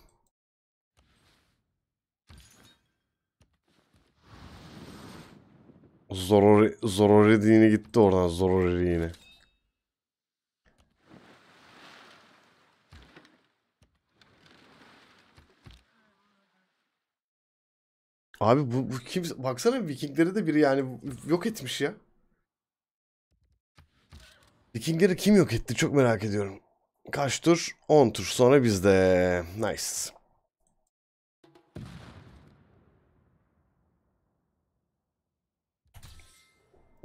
Zorori, Zorori dini gitti oradan. Zorori yine. Abi bu, bu kim baksana Vikingleri de biri yani yok etmiş ya. Vikingleri kim yok etti çok merak ediyorum kaç tur? 10 tur sonra bizde. Nice.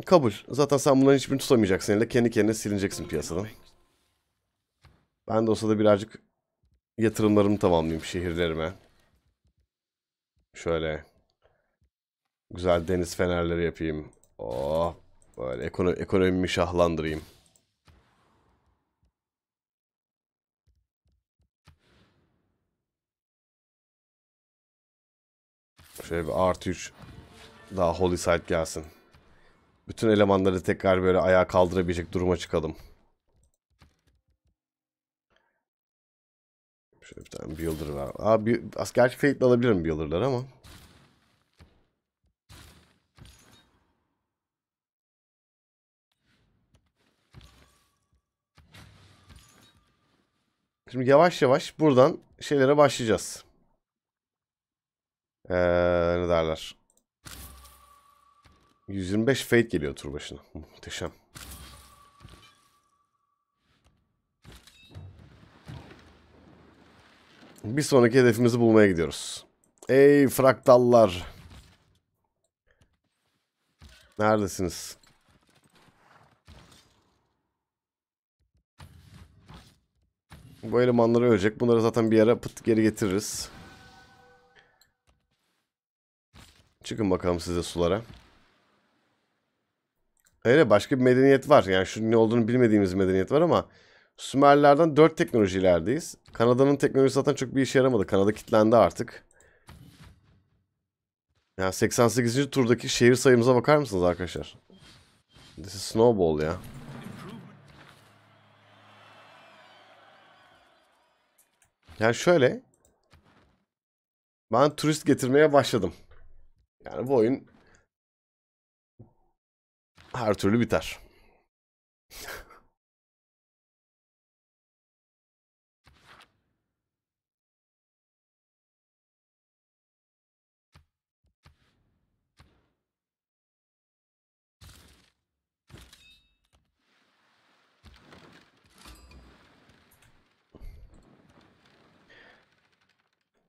Kabul. Zaten sen bunların hiçbirini tutamayacaksın elinde. Kendi kendine silineceksin piyasadan. Ben de olsa da birazcık yatırımlarımı tamamlayayım şehirlerime. Şöyle. Güzel deniz fenerleri yapayım. Oh. Böyle ekono ekonomimi şahlandırayım. Şöyle bir artı 3 daha Holy Sight gelsin. Bütün elemanları tekrar böyle ayağa kaldırabilecek duruma çıkalım. Şöyle bir tane Builder var. Aa, bir, gerçi Fate'le alabilirim Builder'ları ama. Şimdi yavaş yavaş buradan şeylere başlayacağız. Ee, ne derler? 125 fate geliyor tur başına. Muhteşem. Bir sonraki hedefimizi bulmaya gidiyoruz. Ey fraktallar. Neredesiniz? Bu elemanları ölecek. Bunları zaten bir yere pıt geri getiririz. Çıkın bakalım size sulara. Hayır başka bir medeniyet var. Yani şunun ne olduğunu bilmediğimiz medeniyet var ama Sümerlerden 4 teknoloji ilerideyiz. Kanada'nın teknolojisi zaten çok bir işe yaramadı. Kanada kilitlendi artık. Yani 88. turdaki şehir sayımıza bakar mısınız arkadaşlar? This is snowball ya. Yani şöyle. Ben turist getirmeye başladım. Yani bu oyun her türlü biter.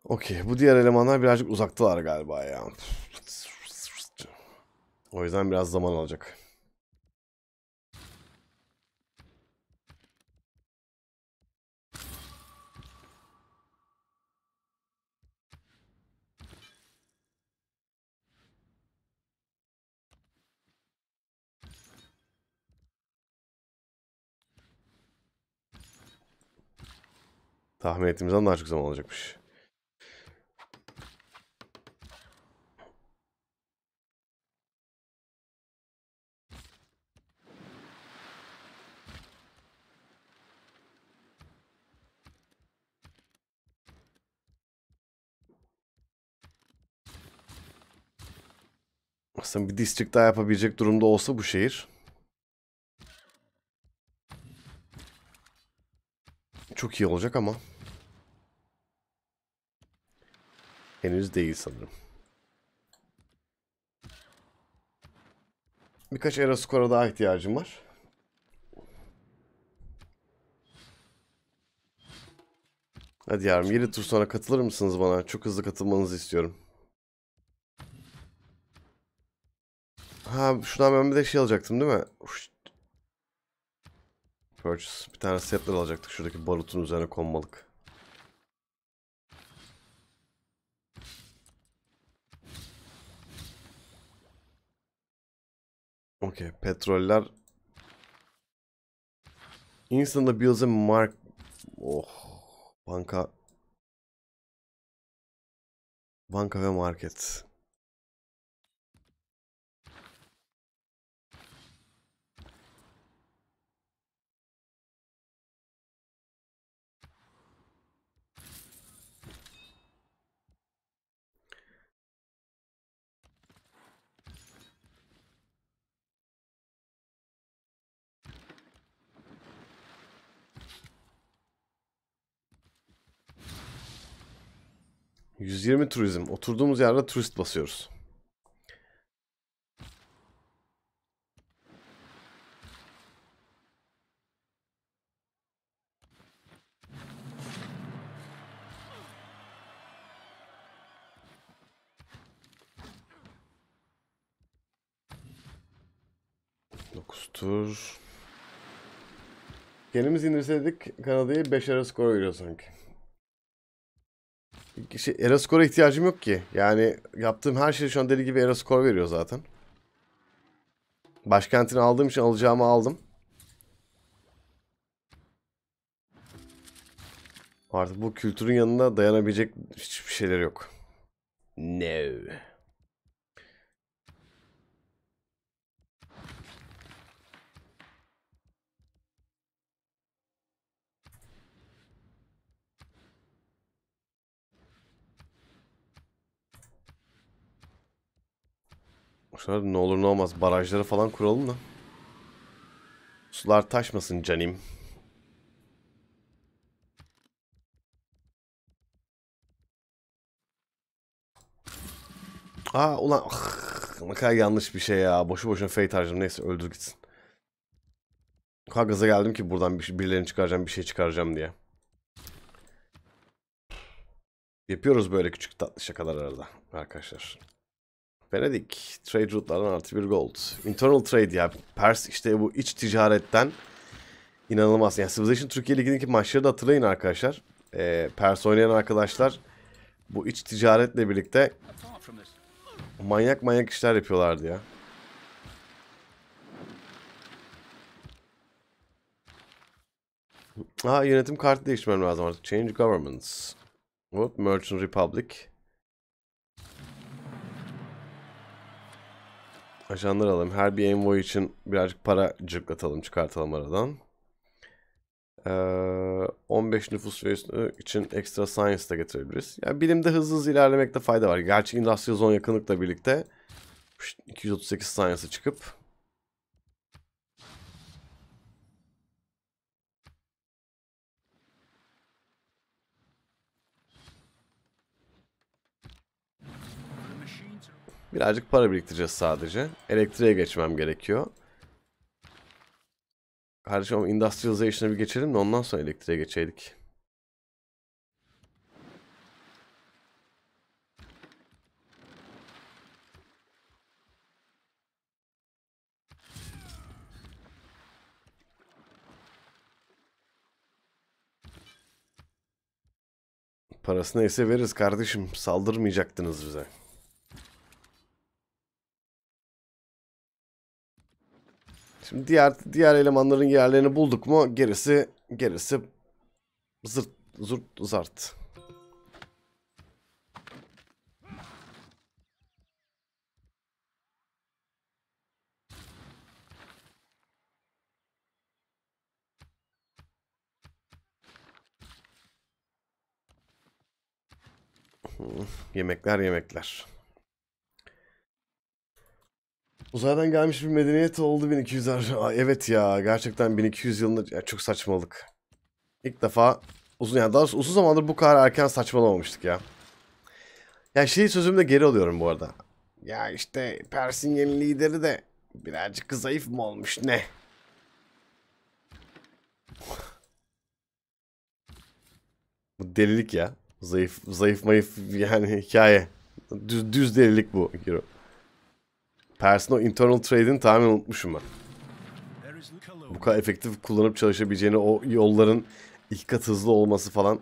Okey. Bu diğer elemanlar birazcık uzaktılar galiba ya. O yüzden biraz zaman alacak. Tahmin ettiğimizden daha çok zaman olacakmış. Aslında bir district daha yapabilecek durumda olsa bu şehir. Çok iyi olacak ama. Henüz değil sanırım. Birkaç era skora daha ihtiyacım var. Hadi yarım 7 tur sonra katılır mısınız bana? Çok hızlı katılmanızı istiyorum. Ha şuradan ben bir de şey alacaktım değil mi? Uf. Purchase. Bir tane setler alacaktık şuradaki barutun üzerine konmalık. Okey. Petroller. Instant bills and mark... Oh. Banka. Banka ve market. 120 turizm. Oturduğumuz yerde turist basıyoruz. tur. Kendimiz indirseydik Kanada'yı 5 ara skora giriyor sanki şey, Eraskor'a ihtiyacım yok ki. Yani yaptığım her şey şu an deli gibi Eraskor veriyor zaten. Başkentini aldığım için alacağımı aldım. Artık bu kültürün yanında dayanabilecek hiçbir şeyler yok. No. Şunlar ne olur ne olmaz barajları falan kuralım da. Sular taşmasın canim. Aa ulan ah, ne kadar yanlış bir şey ya. Boşu boşuna fate harcadım. Neyse öldür gitsin. Kagaza geldim ki buradan bir, şey, birilerini çıkaracağım bir şey çıkaracağım diye. Yapıyoruz böyle küçük tatlı şakalar arada arkadaşlar. Venedik. Trade route'lardan artı bir gold. Internal trade ya. Pers işte bu iç ticaretten inanılmaz. Yani Civilization Türkiye Ligi'ndeki maçları da hatırlayın arkadaşlar. Ee, Pers oynayan arkadaşlar bu iç ticaretle birlikte manyak manyak işler yapıyorlardı ya. Ha yönetim kartı değiştirmem lazım artık. Change governments. Hop Merchant Republic. Ajanlar alalım. Her bir envoy için birazcık para cırklatalım, çıkartalım aradan. Ee, 15 nüfus ve için ekstra science da getirebiliriz. Yani bilimde hızlı hızlı ilerlemekte fayda var. Gerçi industrial zone yakınlıkla birlikte 238 science'a çıkıp Birazcık para biriktireceğiz sadece. Elektriğe geçmem gerekiyor. Kardeşim industrialization'a bir geçelim de ondan sonra elektriğe geçeydik. Parası neyse veririz kardeşim. Saldırmayacaktınız bize. Şimdi diğer diğer elemanların yerlerini bulduk mu gerisi gerisi zırt zırt zart. Yemekler yemekler. Uzaydan gelmiş bir medeniyet oldu 1200 Aa, evet ya gerçekten 1200 yılında ya çok saçmalık. İlk defa uzun yani daha uzun zamandır bu kadar erken saçmalamamıştık ya. Ya şey sözümde geri alıyorum bu arada. Ya işte Pers'in yeni lideri de birazcık zayıf mı olmuş ne? bu delilik ya. Zayıf, zayıf mayıf yani hikaye. Düz, düz delilik bu. Hero. Personal internal trade'in tamamen unutmuşum ben. Bu kadar efektif kullanıp çalışabileceğini o yolların ilk kat hızlı olması falan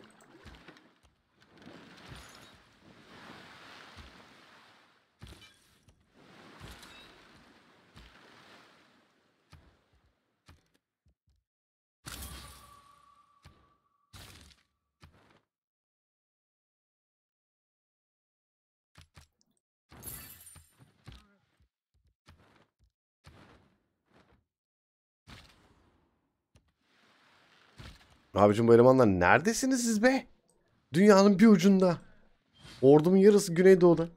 Abicim bu elemanlar neredesiniz siz be? Dünyanın bir ucunda. Ordumun yarısı Güneydoğu'da.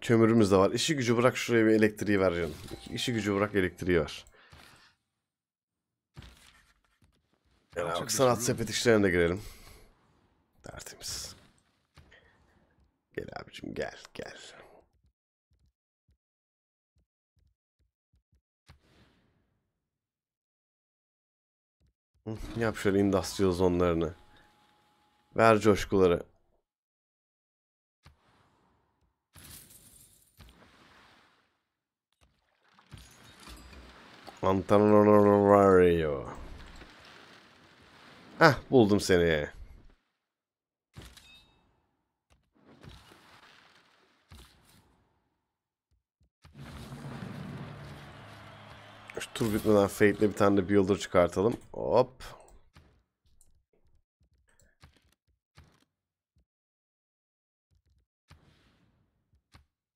Kömürümüz de var. İşi gücü bırak şuraya bir elektriği ver canım. İşi gücü bırak elektriği ver. Fena yok. Sanat sepet işlerine de girelim. Dertimiz. Gel abicim gel gel. Yap şöyle industrial zonlarını. Ver coşkuları. Antananariyo. Heh buldum seni. Şu tur bitmeden Fate'le bir tane de Builder çıkartalım. Hop.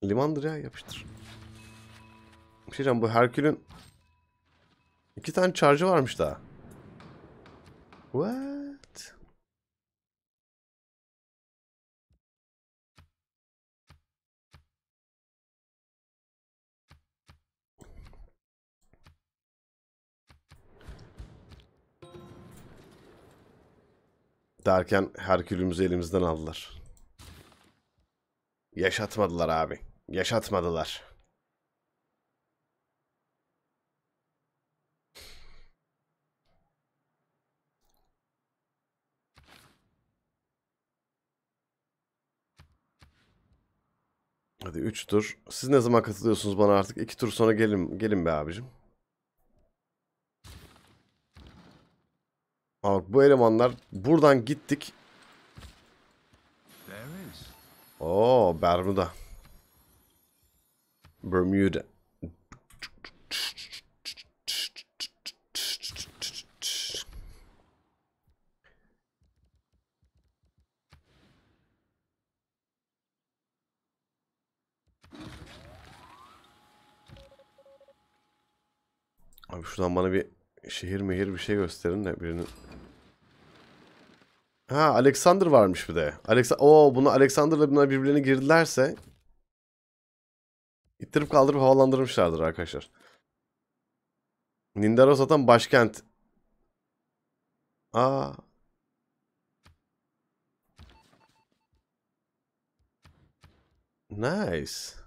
Limandır ya yapıştır. Bir şey bu Herkül'ün iki tane charge'ı varmış daha. What? Derken Herkül'ümüzü elimizden aldılar. Yaşatmadılar abi. Yaşatmadılar. Hadi 3 tur. Siz ne zaman katılıyorsunuz bana artık? 2 tur sonra gelin, gelin be abicim. Ama bu elemanlar buradan gittik. Oo Bermuda. Bermuda. Abi şuradan bana bir şehir mehir bir şey gösterin de birinin. Ha Alexander varmış bir de. Alexa o bunu Alexander'la bunlar birbirlerine girdilerse ittirip kaldırıp havalandırmışlardır arkadaşlar. Nindaro zaten başkent. Aa. Nice.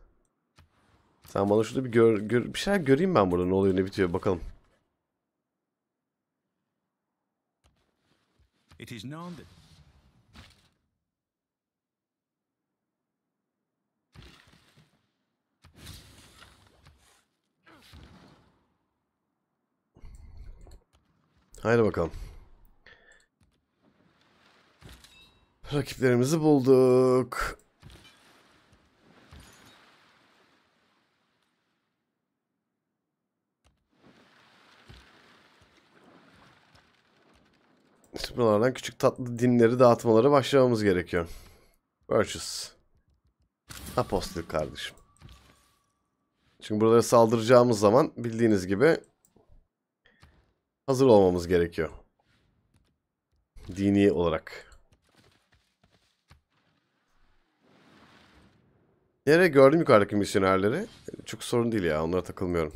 Sen bana şurada bir gör, gör bir şeyler göreyim ben burada ne oluyor ne bitiyor bakalım. It is known that Haydi bakalım. Rakiplerimizi bulduk. Buralardan küçük tatlı dinleri dağıtmaları başlamamız gerekiyor. Virtues. Apostil kardeşim. Çünkü buralara saldıracağımız zaman bildiğiniz gibi hazır olmamız gerekiyor. Dini olarak. Nereye gördüm yukarıdaki misyonerleri? Çok sorun değil ya onlara takılmıyorum.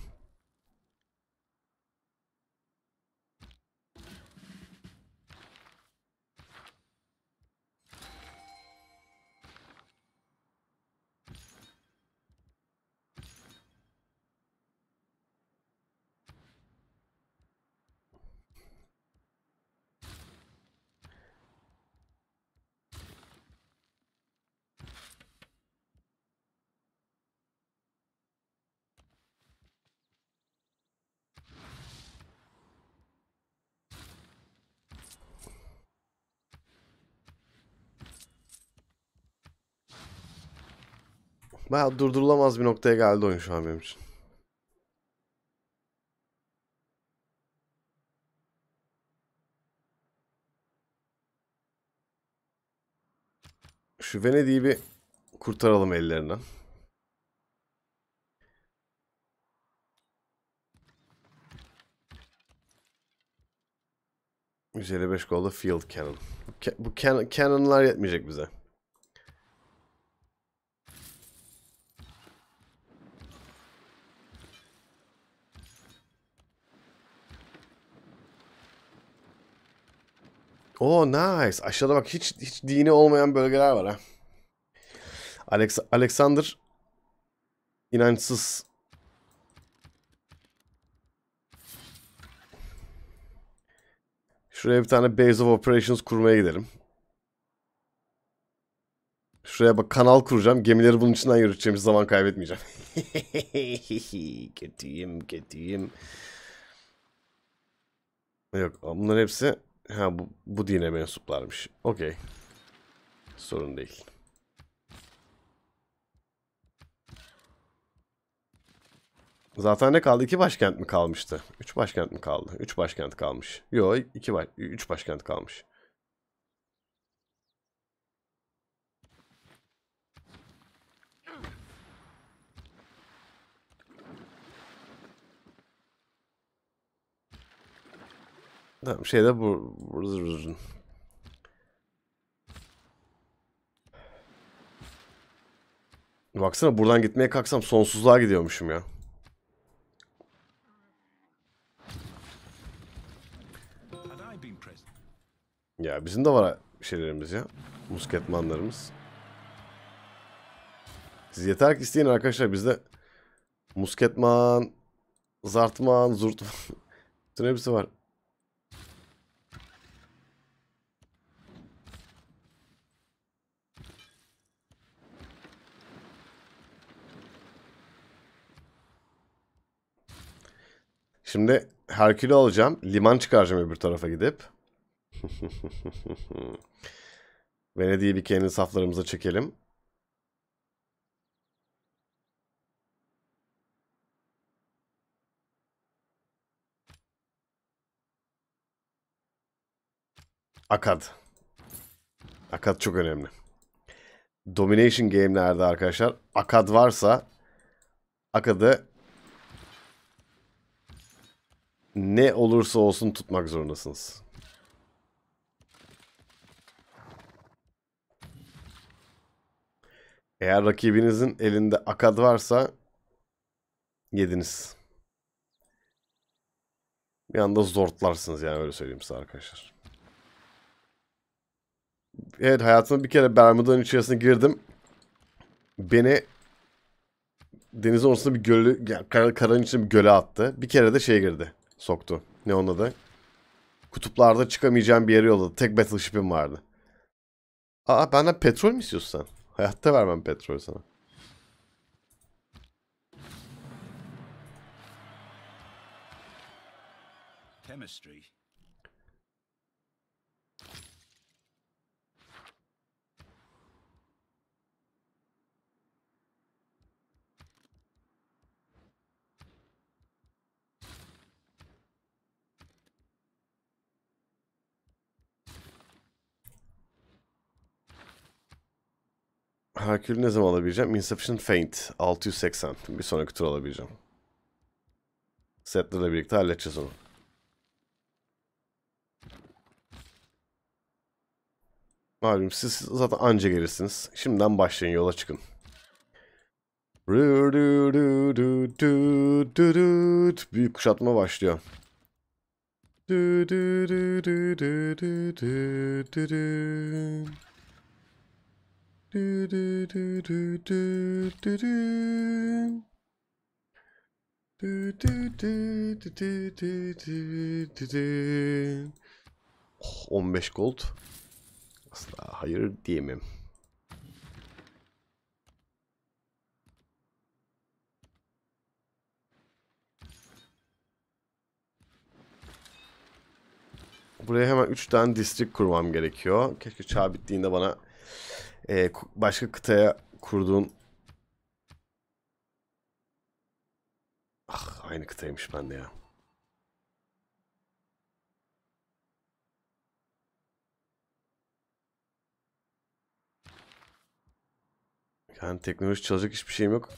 Baya durdurulamaz bir noktaya geldi oyun şu an benim için. Şu Venedik'i bir kurtaralım ellerinden. %55 golda field cannon. Bu, cannonlar yetmeyecek bize. Oh nice. Aşağıda bak hiç hiç dini olmayan bölgeler var ha. Alex Alexander inançsız. Şuraya bir tane Base of Operations kurmaya gidelim. Şuraya bak kanal kuracağım. Gemileri bunun içinden yürüteceğim. zaman kaybetmeyeceğim. *laughs* kötüyüm kötüyüm. Yok bunların hepsi Ha bu, bu dine mensuplarmış. Okey. Sorun değil. Zaten ne kaldı? İki başkent mi kalmıştı? Üç başkent mi kaldı? Üç başkent kalmış. Yo iki baş... Üç başkent kalmış. Tamam şeyde bu burada Baksana buradan gitmeye kalksam sonsuzluğa gidiyormuşum ya. Ya bizim de var şeylerimiz ya. Musketmanlarımız. Siz yeter ki isteyin arkadaşlar bizde musketman, zartman, zurtman. *laughs* Bütün hepsi var. Şimdi Herkül'ü alacağım. Liman çıkaracağım öbür tarafa gidip. *laughs* Venedik'i bir kendi saflarımıza çekelim. Akad. Akad çok önemli. Domination game'lerde arkadaşlar Akad varsa Akad'ı ne olursa olsun tutmak zorundasınız. Eğer rakibinizin elinde akad varsa yediniz. Bir anda zortlarsınız yani öyle söyleyeyim size arkadaşlar. Evet hayatımda bir kere Bermuda'nın içerisine girdim. Beni denizin ortasında bir gölü, yani karanın içinde bir göle attı. Bir kere de şey girdi soktu. Ne onun adı? Kutuplarda çıkamayacağım bir yere yolladı. Tek battleship'im vardı. Aa benden petrol mü istiyorsun sen? Hayatta vermem petrol sana. Chemistry Herkül ne zaman alabileceğim? Insufficient Faint. 680. Bir sonraki tur alabileceğim. Settler'la birlikte halledeceğiz onu. Malum siz zaten anca gelirsiniz. Şimdiden başlayın yola çıkın. Büyük kuşatma başlıyor. Du, du, du, du, du, du, du. Du, du, du, du, du, du, du, du, du. Oh, 15 gold. Asla hayır diyemem. Buraya hemen 3 tane district kurmam gerekiyor. Keşke çağ bittiğinde bana e, başka kıtaya kurduğun Ah aynı kıtaymış bende ya. Yani teknoloji çalacak hiçbir şeyim yok.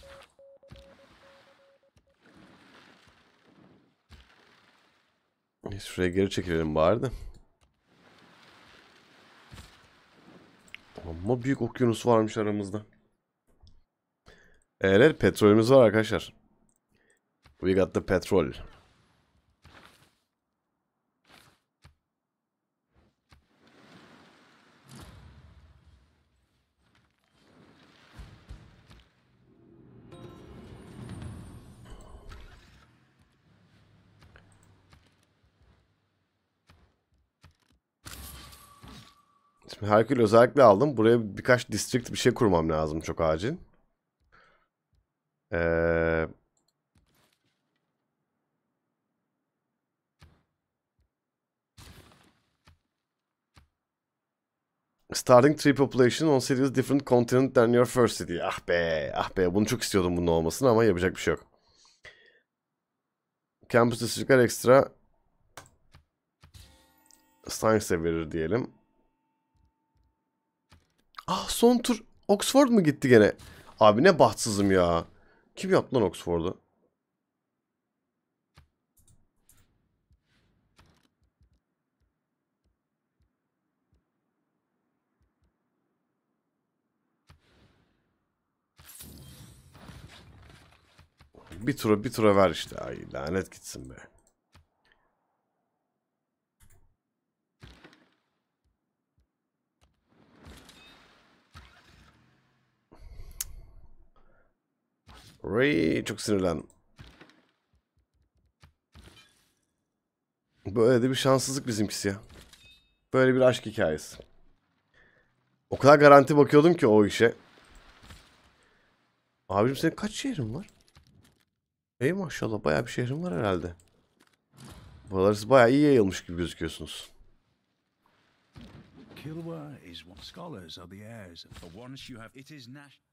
Şuraya geri çekilelim bari de. Ama büyük okyanus varmış aramızda. Eğer petrolümüz var arkadaşlar. We got the petrol. Herkül özellikle aldım. Buraya birkaç district bir şey kurmam lazım çok acil. Ee, Starting tree population on cities different continent than your first city. Ah be, ah be. Bunu çok istiyordum bunun olmasını ama yapacak bir şey yok. Campus district'ler ekstra science'e verir diyelim. Ah son tur Oxford mu gitti gene? Abi ne bahtsızım ya. Kim yaptı lan Oxford'u? Bir tura bir tura ver işte. Ay lanet gitsin be. Ray çok sinirlendim. Böyle de bir şanssızlık bizimkisi ya. Böyle bir aşk hikayesi. O kadar garanti bakıyordum ki o işe. Abicim senin kaç şehrin var? Ey maşallah baya bir şehrin var herhalde. Buraları siz baya iyi yayılmış gibi gözüküyorsunuz. Kilwa is what scholars are the heirs of the ones you have. It is national.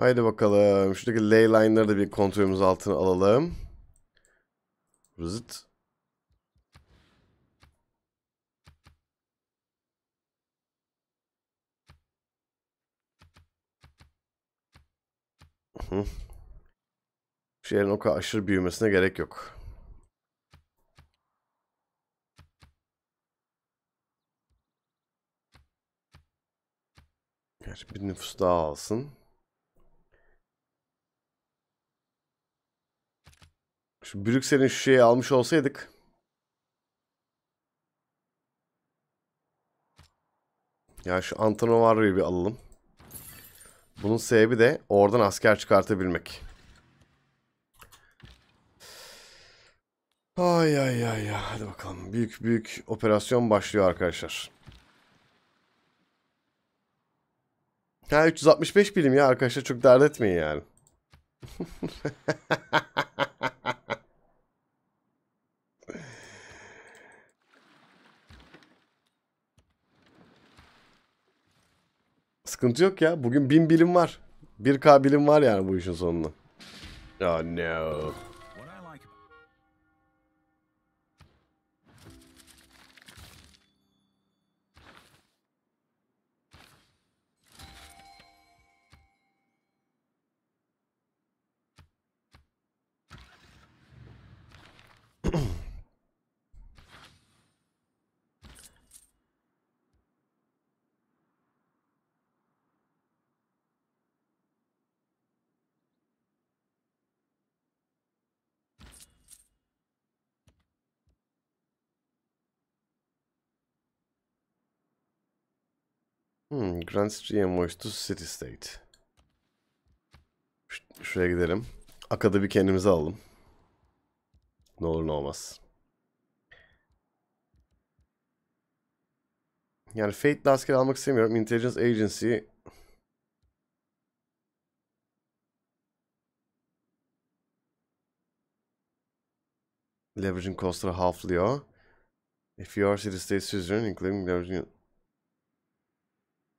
Haydi bakalım. Şuradaki ley line'ları da bir kontrolümüz altına alalım. Rızıt. Şehrin o kadar aşırı büyümesine gerek yok. Gerçi bir nüfus daha alsın. Şu Brüksel'in şu şeyi almış olsaydık. Ya şu Antonovaro'yu bir alalım. Bunun sebebi de oradan asker çıkartabilmek. Ay ay ay ay. Hadi bakalım. Büyük büyük operasyon başlıyor arkadaşlar. Ya 365 bilim ya arkadaşlar çok dert etmeyin yani. *laughs* Sıkıntı yok ya. Bugün bin bilim var. 1K bilim var yani bu işin sonunda. Oh no. Hmm, Grand Street Moist to City State. şuraya gidelim. Akadı bir kendimize alalım. Ne olur ne olmaz. Yani Fate'li asker almak istemiyorum. Intelligence Agency Leveraging costları halflıyor. If you are city state citizen, including leveraging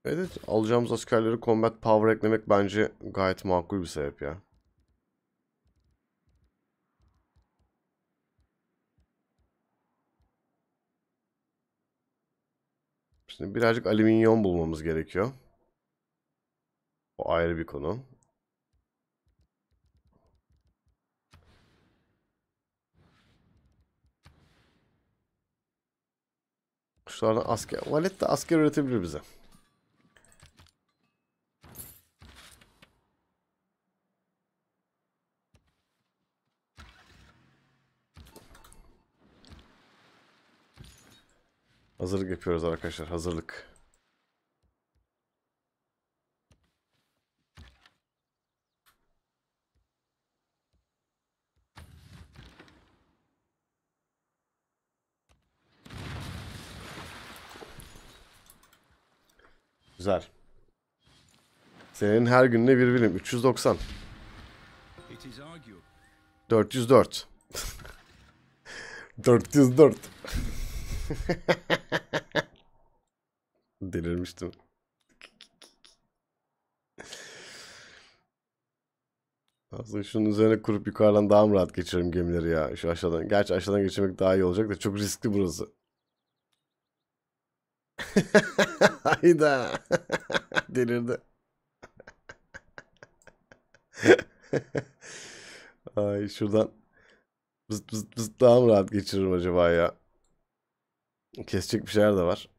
Evet alacağımız askerleri combat power eklemek bence gayet makul bir sebep ya. Şimdi birazcık alüminyum bulmamız gerekiyor. O ayrı bir konu. Kuşlardan asker... Valet de asker üretebilir bize. Hazırlık yapıyoruz arkadaşlar. Hazırlık. Güzel. Senin her gününe bir bilim. 390. 404. 404. *laughs* Delirmiştim. Aslında şunun üzerine kurup yukarıdan daha mı rahat geçiririm gemileri ya? Şu aşağıdan. Gerçi aşağıdan geçirmek daha iyi olacak da çok riskli burası. *laughs* Hayda. *laughs* Delirdi. Ay şuradan bızıt bızıt bızıt daha mı rahat geçiririm acaba ya? Kesecek bir şeyler de var.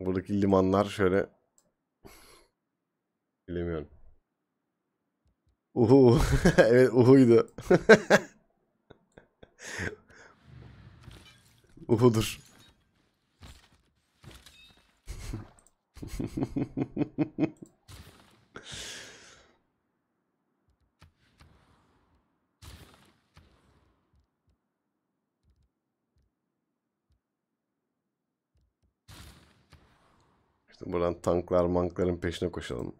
Buradaki limanlar şöyle bilemiyorum. Uhu. *laughs* evet uhuydu. *laughs* Uhudur. *laughs* İşte buradan tanklar mankların peşine koşalım.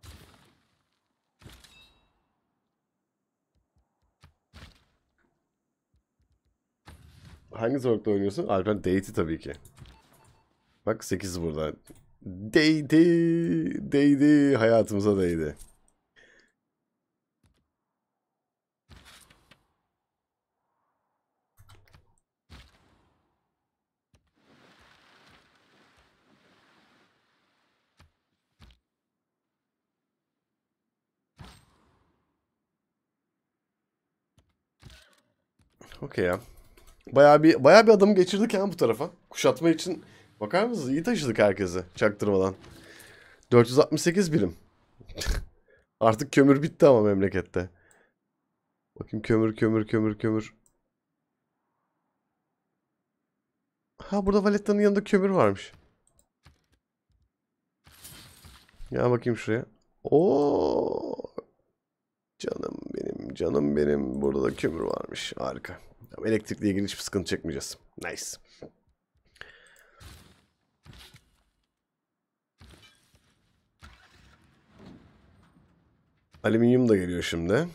Hangi zorlukta oynuyorsun? Alper Deity tabii ki. Bak 8 burada. Değdi. Değdi. Hayatımıza değdi. Okey ya. Bayağı bir bayağı bir adım geçirdik ya bu tarafa. Kuşatma için bakar mısınız? İyi taşıdık herkesi çaktırmadan. 468 birim. *laughs* Artık kömür bitti ama memlekette. Bakayım kömür kömür kömür kömür. Ha burada valettanın yanında kömür varmış. Ya bakayım şuraya. Oo! Canım benim, canım benim. Burada da kömür varmış. Harika. Tamam, elektrikle ilgili hiçbir sıkıntı çekmeyeceğiz. Nice. Alüminyum da geliyor şimdi.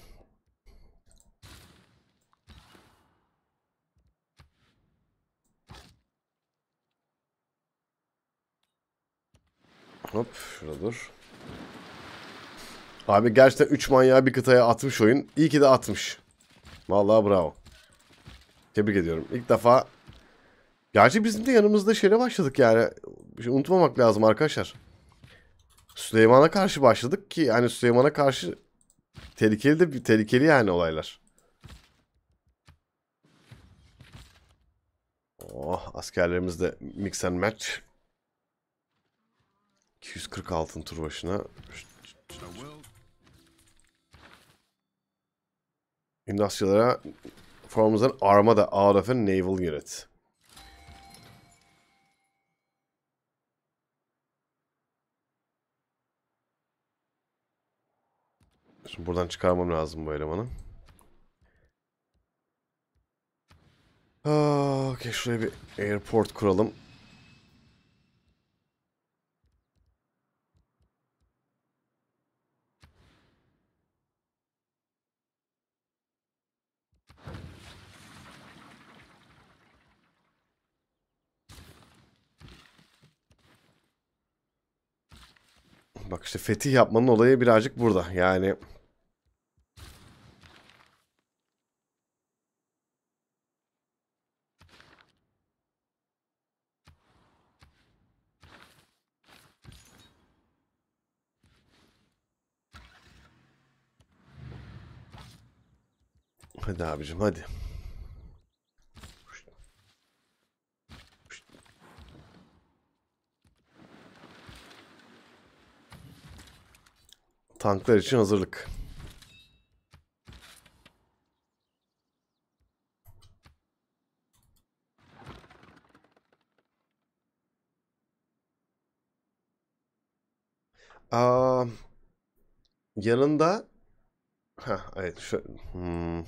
Hop şurada dur. Abi gerçekten 3 manyağı bir kıtaya atmış oyun. İyi ki de atmış. Vallahi bravo. Tebrik ediyorum. İlk defa... Gerçi bizim de yanımızda şeyle başladık yani. Bir şey unutmamak lazım arkadaşlar. Süleyman'a karşı başladık ki yani Süleyman'a karşı tehlikeli de tehlikeli yani olaylar. Oh askerlerimiz de mix and match. 240 tur başına. Şimdi forms an armada out of a naval unit. Şimdi buradan çıkarmam lazım bu elemanı. Ah, okay, şuraya bir airport kuralım. Bak işte fetih yapmanın olayı birazcık burada. Yani... Hadi abicim hadi. Tanklar için hazırlık. Aa, yanında ha evet şu hmm.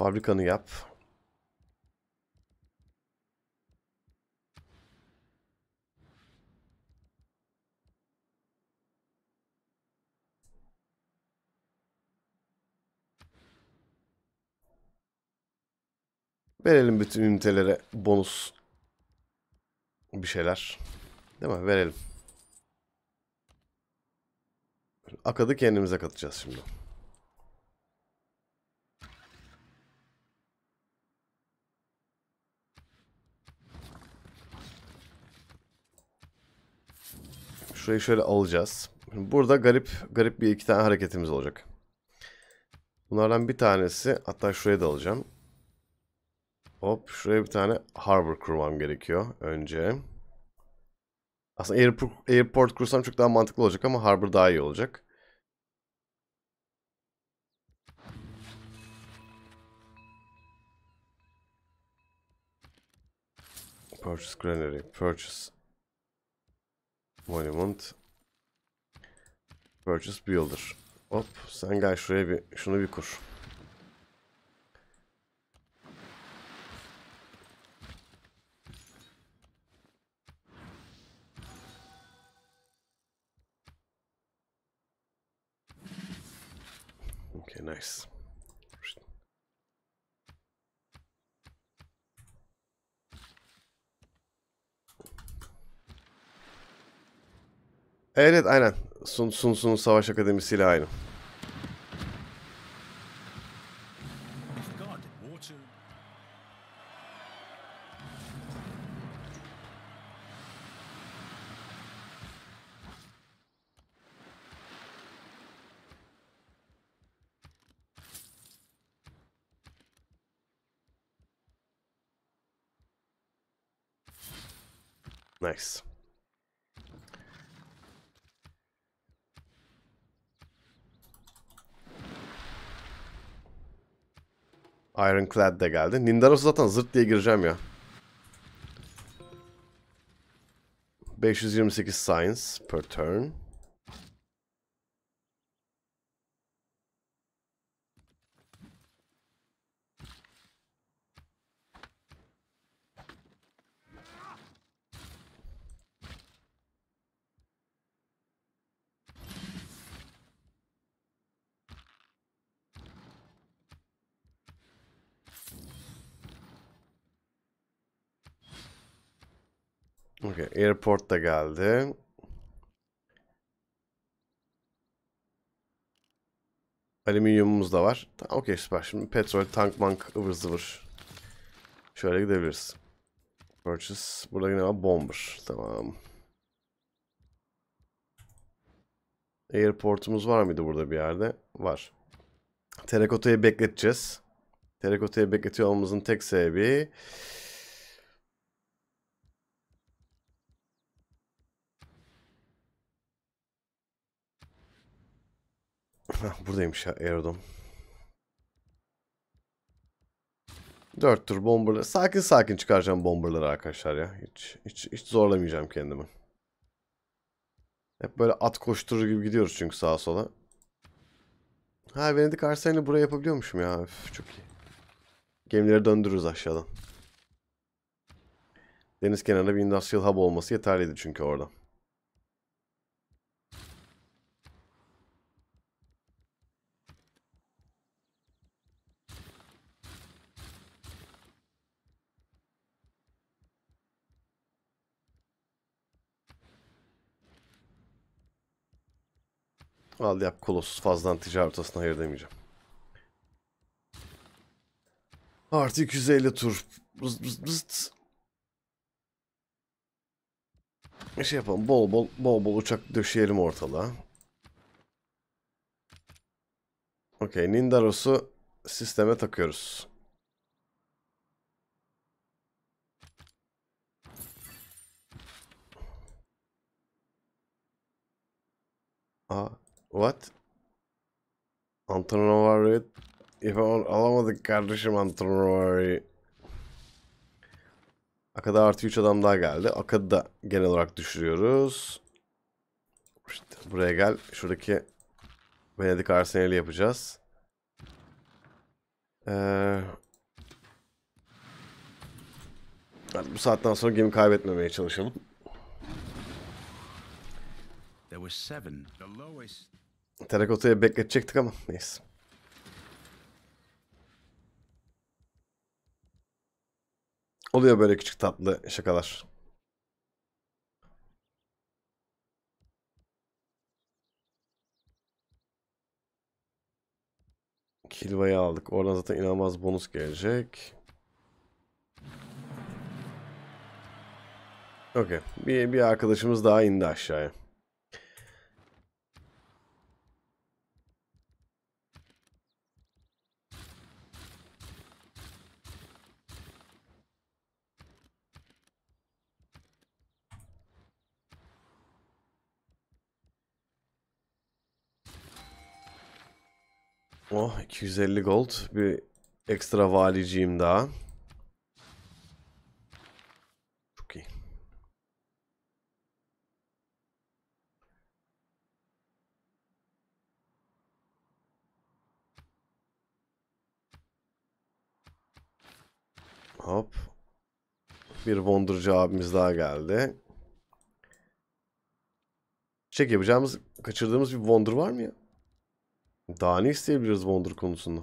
Fabrikanı yap. Verelim bütün ünitelere bonus bir şeyler. Değil mi? Verelim. Akadı kendimize katacağız şimdi. Şurayı şöyle alacağız. Burada garip garip bir iki tane hareketimiz olacak. Bunlardan bir tanesi hatta şuraya da alacağım. Hop şuraya bir tane harbor kurmam gerekiyor önce. Aslında airport, airport kursam çok daha mantıklı olacak ama harbor daha iyi olacak. Purchase granary. Purchase Monument. Purchase Builder. Hop sen gel şuraya bir şunu bir kur. Okay nice. Evet aynen. Sun Sun Sun Savaş Akademisi ile aynı. Nice. Ironclad de geldi. Nindaros zaten zırt diye gireceğim ya. 528 science per turn. Airport da geldi. Alüminyumumuz da var. Tamam, Okey süper. Şimdi petrol, tank, bank ıvır zıvır. Şöyle gidebiliriz. Purchase. Burada yine var bomber. Tamam. Airport'umuz var mıydı burada bir yerde? Var. Terakota'yı bekleteceğiz. Terakota'yı bekletiyor olmamızın tek sebebi... Heh, buradaymış ya aerodom. Dört tur bomberları. Sakin sakin çıkaracağım bomberları arkadaşlar ya. Hiç, hiç, hiç zorlamayacağım kendimi. Hep böyle at koşturur gibi gidiyoruz çünkü sağa sola. Ha Venedik Arsenal'i buraya yapabiliyormuşum ya. Üf, çok iyi. Gemileri döndürürüz aşağıdan. Deniz kenarında bir industrial hub olması yeterliydi çünkü orada. Al yap kolosuz fazladan ticaret ortasına hayır demeyeceğim. Artı 250 tur. Bız bız bız. Bir şey yapalım. Bol bol bol bol uçak döşeyelim ortalığa. Okey. Nindaros'u sisteme takıyoruz. Aa. What? Antrenörü yapamam, alamadık kardeşim antrenörü. Akada artı 3 adam daha geldi. Akada da genel olarak düşürüyoruz. İşte buraya gel. Şuradaki Venedik Arsenal'i yapacağız. Ee, bu saatten sonra gemi kaybetmemeye çalışalım. There were seven. The lowest Terakota'ya bekletecektik ama neyse. Oluyor böyle küçük tatlı şakalar. Kilva'yı aldık. Oradan zaten inanılmaz bonus gelecek. Okey. Bir, bir arkadaşımız daha indi aşağıya. Oh 250 gold. Bir ekstra valiciyim daha. Çok iyi. Hop. Bir Wonder'cı abimiz daha geldi. Çek yapacağımız, kaçırdığımız bir Wonder var mı ya? Daha ne isteyebiliriz Wonder konusunda?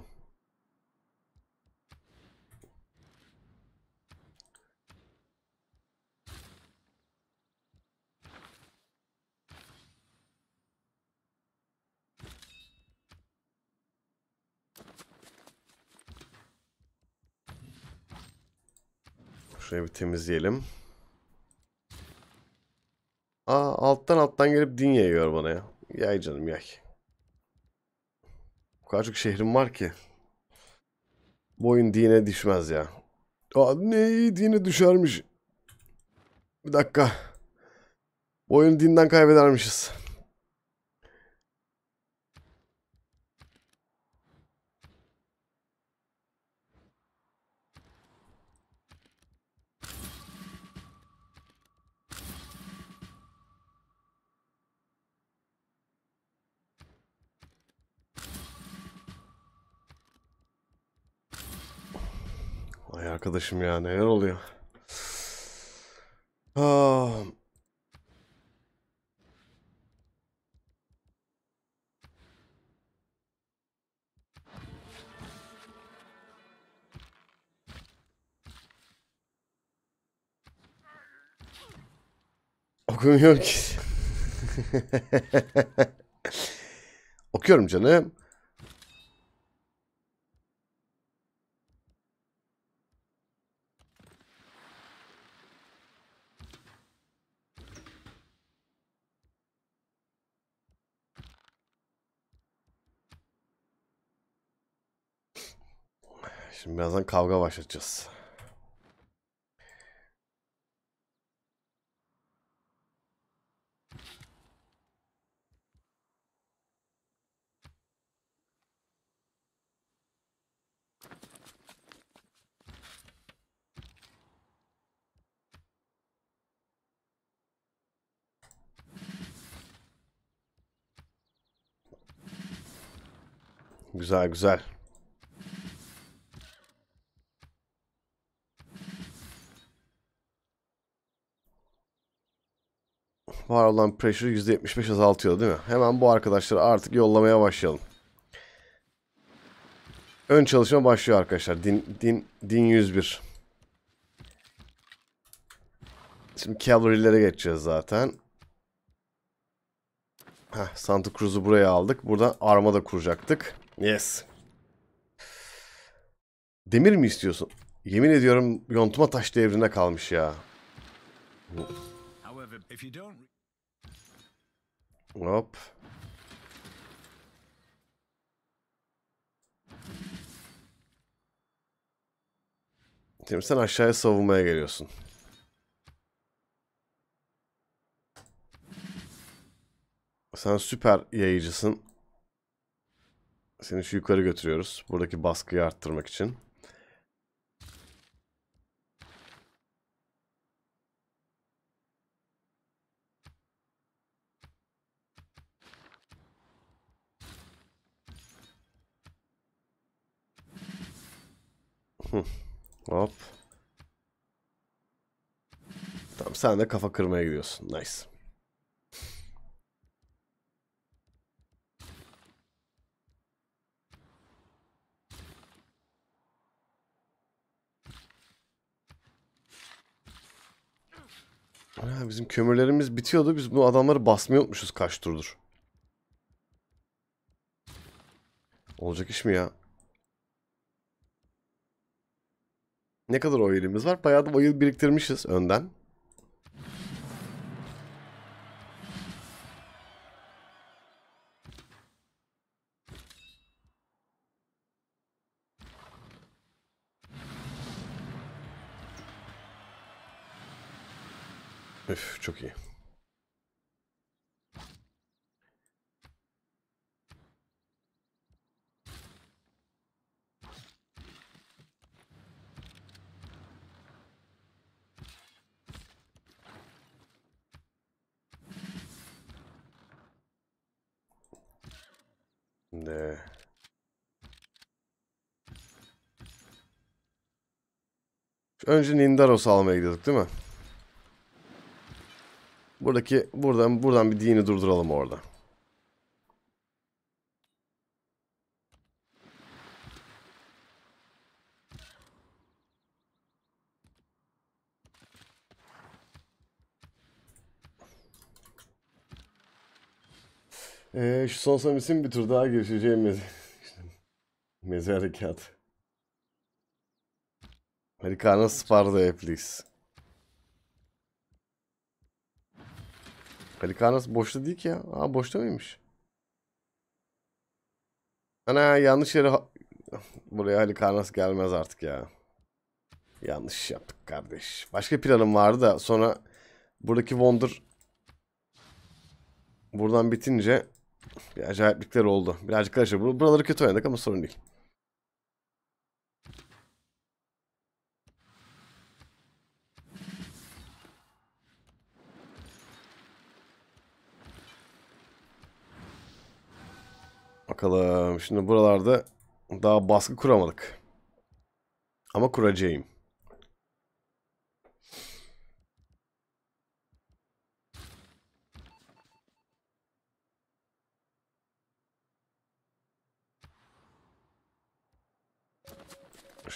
Şurayı bir temizleyelim. Aa alttan alttan gelip din yayıyor bana ya. Yay canım yay. O kadar çok şehrim var ki. Bu oyun dine düşmez ya. Aa, ne dine düşermiş. Bir dakika. Bu oyunu dinden kaybedermişiz. arkadaşım ya neler oluyor. Ah. Okumuyor ki. *laughs* Okuyorum canım. Şimdi birazdan kavga başlatacağız. Güzel güzel. var olan pressure %75 azaltıyor değil mi? Hemen bu arkadaşları artık yollamaya başlayalım. Ön çalışma başlıyor arkadaşlar. Din, din, din 101. Şimdi cavalry'lere geçeceğiz zaten. Heh, Santa Cruz'u buraya aldık. Buradan arma da kuracaktık. Yes. Demir mi istiyorsun? Yemin ediyorum yontuma taş devrine kalmış ya. However, if you don't Hop. Şimdi sen aşağıya savunmaya geliyorsun. Sen süper yayıcısın. Seni şu yukarı götürüyoruz. Buradaki baskıyı arttırmak için. Hop. Tamam sen de kafa kırmaya gidiyorsun. Nice. bizim kömürlerimiz bitiyordu. Biz bu adamları basmayı unutmuşuz kaç turdur. Olacak iş mi ya? Ne kadar oyunumuz var? Bayağı da oyun biriktirmişiz önden. Üf çok iyi. şimdi. Önce Nindaros almaya gidiyorduk değil mi? Buradaki buradan buradan bir dini durduralım orada. Ee, şu son samisin bir tur daha girişeceğim meze meze harekatı. Hadi karnı Sparda please. boşta değil ki ya. Aa boşta mıymış? Ana yanlış yere buraya Halikarnas gelmez artık ya. Yanlış yaptık kardeş. Başka planım vardı da sonra buradaki Wonder buradan bitince bir acayiplikler oldu. Birazcık karışık. Buraları kötü oynadık ama sorun değil. Bakalım. Şimdi buralarda daha baskı kuramadık. Ama kuracağım.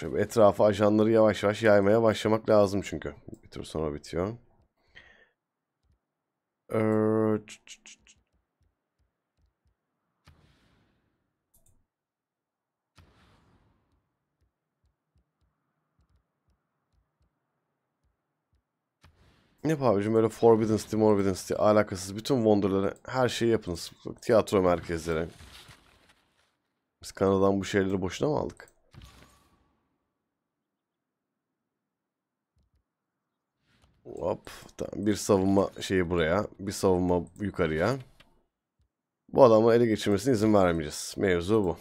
Şöyle etrafa ajanları yavaş yavaş yaymaya başlamak lazım çünkü. Bir tur sonra bitiyor. Ee, Ne abicim böyle Forbidden City, Morbidden City alakasız bütün Wonder'ları her şeyi yapınız. Tiyatro merkezleri. Biz Kanada'dan bu şeyleri boşuna mı aldık? Hop. Tamam. Bir savunma şeyi buraya. Bir savunma yukarıya. Bu adamı ele geçirmesine izin vermeyeceğiz. Mevzu bu.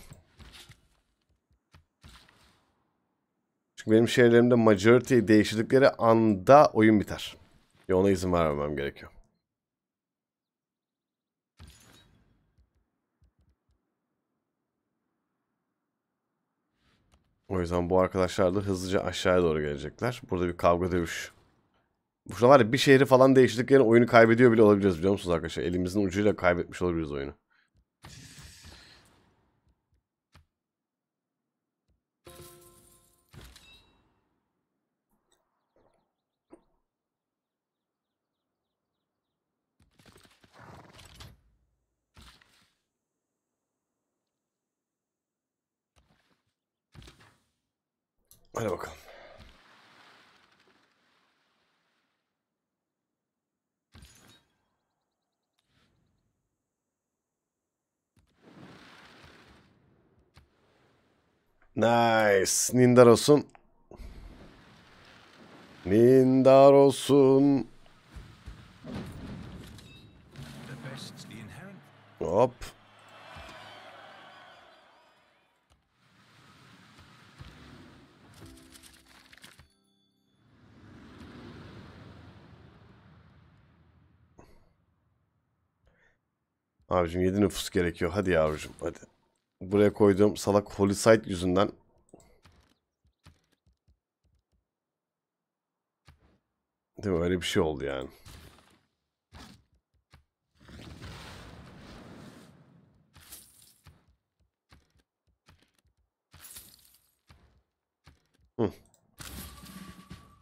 Çünkü benim şehirlerimde majority değiştirdikleri anda oyun biter. Ve ona izin vermem gerekiyor. O yüzden bu arkadaşlar da hızlıca aşağıya doğru gelecekler. Burada bir kavga dövüş Şuna var ya bir şehri falan değiştirdik oyunu kaybediyor bile olabiliriz biliyor musunuz arkadaşlar? Elimizin ucuyla kaybetmiş olabiliriz oyunu. Hadi bakalım. Nice. Nindar olsun. Nindar olsun. Hop. Abicim 7 nüfus gerekiyor. Hadi yavrucuğum hadi. Buraya koyduğum salak Holy Site yüzünden. Değil mi? Öyle bir şey oldu yani. Hı.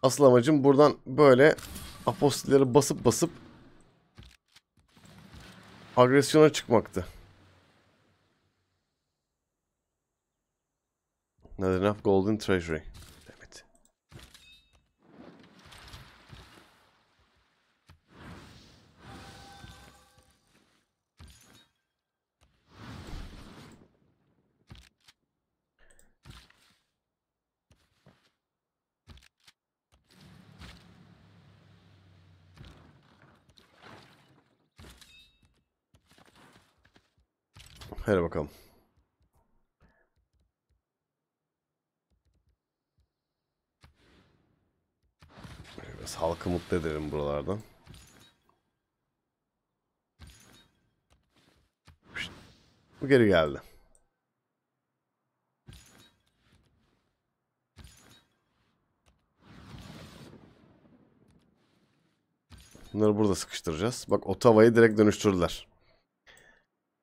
Asıl amacım buradan böyle apostilleri basıp basıp agresyona çıkmaktı. Not enough golden treasury. Damn it. Hadi bakalım. şuralardan. Bu geri geldi. Bunları burada sıkıştıracağız. Bak Ottawa'yı direkt dönüştürdüler.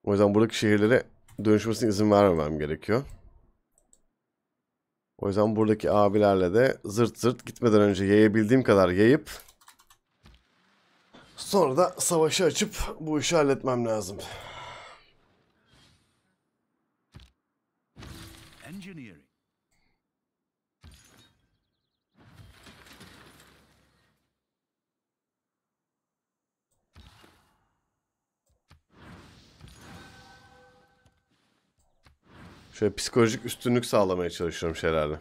O yüzden buradaki şehirlere dönüşmesine izin vermemem gerekiyor. O yüzden buradaki abilerle de zırt zırt gitmeden önce yayabildiğim kadar yayıp Sonra da savaşı açıp bu işi halletmem lazım. Şöyle psikolojik üstünlük sağlamaya çalışıyorum şeylerle.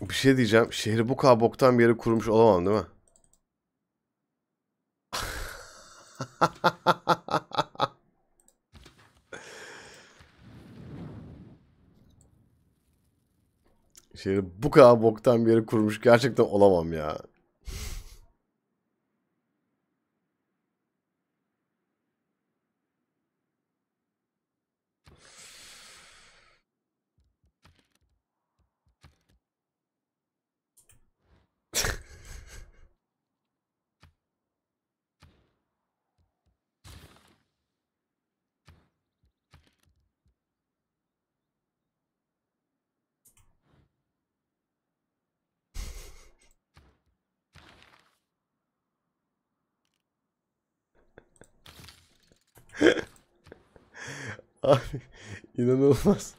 Bir şey diyeceğim. Şehri bu kadar boktan bir yere kurmuş olamam değil mi? *laughs* Şehri bu kadar boktan bir yere kurmuş gerçekten olamam ya. olmaz.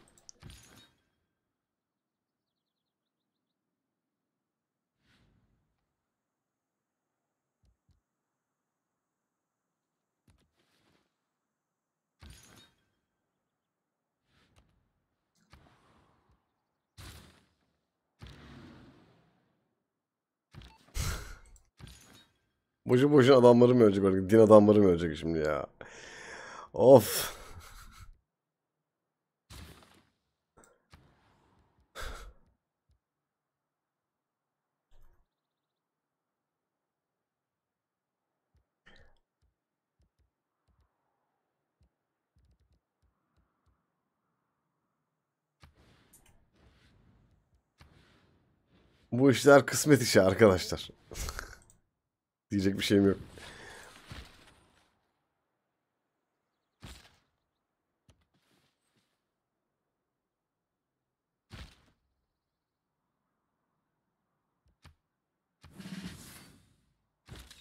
Boşu adamları mı ölecek artık. adamları mı ölecek şimdi ya. Of. Bu işler kısmet işi arkadaşlar. *laughs* Diyecek bir şeyim yok.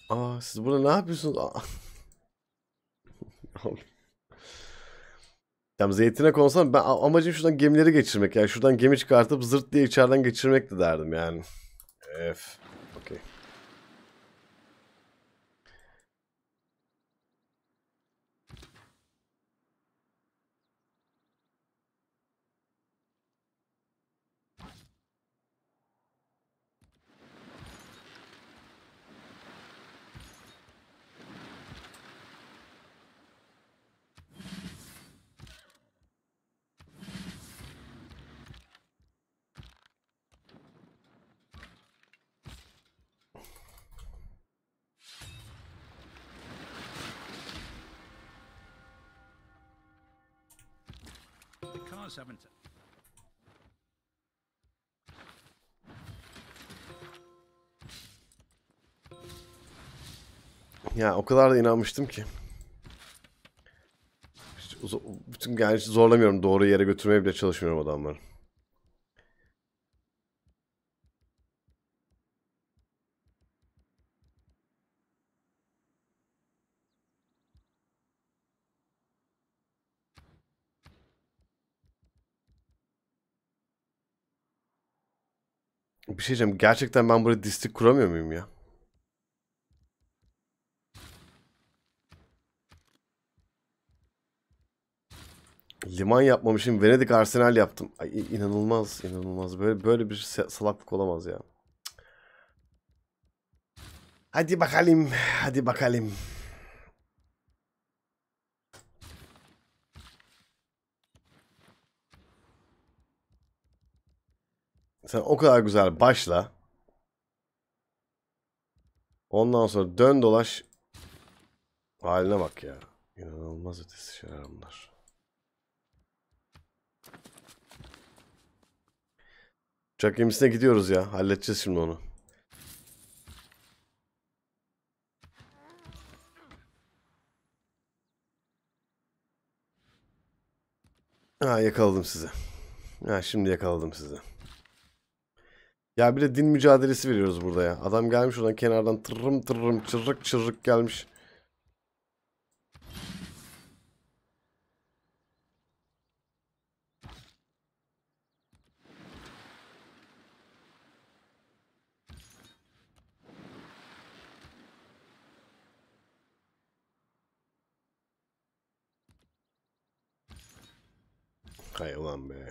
Aa siz burada ne yapıyorsunuz? Aa. *laughs* Tam zeytine konsam ben amacım şuradan gemileri geçirmek. Yani şuradan gemi çıkartıp zırt diye içeriden geçirmek de derdim yani. Öf. The cars haven't. Ya o kadar da inanmıştım ki. bütün yani zorlamıyorum. Doğru yere götürmeye bile çalışmıyorum adamları. bir şey diyeceğim. Gerçekten ben buraya distik kuramıyor muyum ya? Liman yapmamışım. Venedik Arsenal yaptım. Ay, inanılmaz, inanılmaz. Böyle böyle bir salaklık olamaz ya. Hadi bakalım. Hadi bakalım. sen o kadar güzel başla. Ondan sonra dön dolaş haline bak ya. İnanılmaz ötesi şeyler bunlar. Uçak gemisine gidiyoruz ya. Halledeceğiz şimdi onu. Ha yakaladım sizi. Ha şimdi yakaladım sizi. Ya bir de din mücadelesi veriyoruz burada ya. Adam gelmiş oradan kenardan tırrım tırrım çırrık çırrık gelmiş. Hay ulan be.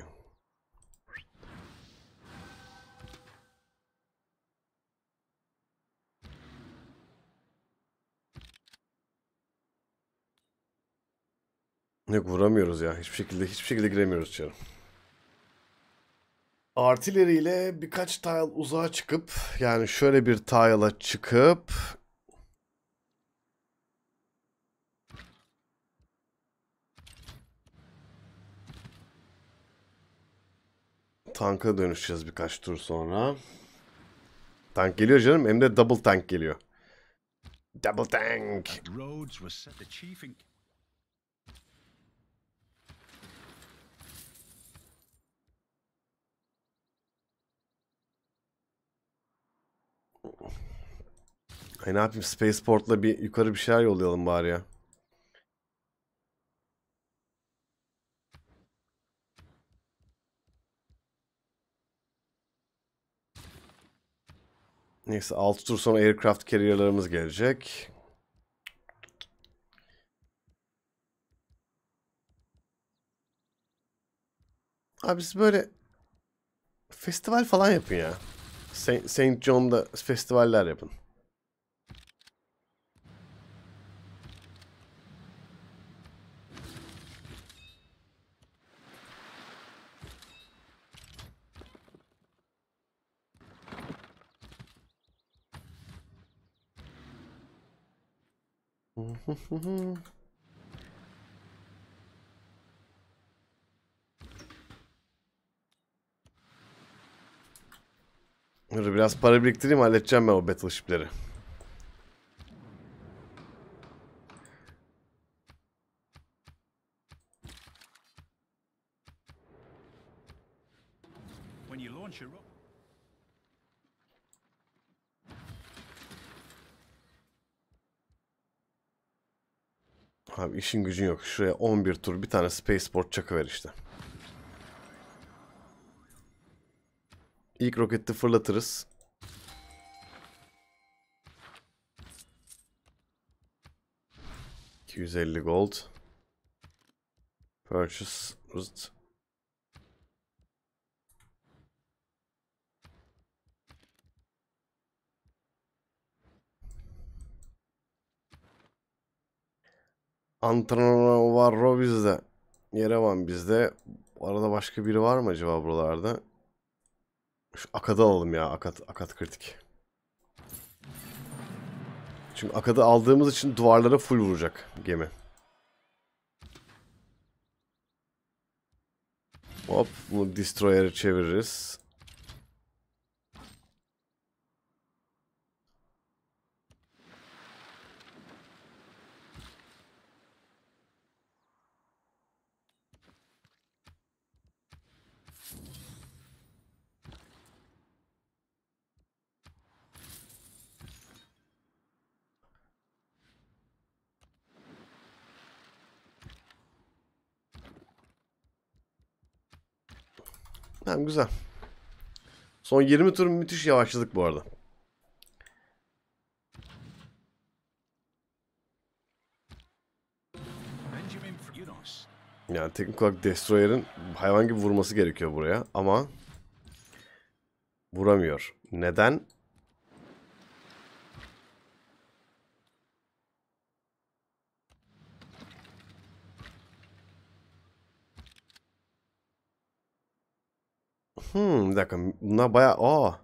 Yok vuramıyoruz ya. Hiçbir şekilde hiçbir şekilde giremiyoruz içeri. Artileriyle birkaç tile uzağa çıkıp yani şöyle bir tile'a çıkıp tanka dönüşeceğiz birkaç tur sonra. Tank geliyor canım. Hem de double tank geliyor. Double tank. Ay ne yapayım Spaceport'la bir yukarı bir şeyler yollayalım bari ya. Neyse 6 tur sonra aircraft carrier'larımız gelecek. Abi siz böyle festival falan yapın ya. St. John'da festivaller yapın. Mm-hmm. Dur biraz para biriktireyim halledeceğim ben o battleship'leri. Abi işin gücün yok. Şuraya 11 tur bir tane spaceport çakıver işte. İlk roketi fırlatırız. ...250 gold. Purchase. Antrenman var bizde. Yerevan bizde. arada başka biri var mı acaba buralarda? Şu Akad'ı alalım ya. Akad, Akad kritik. Çünkü Akad'ı aldığımız için duvarlara full vuracak gemi. Hop bunu Destroyer'e çeviririz. Tamam güzel. Son 20 tur müthiş yavaşladık bu arada. Yani teknik olarak Destroyer'in hayvan gibi vurması gerekiyor buraya ama vuramıyor. Neden? Hmm, bir dakika. Bunlar bayağı... Aa.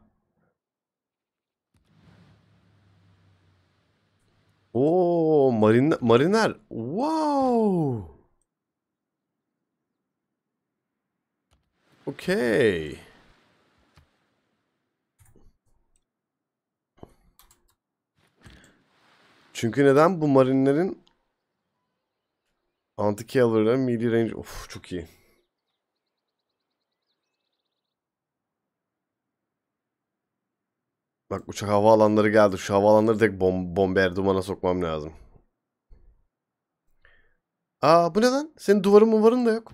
Oo, marin mariner. Wow. Okay. Çünkü neden bu marinlerin anti cavalry'lerin melee range of çok iyi. Bak uçak havaalanları geldi. Şu havaalanları tek bom bomber dumana sokmam lazım. Aa bu ne lan? Senin duvarın mı varın da yok.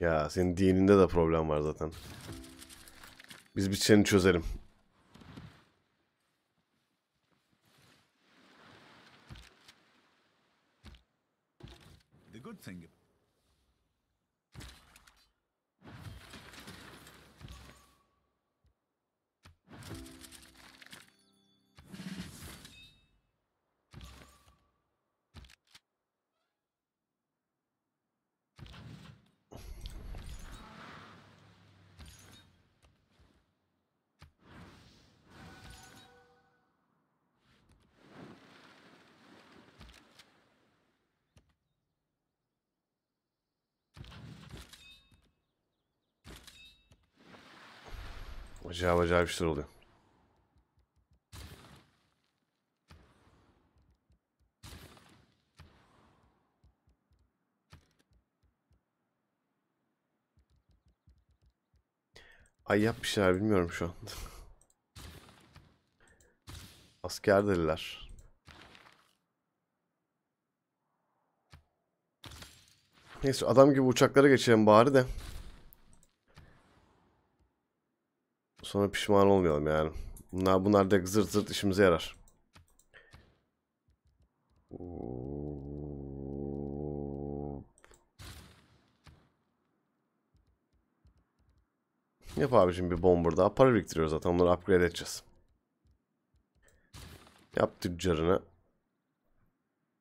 Ya senin dininde de problem var zaten. Biz bir seni çözelim. The good thing Acayip acayip şeyler oluyor. Ay yap bir şeyler bilmiyorum şu an. *laughs* Asker deliler. Neyse adam gibi uçaklara geçelim bari de. Sonra pişman olmayalım yani. Bunlar, bunlar da zırt zırt işimize yarar. Yap abicim bir bomber daha. Para biriktiriyor zaten. Onları upgrade edeceğiz. Yap tüccarını.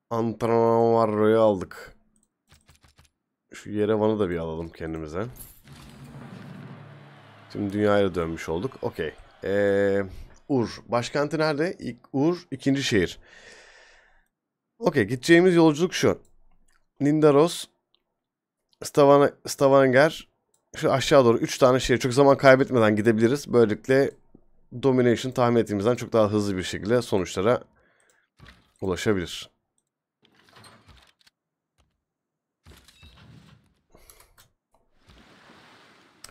Antrenman aldık. Şu yere vanı da bir alalım kendimize. Şimdi dünyaya dönmüş olduk. Okey. Ee, Ur. Başkenti nerede? İlk Ur, ikinci şehir. Okey. Gideceğimiz yolculuk şu. Nindaros, Stavan Stavanger, şu aşağı doğru üç tane şehir. Çok zaman kaybetmeden gidebiliriz. Böylelikle Domination tahmin ettiğimizden çok daha hızlı bir şekilde sonuçlara ulaşabilir.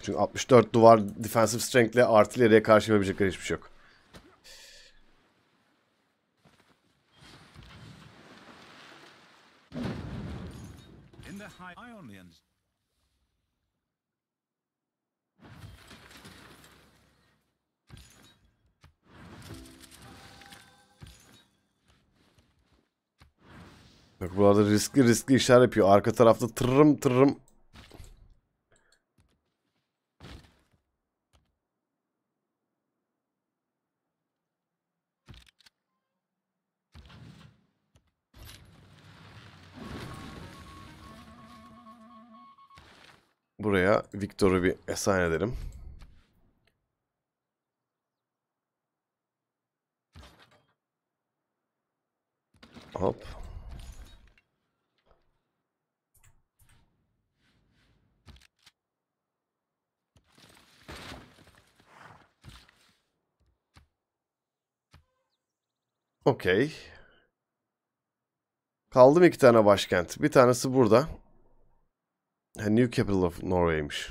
Çünkü 64 duvar defensive strength ile artileriye karşı yapabilecekleri hiçbir şey yok. Bak burada riskli riskli işler yapıyor. Arka tarafta tırrım tırrım Buraya Victor'u bir esayen edelim. Hop. Okey. Kaldı mı iki tane başkent? Bir tanesi burada. Ha, New Capital of Norway'ymiş.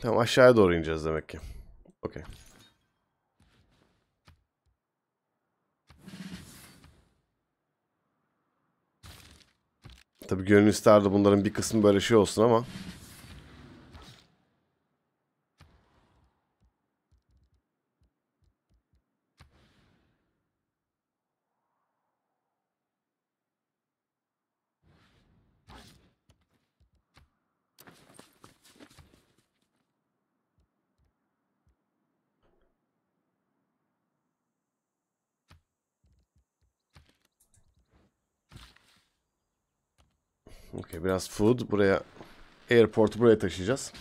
Tamam aşağıya doğru ineceğiz demek ki. Okey. Tabii gönül isterdi bunların bir kısmı böyle şey olsun ama Okay, biraz food buraya airport'u buraya taşıyacağız.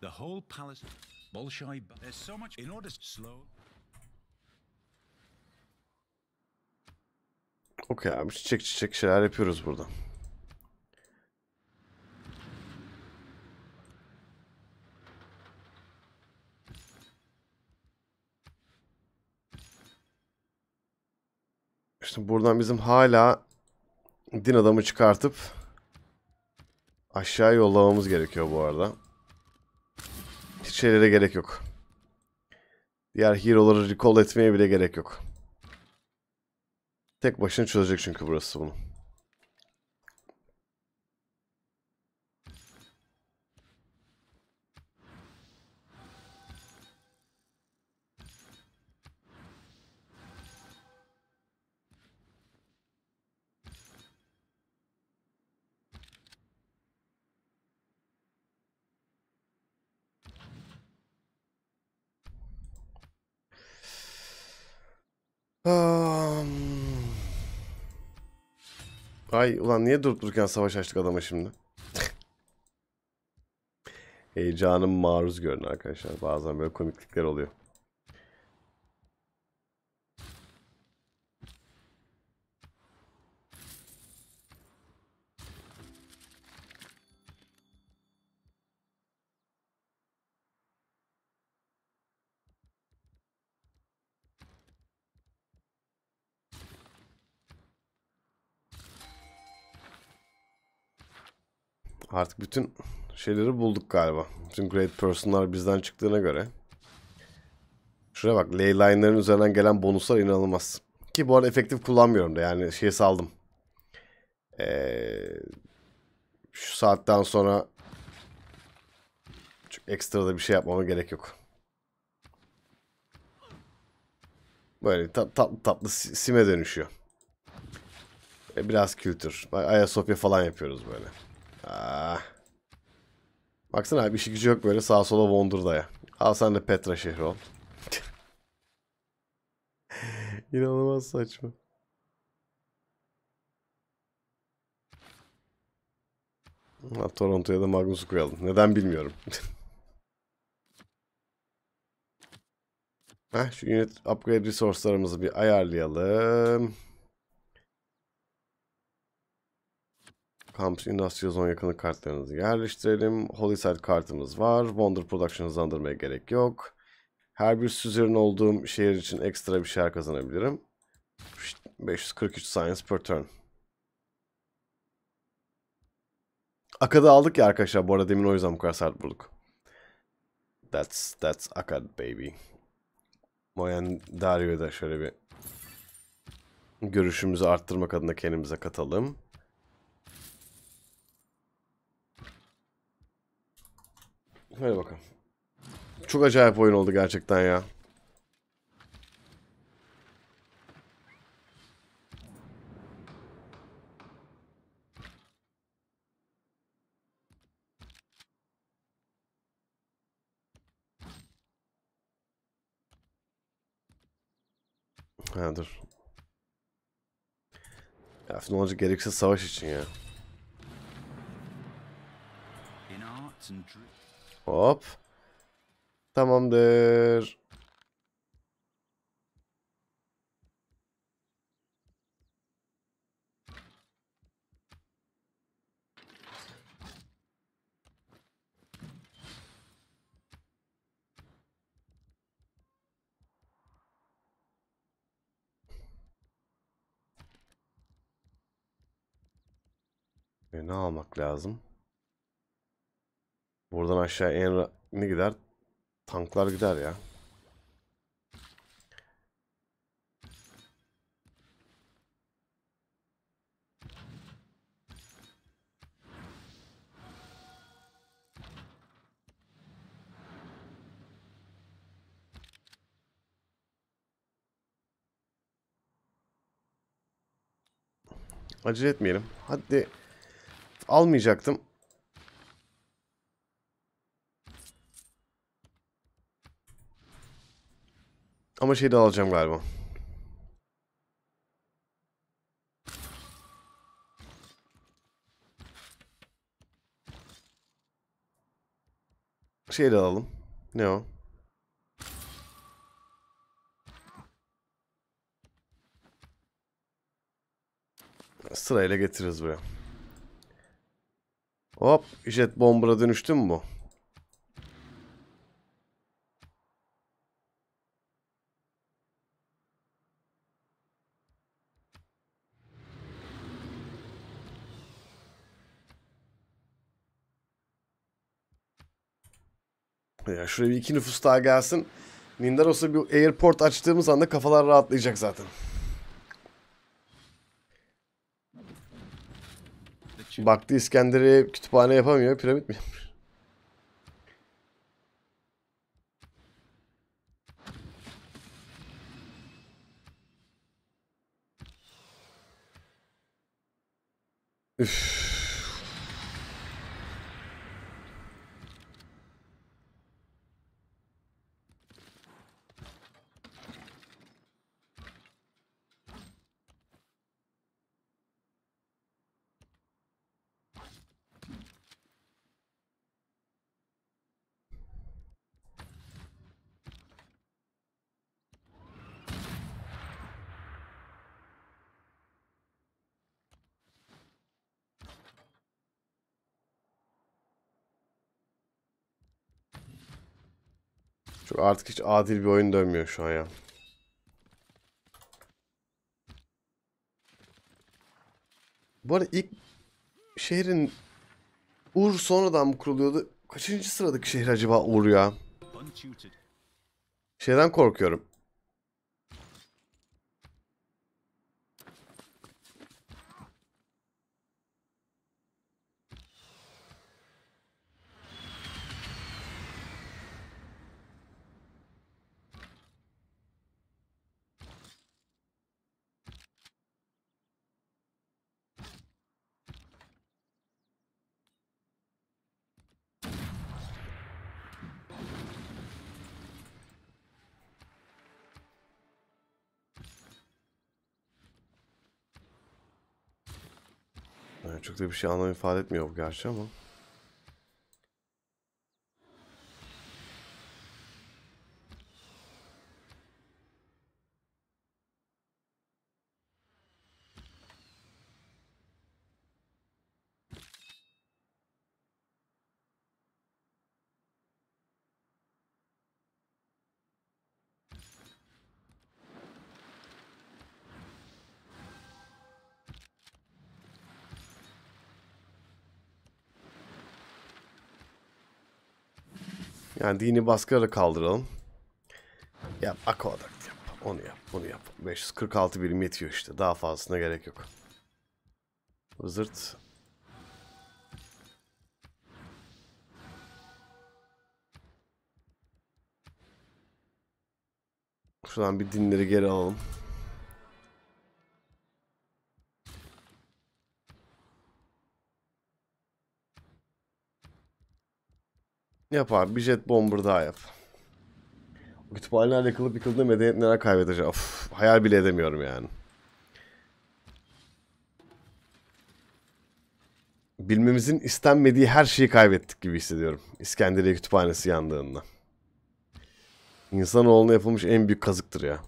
The whole palace Bolshoi there's so much in order slow Okay, abi çiçek çiçek şeyler yapıyoruz burada. Şimdi buradan bizim hala din adamı çıkartıp aşağı yollamamız gerekiyor bu arada. Hiç şeylere gerek yok. Diğer hero'ları recall etmeye bile gerek yok. Tek başına çözecek çünkü burası bunu. Ay ulan niye durup dururken savaş açtık adama şimdi? *laughs* Heyecanım maruz görün arkadaşlar. Bazen böyle komiklikler oluyor. Artık bütün şeyleri bulduk galiba. Bütün great person'lar bizden çıktığına göre. Şuraya bak. Leyline'ların üzerinden gelen bonuslar inanılmaz. Ki bu arada efektif kullanmıyorum da yani şey saldım. Ee, şu saatten sonra çok ekstra da bir şey yapmama gerek yok. Böyle tat, tatlı tatlı sime dönüşüyor. Ee, biraz kültür. Ayasofya falan yapıyoruz böyle. Ah. Baksana abi işi gücü yok böyle sağa sola Wonder'daya. Al sen de Petra şehri ol. *laughs* İnanılmaz saçma. Ha, Toronto'ya da Magnus'u koyalım. Neden bilmiyorum. Heh, *laughs* şu unit upgrade resource'larımızı bir ayarlayalım. Kampüs Industrial Zone yakınlık kartlarınızı yerleştirelim. Holy kartımız var. Wonder Production hızlandırmaya gerek yok. Her bir süzerin olduğum şehir için ekstra bir şeyler kazanabilirim. 543 science per turn. Akad'ı aldık ya arkadaşlar. Bu arada demin o yüzden bu kadar sert bulduk. That's, that's Akad baby. Moyen Dario'ya da şöyle bir görüşümüzü arttırmak adına kendimize katalım. Hadi bakalım. Çok acayip oyun oldu gerçekten ya. Ha dur. Ya ne olacak gereksiz savaş için ya. In arts and Hop. Tamamdır. Ne almak lazım? Buradan aşağı en ne gider? Tanklar gider ya. Acele etmeyelim. Hadi almayacaktım. Ama şeyden alacağım galiba. Şeyden alalım. Ne o? Sırayla getiririz buraya. Hop jet bombara dönüştü mü bu? Ya şuraya bir iki nüfus daha gelsin. Nindaros'a bir airport açtığımız anda kafalar rahatlayacak zaten. Baktı İskender'e kütüphane yapamıyor. Piramit mi yapmış? Üff. Artık hiç adil bir oyun dönmüyor şu an ya. Bu arada ilk şehrin Ur sonradan mı kuruluyordu? Kaçıncı sıradaki şehir acaba Ur ya? Şeyden korkuyorum. çok da bir şey anlam ifade etmiyor bu gerçi ama. Aynen dini baskıları kaldıralım. Yap aquaduct yap. Onu yap bunu yap. 546 birim yetiyor işte. Daha fazlasına gerek yok. Vızırt. Şuradan bir dinleri geri alalım. Yap abi bir jet bomber daha yap. O kütüphane alakalı bir medeniyet neler kaybedecek? Of, hayal bile edemiyorum yani. Bilmemizin istenmediği her şeyi kaybettik gibi hissediyorum. İskenderiye kütüphanesi yandığında. İnsanoğluna yapılmış en büyük kazıktır ya.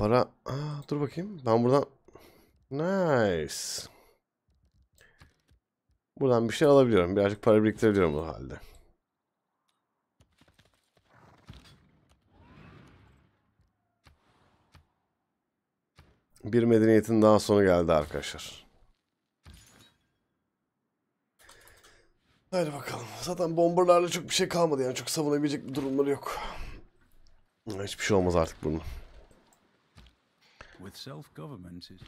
Para... Aa, ah, dur bakayım. Ben buradan... Nice. Buradan bir şey alabiliyorum. Birazcık para biriktirebiliyorum bu halde. Bir medeniyetin daha sonu geldi arkadaşlar. Haydi bakalım. Zaten bombarlarla çok bir şey kalmadı yani. Çok savunabilecek bir durumları yok. Hiçbir şey olmaz artık bunun. with self-government is...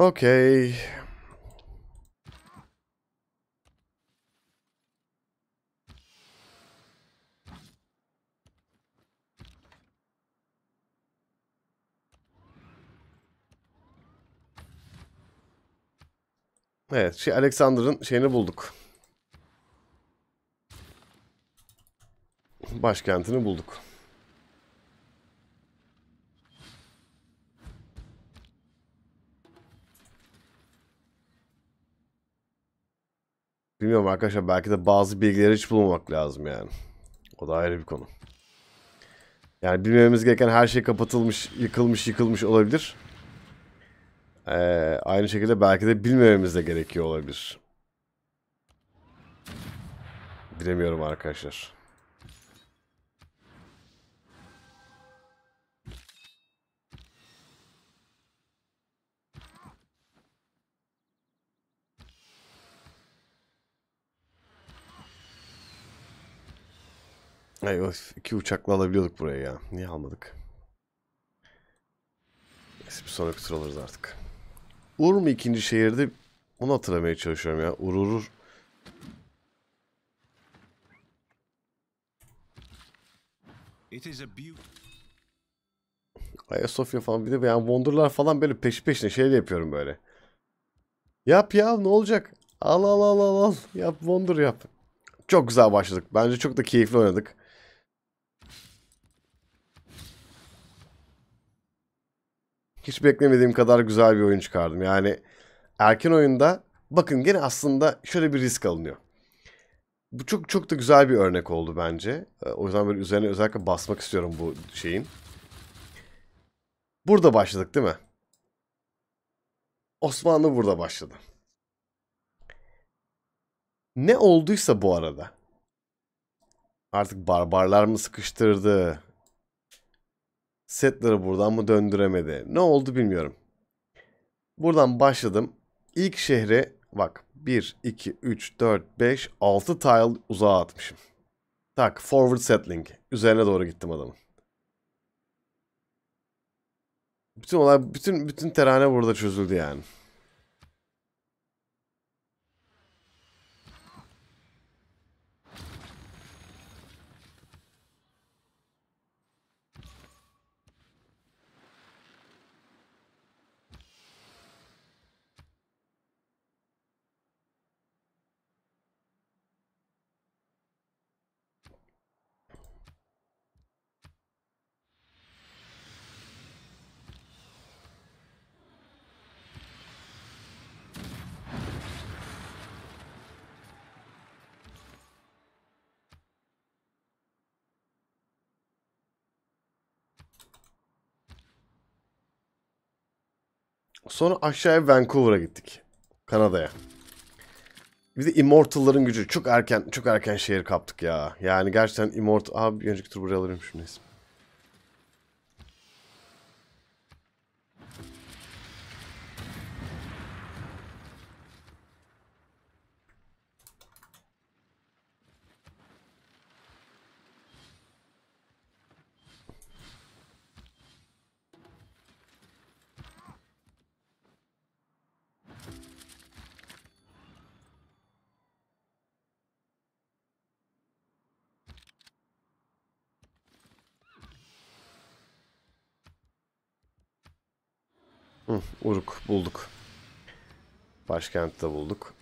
Okay, Evet şey Alexander'ın şeyini bulduk. Başkentini bulduk. Bilmiyorum arkadaşlar belki de bazı bilgileri hiç bulmamak lazım yani. O da ayrı bir konu. Yani bilmemiz gereken her şey kapatılmış, yıkılmış, yıkılmış olabilir e, aynı şekilde belki de bilmememiz de gerekiyor olabilir. Bilemiyorum arkadaşlar. Eyvah iki uçakla alabiliyorduk buraya ya. Niye almadık? Neyse bir sonraki tur alırız artık. Ur mu ikinci şehirde? Onu hatırlamaya çalışıyorum ya. Ur urur. Ayasofya falan bir de yani Wonder'lar falan böyle peş peşine şeyle yapıyorum böyle. Yap ya ne olacak? Al al al al al. Yap Wonder yap. Çok güzel başladık. Bence çok da keyifli oynadık. hiç beklemediğim kadar güzel bir oyun çıkardım. Yani erken oyunda bakın gene aslında şöyle bir risk alınıyor. Bu çok çok da güzel bir örnek oldu bence. Ee, o yüzden böyle üzerine özellikle basmak istiyorum bu şeyin. Burada başladık değil mi? Osmanlı burada başladı. Ne olduysa bu arada. Artık barbarlar mı sıkıştırdı? Setleri buradan mı döndüremedi? Ne oldu bilmiyorum. Buradan başladım. İlk şehre bak 1, 2, 3, 4, 5, 6 tile uzağa atmışım. Tak forward settling. Üzerine doğru gittim adamın. Bütün olay bütün bütün terane burada çözüldü yani. Sonra aşağıya Vancouver'a gittik. Kanada'ya. Bir de Immortal'ların gücü. Çok erken çok erken şehir kaptık ya. Yani gerçekten Immortal... Abi bir önceki tur buraya alırım şimdi. Uruk bulduk. Başkentte bulduk.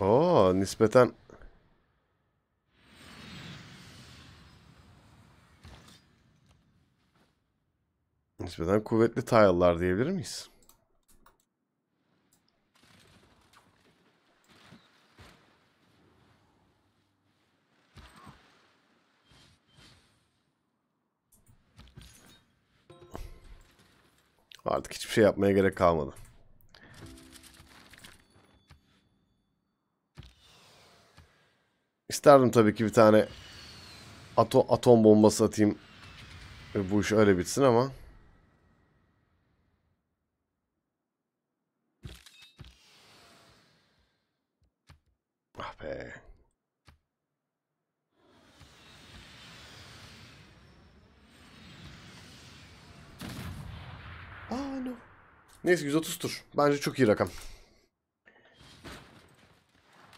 Oo nispeten nispeten kuvvetli tile'lar diyebilir miyiz? Artık hiçbir şey yapmaya gerek kalmadı. İsterdim tabii ki bir tane ato atom bombası atayım. Ve bu iş öyle bitsin ama. Ah be. Neyse 130 tur. Bence çok iyi rakam.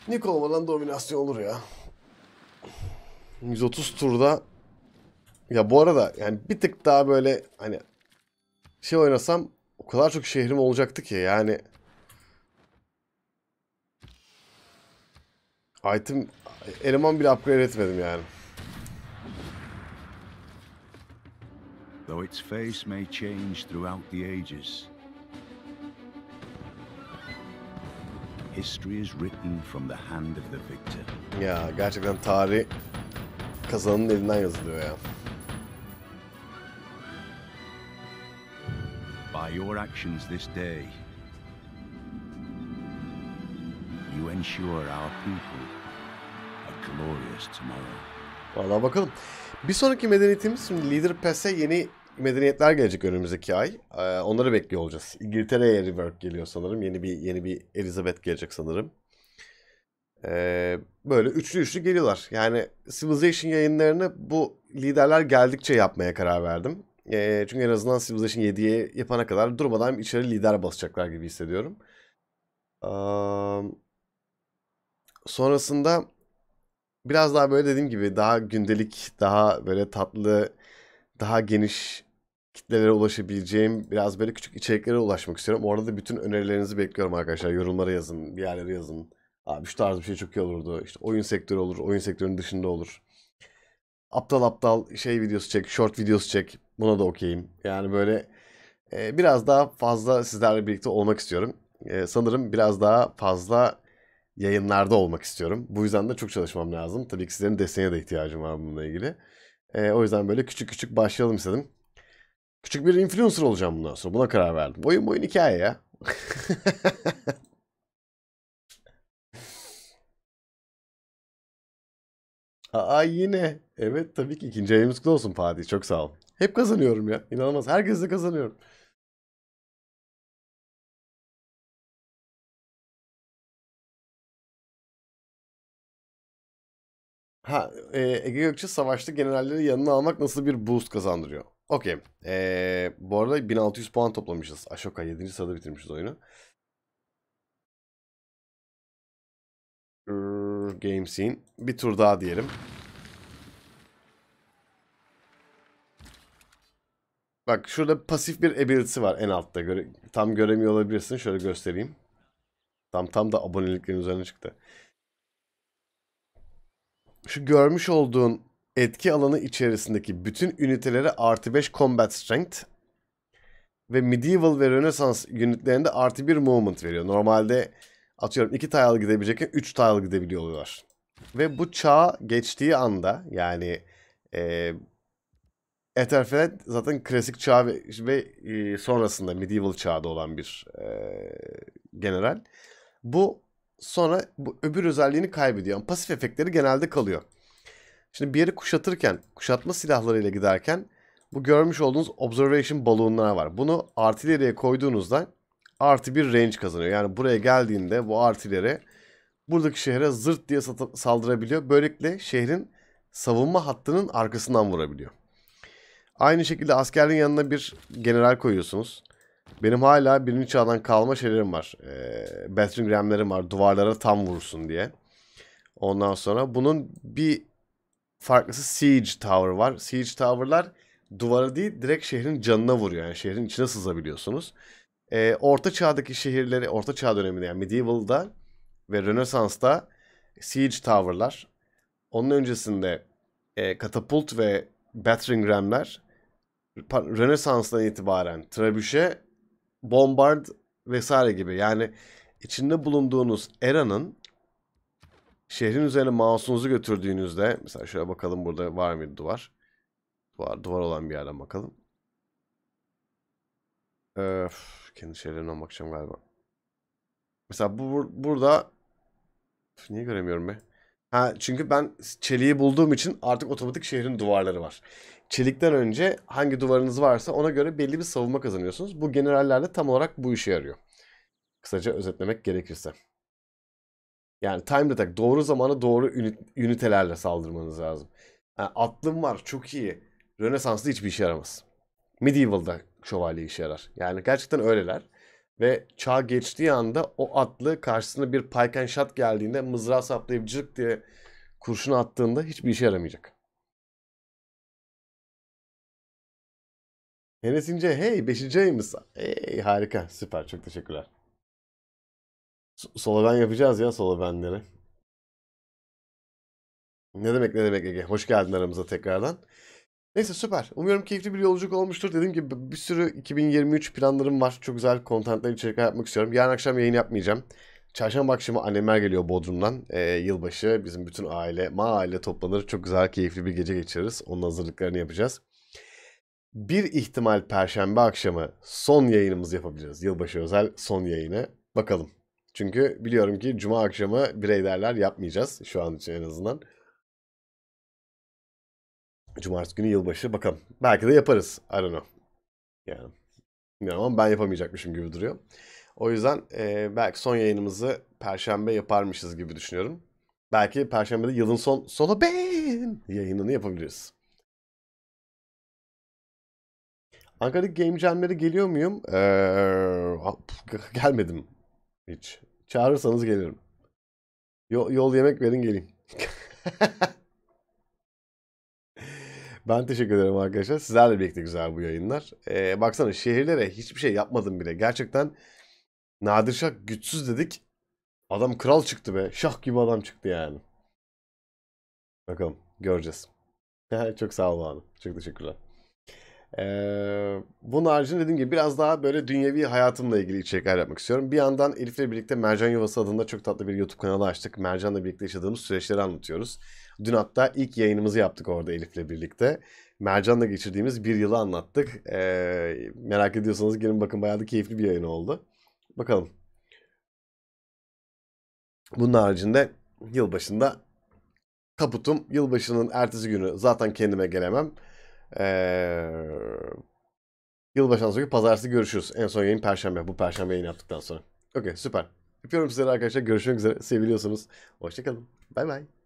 Nick olmadan dominasyon olur ya. 130 turda ya bu arada yani bir tık daha böyle hani şey oynasam o kadar çok şehrim olacaktı ki yani item eleman bile upgrade etmedim yani. Though its face may change throughout the ages, History is written from the hand of the victor. Ya gerçekten tarih kazanın elinden yazılıyor ya. By your actions this day, you ensure our people a glorious tomorrow. Valla bakalım. Bir sonraki medeniyetimiz şimdi Leader Pass'e yeni medeniyetler gelecek önümüzdeki ay. Ee, onları bekliyor olacağız. İngiltere'ye rework geliyor sanırım. Yeni bir yeni bir Elizabeth gelecek sanırım. Ee, böyle üçlü üçlü geliyorlar. Yani Civilization yayınlarını bu liderler geldikçe yapmaya karar verdim. Ee, çünkü en azından Civilization 7'ye yapana kadar durmadan içeri lider basacaklar gibi hissediyorum. Ee, sonrasında biraz daha böyle dediğim gibi daha gündelik, daha böyle tatlı daha geniş kitlelere ulaşabileceğim biraz böyle küçük içeriklere ulaşmak istiyorum. Orada da bütün önerilerinizi bekliyorum arkadaşlar. Yorumlara yazın, bir yerlere yazın. Abi şu tarz bir şey çok iyi olurdu. İşte oyun sektörü olur, oyun sektörünün dışında olur. Aptal aptal şey videosu çek, short videosu çek. Buna da okeyim. Yani böyle e, biraz daha fazla sizlerle birlikte olmak istiyorum. E, sanırım biraz daha fazla yayınlarda olmak istiyorum. Bu yüzden de çok çalışmam lazım. Tabii ki sizlerin desteğine de ihtiyacım var bununla ilgili. E, o yüzden böyle küçük küçük başlayalım istedim. Küçük bir influencer olacağım bundan sonra. Buna karar verdim. Oyun oyun hikaye ya. *laughs* Aa yine. Evet tabii ki ikinci ayımız kutlu olsun Fatih. Çok sağ ol. Hep kazanıyorum ya. İnanılmaz. Herkesle kazanıyorum. Ha, e, Ege Gökçe savaşta generalleri yanına almak nasıl bir boost kazandırıyor? Okey. E, bu arada 1600 puan toplamışız. Ashoka 7. sırada bitirmişiz oyunu. Game scene. Bir tur daha diyelim. Bak şurada pasif bir ability'si var en altta. Göre tam göremiyor olabilirsin. Şöyle göstereyim. Tam tam da aboneliklerin üzerine çıktı şu görmüş olduğun etki alanı içerisindeki bütün ünitelere artı 5 combat strength ve medieval ve renaissance unitlerinde artı 1 movement veriyor. Normalde atıyorum 2 tile gidebilecekken 3 tile gidebiliyor oluyorlar. Ve bu çağ geçtiği anda yani e, Etherfeld zaten klasik çağ ve, ve e, sonrasında medieval çağda olan bir e, general. Bu sonra bu öbür özelliğini kaybediyor. Ama pasif efektleri genelde kalıyor. Şimdi bir yeri kuşatırken, kuşatma silahlarıyla giderken bu görmüş olduğunuz observation balonlar var. Bunu artileriye koyduğunuzda artı bir range kazanıyor. Yani buraya geldiğinde bu artileri buradaki şehre zırt diye saldırabiliyor. Böylelikle şehrin savunma hattının arkasından vurabiliyor. Aynı şekilde askerin yanına bir general koyuyorsunuz. Benim hala birinci çağdan kalma şeylerim var. E, ee, battering ramlerim var. Duvarlara tam vursun diye. Ondan sonra bunun bir farklısı Siege Tower var. Siege Tower'lar duvara değil direkt şehrin canına vuruyor. Yani şehrin içine sızabiliyorsunuz. E, orta çağdaki şehirleri, orta çağ döneminde yani Medieval'da ve Rönesans'ta Siege Tower'lar. Onun öncesinde e, katapult ve battering ram'ler Rönesans'tan itibaren Trebüş'e Bombard vesaire gibi. Yani içinde bulunduğunuz eranın şehrin üzerine mouse'unuzu götürdüğünüzde mesela şöyle bakalım burada var mıydı duvar? Duvar, duvar olan bir yerden bakalım. Öf, kendi şeylerine bakacağım galiba. Mesela bu burada Öf, niye göremiyorum be? Ha çünkü ben çeliği bulduğum için artık otomatik şehrin duvarları var çelikten önce hangi duvarınız varsa ona göre belli bir savunma kazanıyorsunuz. Bu generallerde tam olarak bu işe yarıyor. Kısaca özetlemek gerekirse. Yani time attack doğru zamana doğru ünitelerle saldırmanız lazım. Yani atlım var çok iyi. Rönesans'ta hiçbir işe yaramaz. Medieval'da şövalye işe yarar. Yani gerçekten öyleler. Ve çağ geçtiği anda o atlı karşısına bir pike and shot geldiğinde mızrağı saplayıp cırk diye kurşunu attığında hiçbir işe yaramayacak. Enes İnce hey 5. mısın? Hey harika süper çok teşekkürler. Solo ben yapacağız ya solo benleri. Ne demek ne demek Ege. Hoş geldin aramıza tekrardan. Neyse süper. Umuyorum keyifli bir yolculuk olmuştur. Dediğim gibi bir sürü 2023 planlarım var. Çok güzel kontentler, içerikler yapmak istiyorum. Yarın akşam yayın yapmayacağım. Çarşamba akşamı annemler geliyor Bodrum'dan. Ee, yılbaşı bizim bütün aile, ma aile toplanır. Çok güzel, keyifli bir gece geçiririz. Onun hazırlıklarını yapacağız bir ihtimal perşembe akşamı son yayınımız yapabiliriz. Yılbaşı özel son yayını. Bakalım. Çünkü biliyorum ki cuma akşamı bireylerler yapmayacağız şu an için en azından. Cumartesi günü yılbaşı bakalım. Belki de yaparız. I don't know. Yani bilmiyorum ama ben yapamayacakmışım gibi duruyor. O yüzden e, belki son yayınımızı perşembe yaparmışız gibi düşünüyorum. Belki perşembede yılın son solo ben yayınını yapabiliriz. Ankara'daki game jamlere geliyor muyum? Ee, gelmedim hiç. Çağırırsanız gelirim. Yol, yol yemek verin geleyim. *laughs* ben teşekkür ederim arkadaşlar. Sizlerle birlikte güzel bu yayınlar. Ee, baksana şehirlere hiçbir şey yapmadım bile. Gerçekten Nadir Şah güçsüz dedik. Adam kral çıktı be. Şah gibi adam çıktı yani. Bakalım göreceğiz. *laughs* Çok sağ ol abi. Çok teşekkürler. Ee, bunun haricinde dediğim gibi biraz daha böyle dünyevi hayatımla ilgili içerikler yapmak istiyorum. Bir yandan Elif'le birlikte Mercan Yuvası adında çok tatlı bir YouTube kanalı açtık. Mercan'la birlikte yaşadığımız süreçleri anlatıyoruz. Dün hatta ilk yayınımızı yaptık orada Elif'le birlikte. Mercan'la geçirdiğimiz bir yılı anlattık. Ee, merak ediyorsanız gelin bakın bayağı da keyifli bir yayın oldu. Bakalım. Bunun haricinde yılbaşında kaputum. Yılbaşının ertesi günü zaten kendime gelemem. Ee, yılbaşından sonraki pazartesi görüşürüz. En son yayın perşembe. Bu perşembe yayın yaptıktan sonra. Okey süper. Öpüyorum sizleri arkadaşlar. Görüşmek üzere. Seviliyorsunuz. Hoşçakalın. Bay bay.